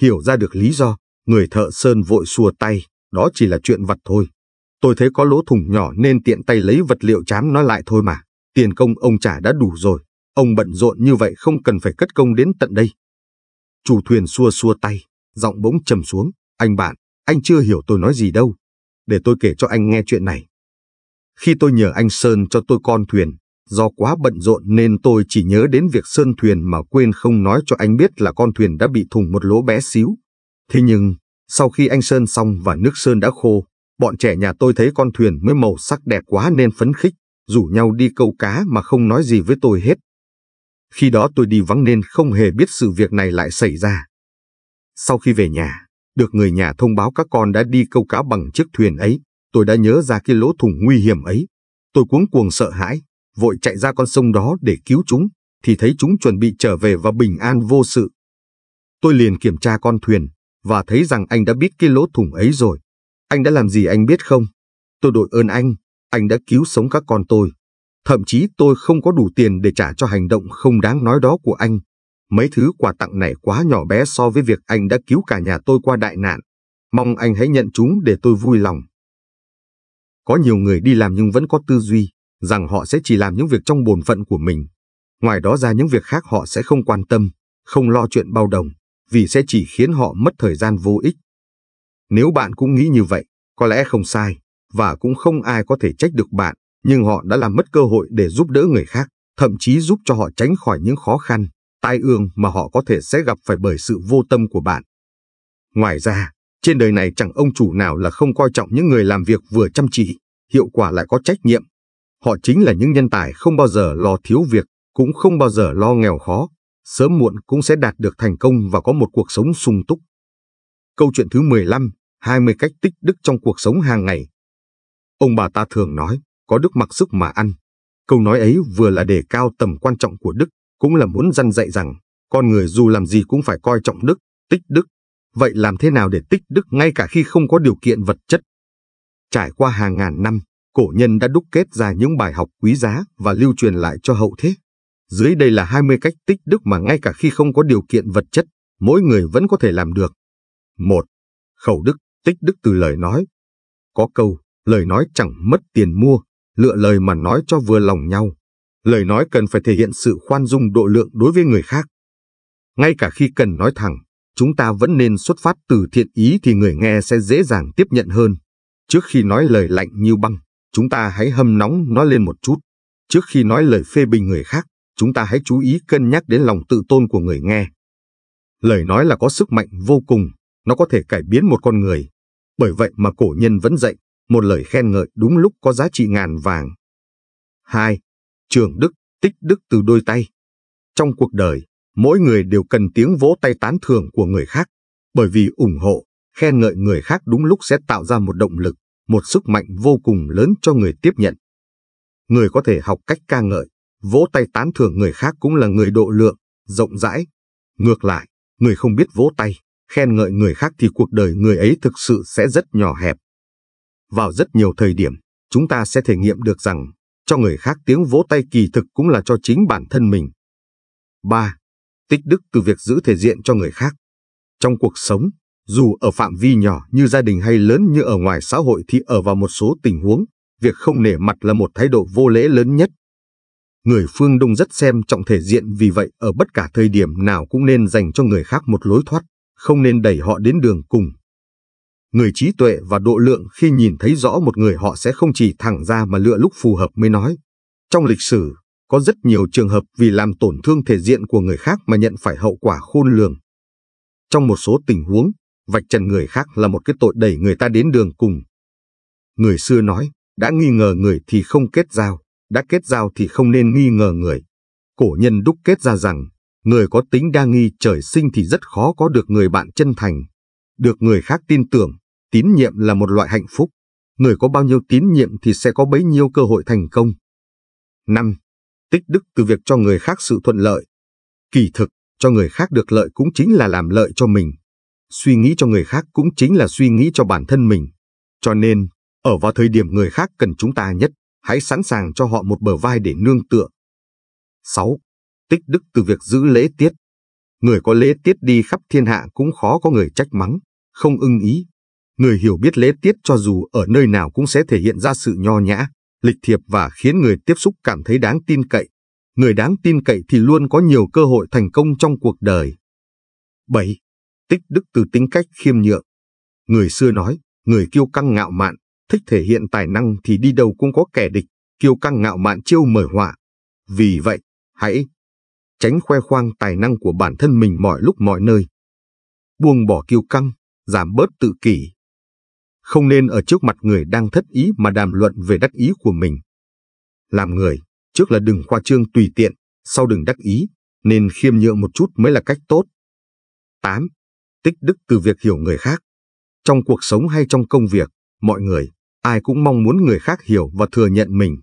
Hiểu ra được lý do, người thợ sơn vội xua tay, đó chỉ là chuyện vặt thôi. Tôi thấy có lỗ thùng nhỏ nên tiện tay lấy vật liệu chám nó lại thôi mà. Tiền công ông trả đã đủ rồi, ông bận rộn như vậy không cần phải cất công đến tận đây. Chủ thuyền xua xua tay, giọng bỗng trầm xuống, anh bạn, anh chưa hiểu tôi nói gì đâu, để tôi kể cho anh nghe chuyện này. Khi tôi nhờ anh Sơn cho tôi con thuyền, do quá bận rộn nên tôi chỉ nhớ đến việc Sơn thuyền mà quên không nói cho anh biết là con thuyền đã bị thủng một lỗ bé xíu. Thế nhưng, sau khi anh Sơn xong và nước Sơn đã khô, bọn trẻ nhà tôi thấy con thuyền mới màu sắc đẹp quá nên phấn khích, rủ nhau đi câu cá mà không nói gì với tôi hết. Khi đó tôi đi vắng nên không hề biết sự việc này lại xảy ra. Sau khi về nhà, được người nhà thông báo các con đã đi câu cá bằng chiếc thuyền ấy, tôi đã nhớ ra cái lỗ thủng nguy hiểm ấy. Tôi cuống cuồng sợ hãi, vội chạy ra con sông đó để cứu chúng, thì thấy chúng chuẩn bị trở về và bình an vô sự. Tôi liền kiểm tra con thuyền, và thấy rằng anh đã biết cái lỗ thủng ấy rồi. Anh đã làm gì anh biết không? Tôi đội ơn anh, anh đã cứu sống các con tôi. Thậm chí tôi không có đủ tiền để trả cho hành động không đáng nói đó của anh. Mấy thứ quà tặng này quá nhỏ bé so với việc anh đã cứu cả nhà tôi qua đại nạn. Mong anh hãy nhận chúng để tôi vui lòng. Có nhiều người đi làm nhưng vẫn có tư duy rằng họ sẽ chỉ làm những việc trong bổn phận của mình. Ngoài đó ra những việc khác họ sẽ không quan tâm, không lo chuyện bao đồng, vì sẽ chỉ khiến họ mất thời gian vô ích. Nếu bạn cũng nghĩ như vậy, có lẽ không sai, và cũng không ai có thể trách được bạn, nhưng họ đã làm mất cơ hội để giúp đỡ người khác, thậm chí giúp cho họ tránh khỏi những khó khăn tai ương mà họ có thể sẽ gặp phải bởi sự vô tâm của bạn. Ngoài ra, trên đời này chẳng ông chủ nào là không coi trọng những người làm việc vừa chăm chỉ, hiệu quả lại có trách nhiệm. Họ chính là những nhân tài không bao giờ lo thiếu việc, cũng không bao giờ lo nghèo khó, sớm muộn cũng sẽ đạt được thành công và có một cuộc sống sung túc. Câu chuyện thứ 15, 20 cách tích đức trong cuộc sống hàng ngày. Ông bà ta thường nói, có đức mặc sức mà ăn. Câu nói ấy vừa là đề cao tầm quan trọng của đức, cũng là muốn dân dạy rằng con người dù làm gì cũng phải coi trọng đức, tích đức. Vậy làm thế nào để tích đức ngay cả khi không có điều kiện vật chất? Trải qua hàng ngàn năm, cổ nhân đã đúc kết ra những bài học quý giá và lưu truyền lại cho hậu thế. Dưới đây là 20 cách tích đức mà ngay cả khi không có điều kiện vật chất, mỗi người vẫn có thể làm được. 1. Khẩu đức, tích đức từ lời nói. Có câu, lời nói chẳng mất tiền mua, lựa lời mà nói cho vừa lòng nhau lời nói cần phải thể hiện sự khoan dung độ lượng đối với người khác. Ngay cả khi cần nói thẳng, chúng ta vẫn nên xuất phát từ thiện ý thì người nghe sẽ dễ dàng tiếp nhận hơn. Trước khi nói lời lạnh như băng, chúng ta hãy hâm nóng nó lên một chút. Trước khi nói lời phê bình người khác, chúng ta hãy chú ý cân nhắc đến lòng tự tôn của người nghe. Lời nói là có sức mạnh vô cùng, nó có thể cải biến một con người. Bởi vậy mà cổ nhân vẫn dạy, một lời khen ngợi đúng lúc có giá trị ngàn vàng. 2 trường đức, tích đức từ đôi tay. Trong cuộc đời, mỗi người đều cần tiếng vỗ tay tán thưởng của người khác, bởi vì ủng hộ, khen ngợi người khác đúng lúc sẽ tạo ra một động lực, một sức mạnh vô cùng lớn cho người tiếp nhận. Người có thể học cách ca ngợi, vỗ tay tán thưởng người khác cũng là người độ lượng, rộng rãi. Ngược lại, người không biết vỗ tay, khen ngợi người khác thì cuộc đời người ấy thực sự sẽ rất nhỏ hẹp. Vào rất nhiều thời điểm, chúng ta sẽ thể nghiệm được rằng cho người khác tiếng vỗ tay kỳ thực cũng là cho chính bản thân mình. 3. Tích đức từ việc giữ thể diện cho người khác. Trong cuộc sống, dù ở phạm vi nhỏ như gia đình hay lớn như ở ngoài xã hội thì ở vào một số tình huống, việc không nể mặt là một thái độ vô lễ lớn nhất. Người phương Đông rất xem trọng thể diện vì vậy ở bất cả thời điểm nào cũng nên dành cho người khác một lối thoát, không nên đẩy họ đến đường cùng, người trí tuệ và độ lượng khi nhìn thấy rõ một người họ sẽ không chỉ thẳng ra mà lựa lúc phù hợp mới nói. Trong lịch sử, có rất nhiều trường hợp vì làm tổn thương thể diện của người khác mà nhận phải hậu quả khôn lường. Trong một số tình huống, vạch trần người khác là một cái tội đẩy người ta đến đường cùng. Người xưa nói, đã nghi ngờ người thì không kết giao, đã kết giao thì không nên nghi ngờ người. Cổ nhân đúc kết ra rằng, người có tính đa nghi trời sinh thì rất khó có được người bạn chân thành. Được người khác tin tưởng, tín nhiệm là một loại hạnh phúc. Người có bao nhiêu tín nhiệm thì sẽ có bấy nhiêu cơ hội thành công. 5. Tích đức từ việc cho người khác sự thuận lợi. Kỳ thực, cho người khác được lợi cũng chính là làm lợi cho mình. Suy nghĩ cho người khác cũng chính là suy nghĩ cho bản thân mình. Cho nên, ở vào thời điểm người khác cần chúng ta nhất, hãy sẵn sàng cho họ một bờ vai để nương tựa. 6. Tích đức từ việc giữ lễ tiết. Người có lễ tiết đi khắp thiên hạ cũng khó có người trách mắng không ưng ý. Người hiểu biết lễ tiết cho dù ở nơi nào cũng sẽ thể hiện ra sự nho nhã, lịch thiệp và khiến người tiếp xúc cảm thấy đáng tin cậy. Người đáng tin cậy thì luôn có nhiều cơ hội thành công trong cuộc đời. 7. Tích đức từ tính cách khiêm nhượng. Người xưa nói, người kiêu căng ngạo mạn, thích thể hiện tài năng thì đi đâu cũng có kẻ địch, kiêu căng ngạo mạn chiêu mời họa. Vì vậy, hãy tránh khoe khoang tài năng của bản thân mình mọi lúc mọi nơi. Buông bỏ kiêu căng, giảm bớt tự kỷ. Không nên ở trước mặt người đang thất ý mà đàm luận về đắc ý của mình. Làm người, trước là đừng khoa trương tùy tiện, sau đừng đắc ý, nên khiêm nhượng một chút mới là cách tốt. 8. Tích đức từ việc hiểu người khác. Trong cuộc sống hay trong công việc, mọi người, ai cũng mong muốn người khác hiểu và thừa nhận mình.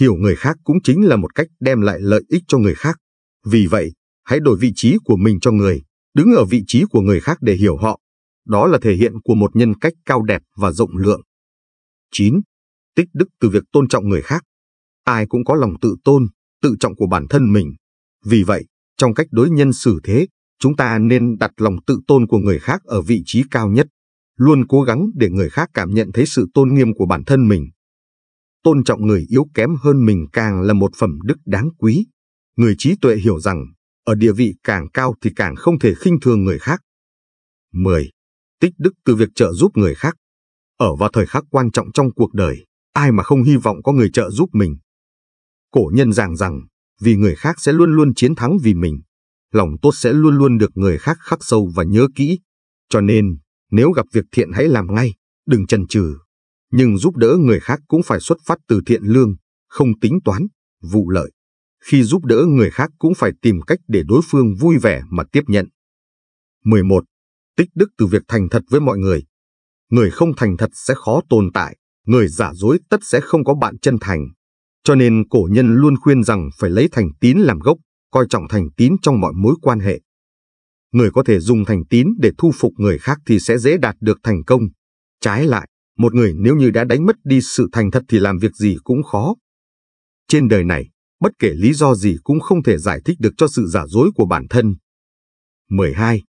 Hiểu người khác cũng chính là một cách đem lại lợi ích cho người khác. Vì vậy, hãy đổi vị trí của mình cho người, đứng ở vị trí của người khác để hiểu họ. Đó là thể hiện của một nhân cách cao đẹp và rộng lượng. 9. Tích đức từ việc tôn trọng người khác. Ai cũng có lòng tự tôn, tự trọng của bản thân mình. Vì vậy, trong cách đối nhân xử thế, chúng ta nên đặt lòng tự tôn của người khác ở vị trí cao nhất, luôn cố gắng để người khác cảm nhận thấy sự tôn nghiêm của bản thân mình. Tôn trọng người yếu kém hơn mình càng là một phẩm đức đáng quý. Người trí tuệ hiểu rằng, ở địa vị càng cao thì càng không thể khinh thường người khác. 10 tích đức từ việc trợ giúp người khác. Ở vào thời khắc quan trọng trong cuộc đời, ai mà không hy vọng có người trợ giúp mình. Cổ nhân giảng rằng, vì người khác sẽ luôn luôn chiến thắng vì mình. Lòng tốt sẽ luôn luôn được người khác khắc sâu và nhớ kỹ. Cho nên, nếu gặp việc thiện hãy làm ngay, đừng chần chừ. Nhưng giúp đỡ người khác cũng phải xuất phát từ thiện lương, không tính toán, vụ lợi. Khi giúp đỡ người khác cũng phải tìm cách để đối phương vui vẻ mà tiếp nhận. 11 tích đức từ việc thành thật với mọi người. Người không thành thật sẽ khó tồn tại, người giả dối tất sẽ không có bạn chân thành. Cho nên cổ nhân luôn khuyên rằng phải lấy thành tín làm gốc, coi trọng thành tín trong mọi mối quan hệ. Người có thể dùng thành tín để thu phục người khác thì sẽ dễ đạt được thành công. Trái lại, một người nếu như đã đánh mất đi sự thành thật thì làm việc gì cũng khó. Trên đời này, bất kể lý do gì cũng không thể giải thích được cho sự giả dối của bản thân. 12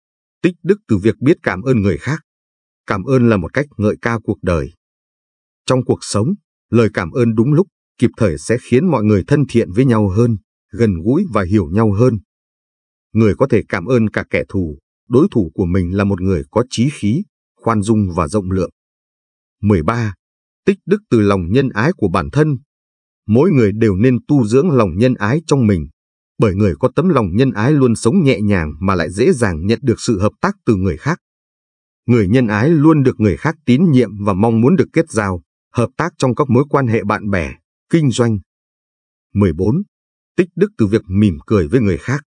tích đức từ việc biết cảm ơn người khác. Cảm ơn là một cách ngợi ca cuộc đời. Trong cuộc sống, lời cảm ơn đúng lúc, kịp thời sẽ khiến mọi người thân thiện với nhau hơn, gần gũi và hiểu nhau hơn. Người có thể cảm ơn cả kẻ thù, đối thủ của mình là một người có trí khí, khoan dung và rộng lượng. 13. Tích đức từ lòng nhân ái của bản thân. Mỗi người đều nên tu dưỡng lòng nhân ái trong mình, bởi người có tấm lòng nhân ái luôn sống nhẹ nhàng mà lại dễ dàng nhận được sự hợp tác từ người khác. Người nhân ái luôn được người khác tín nhiệm và mong muốn được kết giao, hợp tác trong các mối quan hệ bạn bè, kinh doanh. 14. Tích đức từ việc mỉm cười với người khác.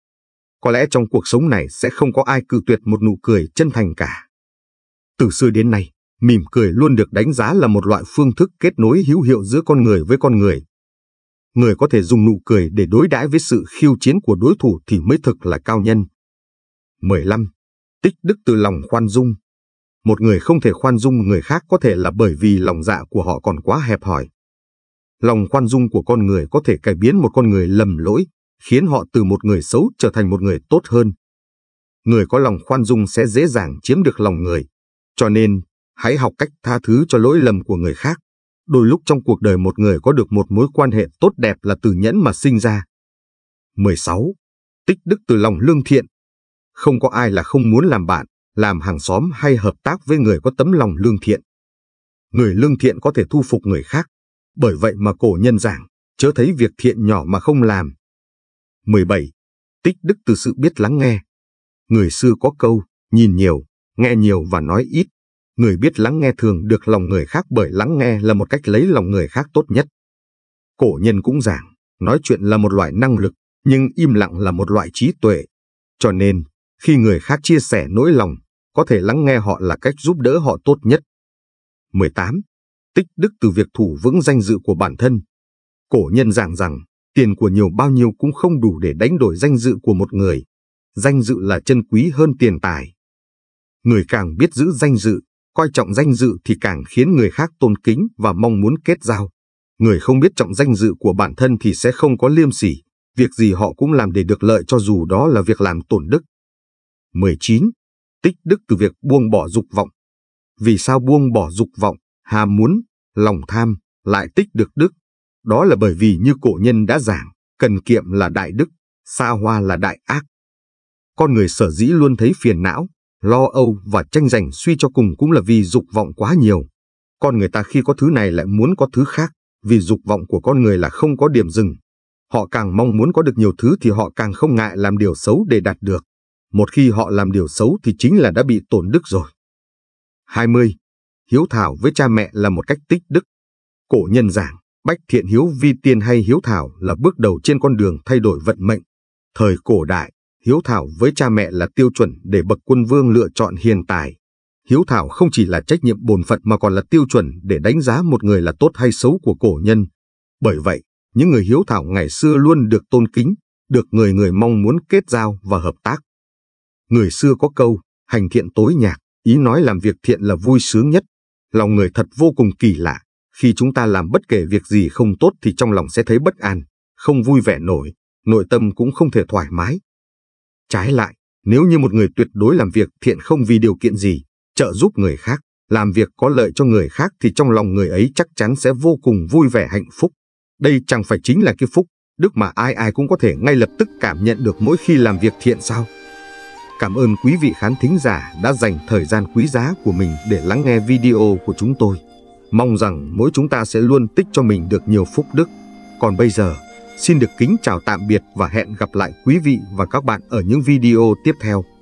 Có lẽ trong cuộc sống này sẽ không có ai cự tuyệt một nụ cười chân thành cả. Từ xưa đến nay, mỉm cười luôn được đánh giá là một loại phương thức kết nối hữu hiệu giữa con người với con người, người có thể dùng nụ cười để đối đãi với sự khiêu chiến của đối thủ thì mới thực là cao nhân. 15. Tích đức từ lòng khoan dung Một người không thể khoan dung người khác có thể là bởi vì lòng dạ của họ còn quá hẹp hòi. Lòng khoan dung của con người có thể cải biến một con người lầm lỗi, khiến họ từ một người xấu trở thành một người tốt hơn. Người có lòng khoan dung sẽ dễ dàng chiếm được lòng người, cho nên hãy học cách tha thứ cho lỗi lầm của người khác. Đôi lúc trong cuộc đời một người có được một mối quan hệ tốt đẹp là từ nhẫn mà sinh ra. 16. Tích đức từ lòng lương thiện. Không có ai là không muốn làm bạn, làm hàng xóm hay hợp tác với người có tấm lòng lương thiện. Người lương thiện có thể thu phục người khác, bởi vậy mà cổ nhân giảng, chớ thấy việc thiện nhỏ mà không làm. 17. Tích đức từ sự biết lắng nghe. Người xưa có câu, nhìn nhiều, nghe nhiều và nói ít người biết lắng nghe thường được lòng người khác bởi lắng nghe là một cách lấy lòng người khác tốt nhất. Cổ nhân cũng giảng, nói chuyện là một loại năng lực, nhưng im lặng là một loại trí tuệ. Cho nên, khi người khác chia sẻ nỗi lòng, có thể lắng nghe họ là cách giúp đỡ họ tốt nhất. 18. Tích đức từ việc thủ vững danh dự của bản thân. Cổ nhân giảng rằng, tiền của nhiều bao nhiêu cũng không đủ để đánh đổi danh dự của một người. Danh dự là chân quý hơn tiền tài. Người càng biết giữ danh dự coi trọng danh dự thì càng khiến người khác tôn kính và mong muốn kết giao. Người không biết trọng danh dự của bản thân thì sẽ không có liêm sỉ, việc gì họ cũng làm để được lợi cho dù đó là việc làm tổn đức. 19. Tích đức từ việc buông bỏ dục vọng. Vì sao buông bỏ dục vọng, ham muốn, lòng tham lại tích được đức? Đó là bởi vì như cổ nhân đã giảng, cần kiệm là đại đức, xa hoa là đại ác. Con người sở dĩ luôn thấy phiền não, lo âu và tranh giành suy cho cùng cũng là vì dục vọng quá nhiều. Con người ta khi có thứ này lại muốn có thứ khác, vì dục vọng của con người là không có điểm dừng. Họ càng mong muốn có được nhiều thứ thì họ càng không ngại làm điều xấu để đạt được. Một khi họ làm điều xấu thì chính là đã bị tổn đức rồi. 20. Hiếu thảo với cha mẹ là một cách tích đức. Cổ nhân giảng, bách thiện hiếu vi tiên hay hiếu thảo là bước đầu trên con đường thay đổi vận mệnh. Thời cổ đại, hiếu thảo với cha mẹ là tiêu chuẩn để bậc quân vương lựa chọn hiền tài. Hiếu thảo không chỉ là trách nhiệm bổn phận mà còn là tiêu chuẩn để đánh giá một người là tốt hay xấu của cổ nhân. Bởi vậy, những người hiếu thảo ngày xưa luôn được tôn kính, được người người mong muốn kết giao và hợp tác. Người xưa có câu, hành thiện tối nhạc, ý nói làm việc thiện là vui sướng nhất. Lòng người thật vô cùng kỳ lạ, khi chúng ta làm bất kể việc gì không tốt thì trong lòng sẽ thấy bất an, không vui vẻ nổi, nội tâm cũng không thể thoải mái, Trái lại, nếu như một người tuyệt đối làm việc thiện không vì điều kiện gì, trợ giúp người khác, làm việc có lợi cho người khác thì trong lòng người ấy chắc chắn sẽ vô cùng vui vẻ hạnh phúc. Đây chẳng phải chính là cái phúc, đức mà ai ai cũng có thể ngay lập tức cảm nhận được mỗi khi làm việc thiện sao. Cảm ơn quý vị khán thính giả đã dành thời gian quý giá của mình để lắng nghe video của chúng tôi. Mong rằng mỗi chúng ta sẽ luôn tích cho mình được nhiều phúc đức. Còn bây giờ, Xin được kính chào tạm biệt và hẹn gặp lại quý vị và các bạn ở những video tiếp theo.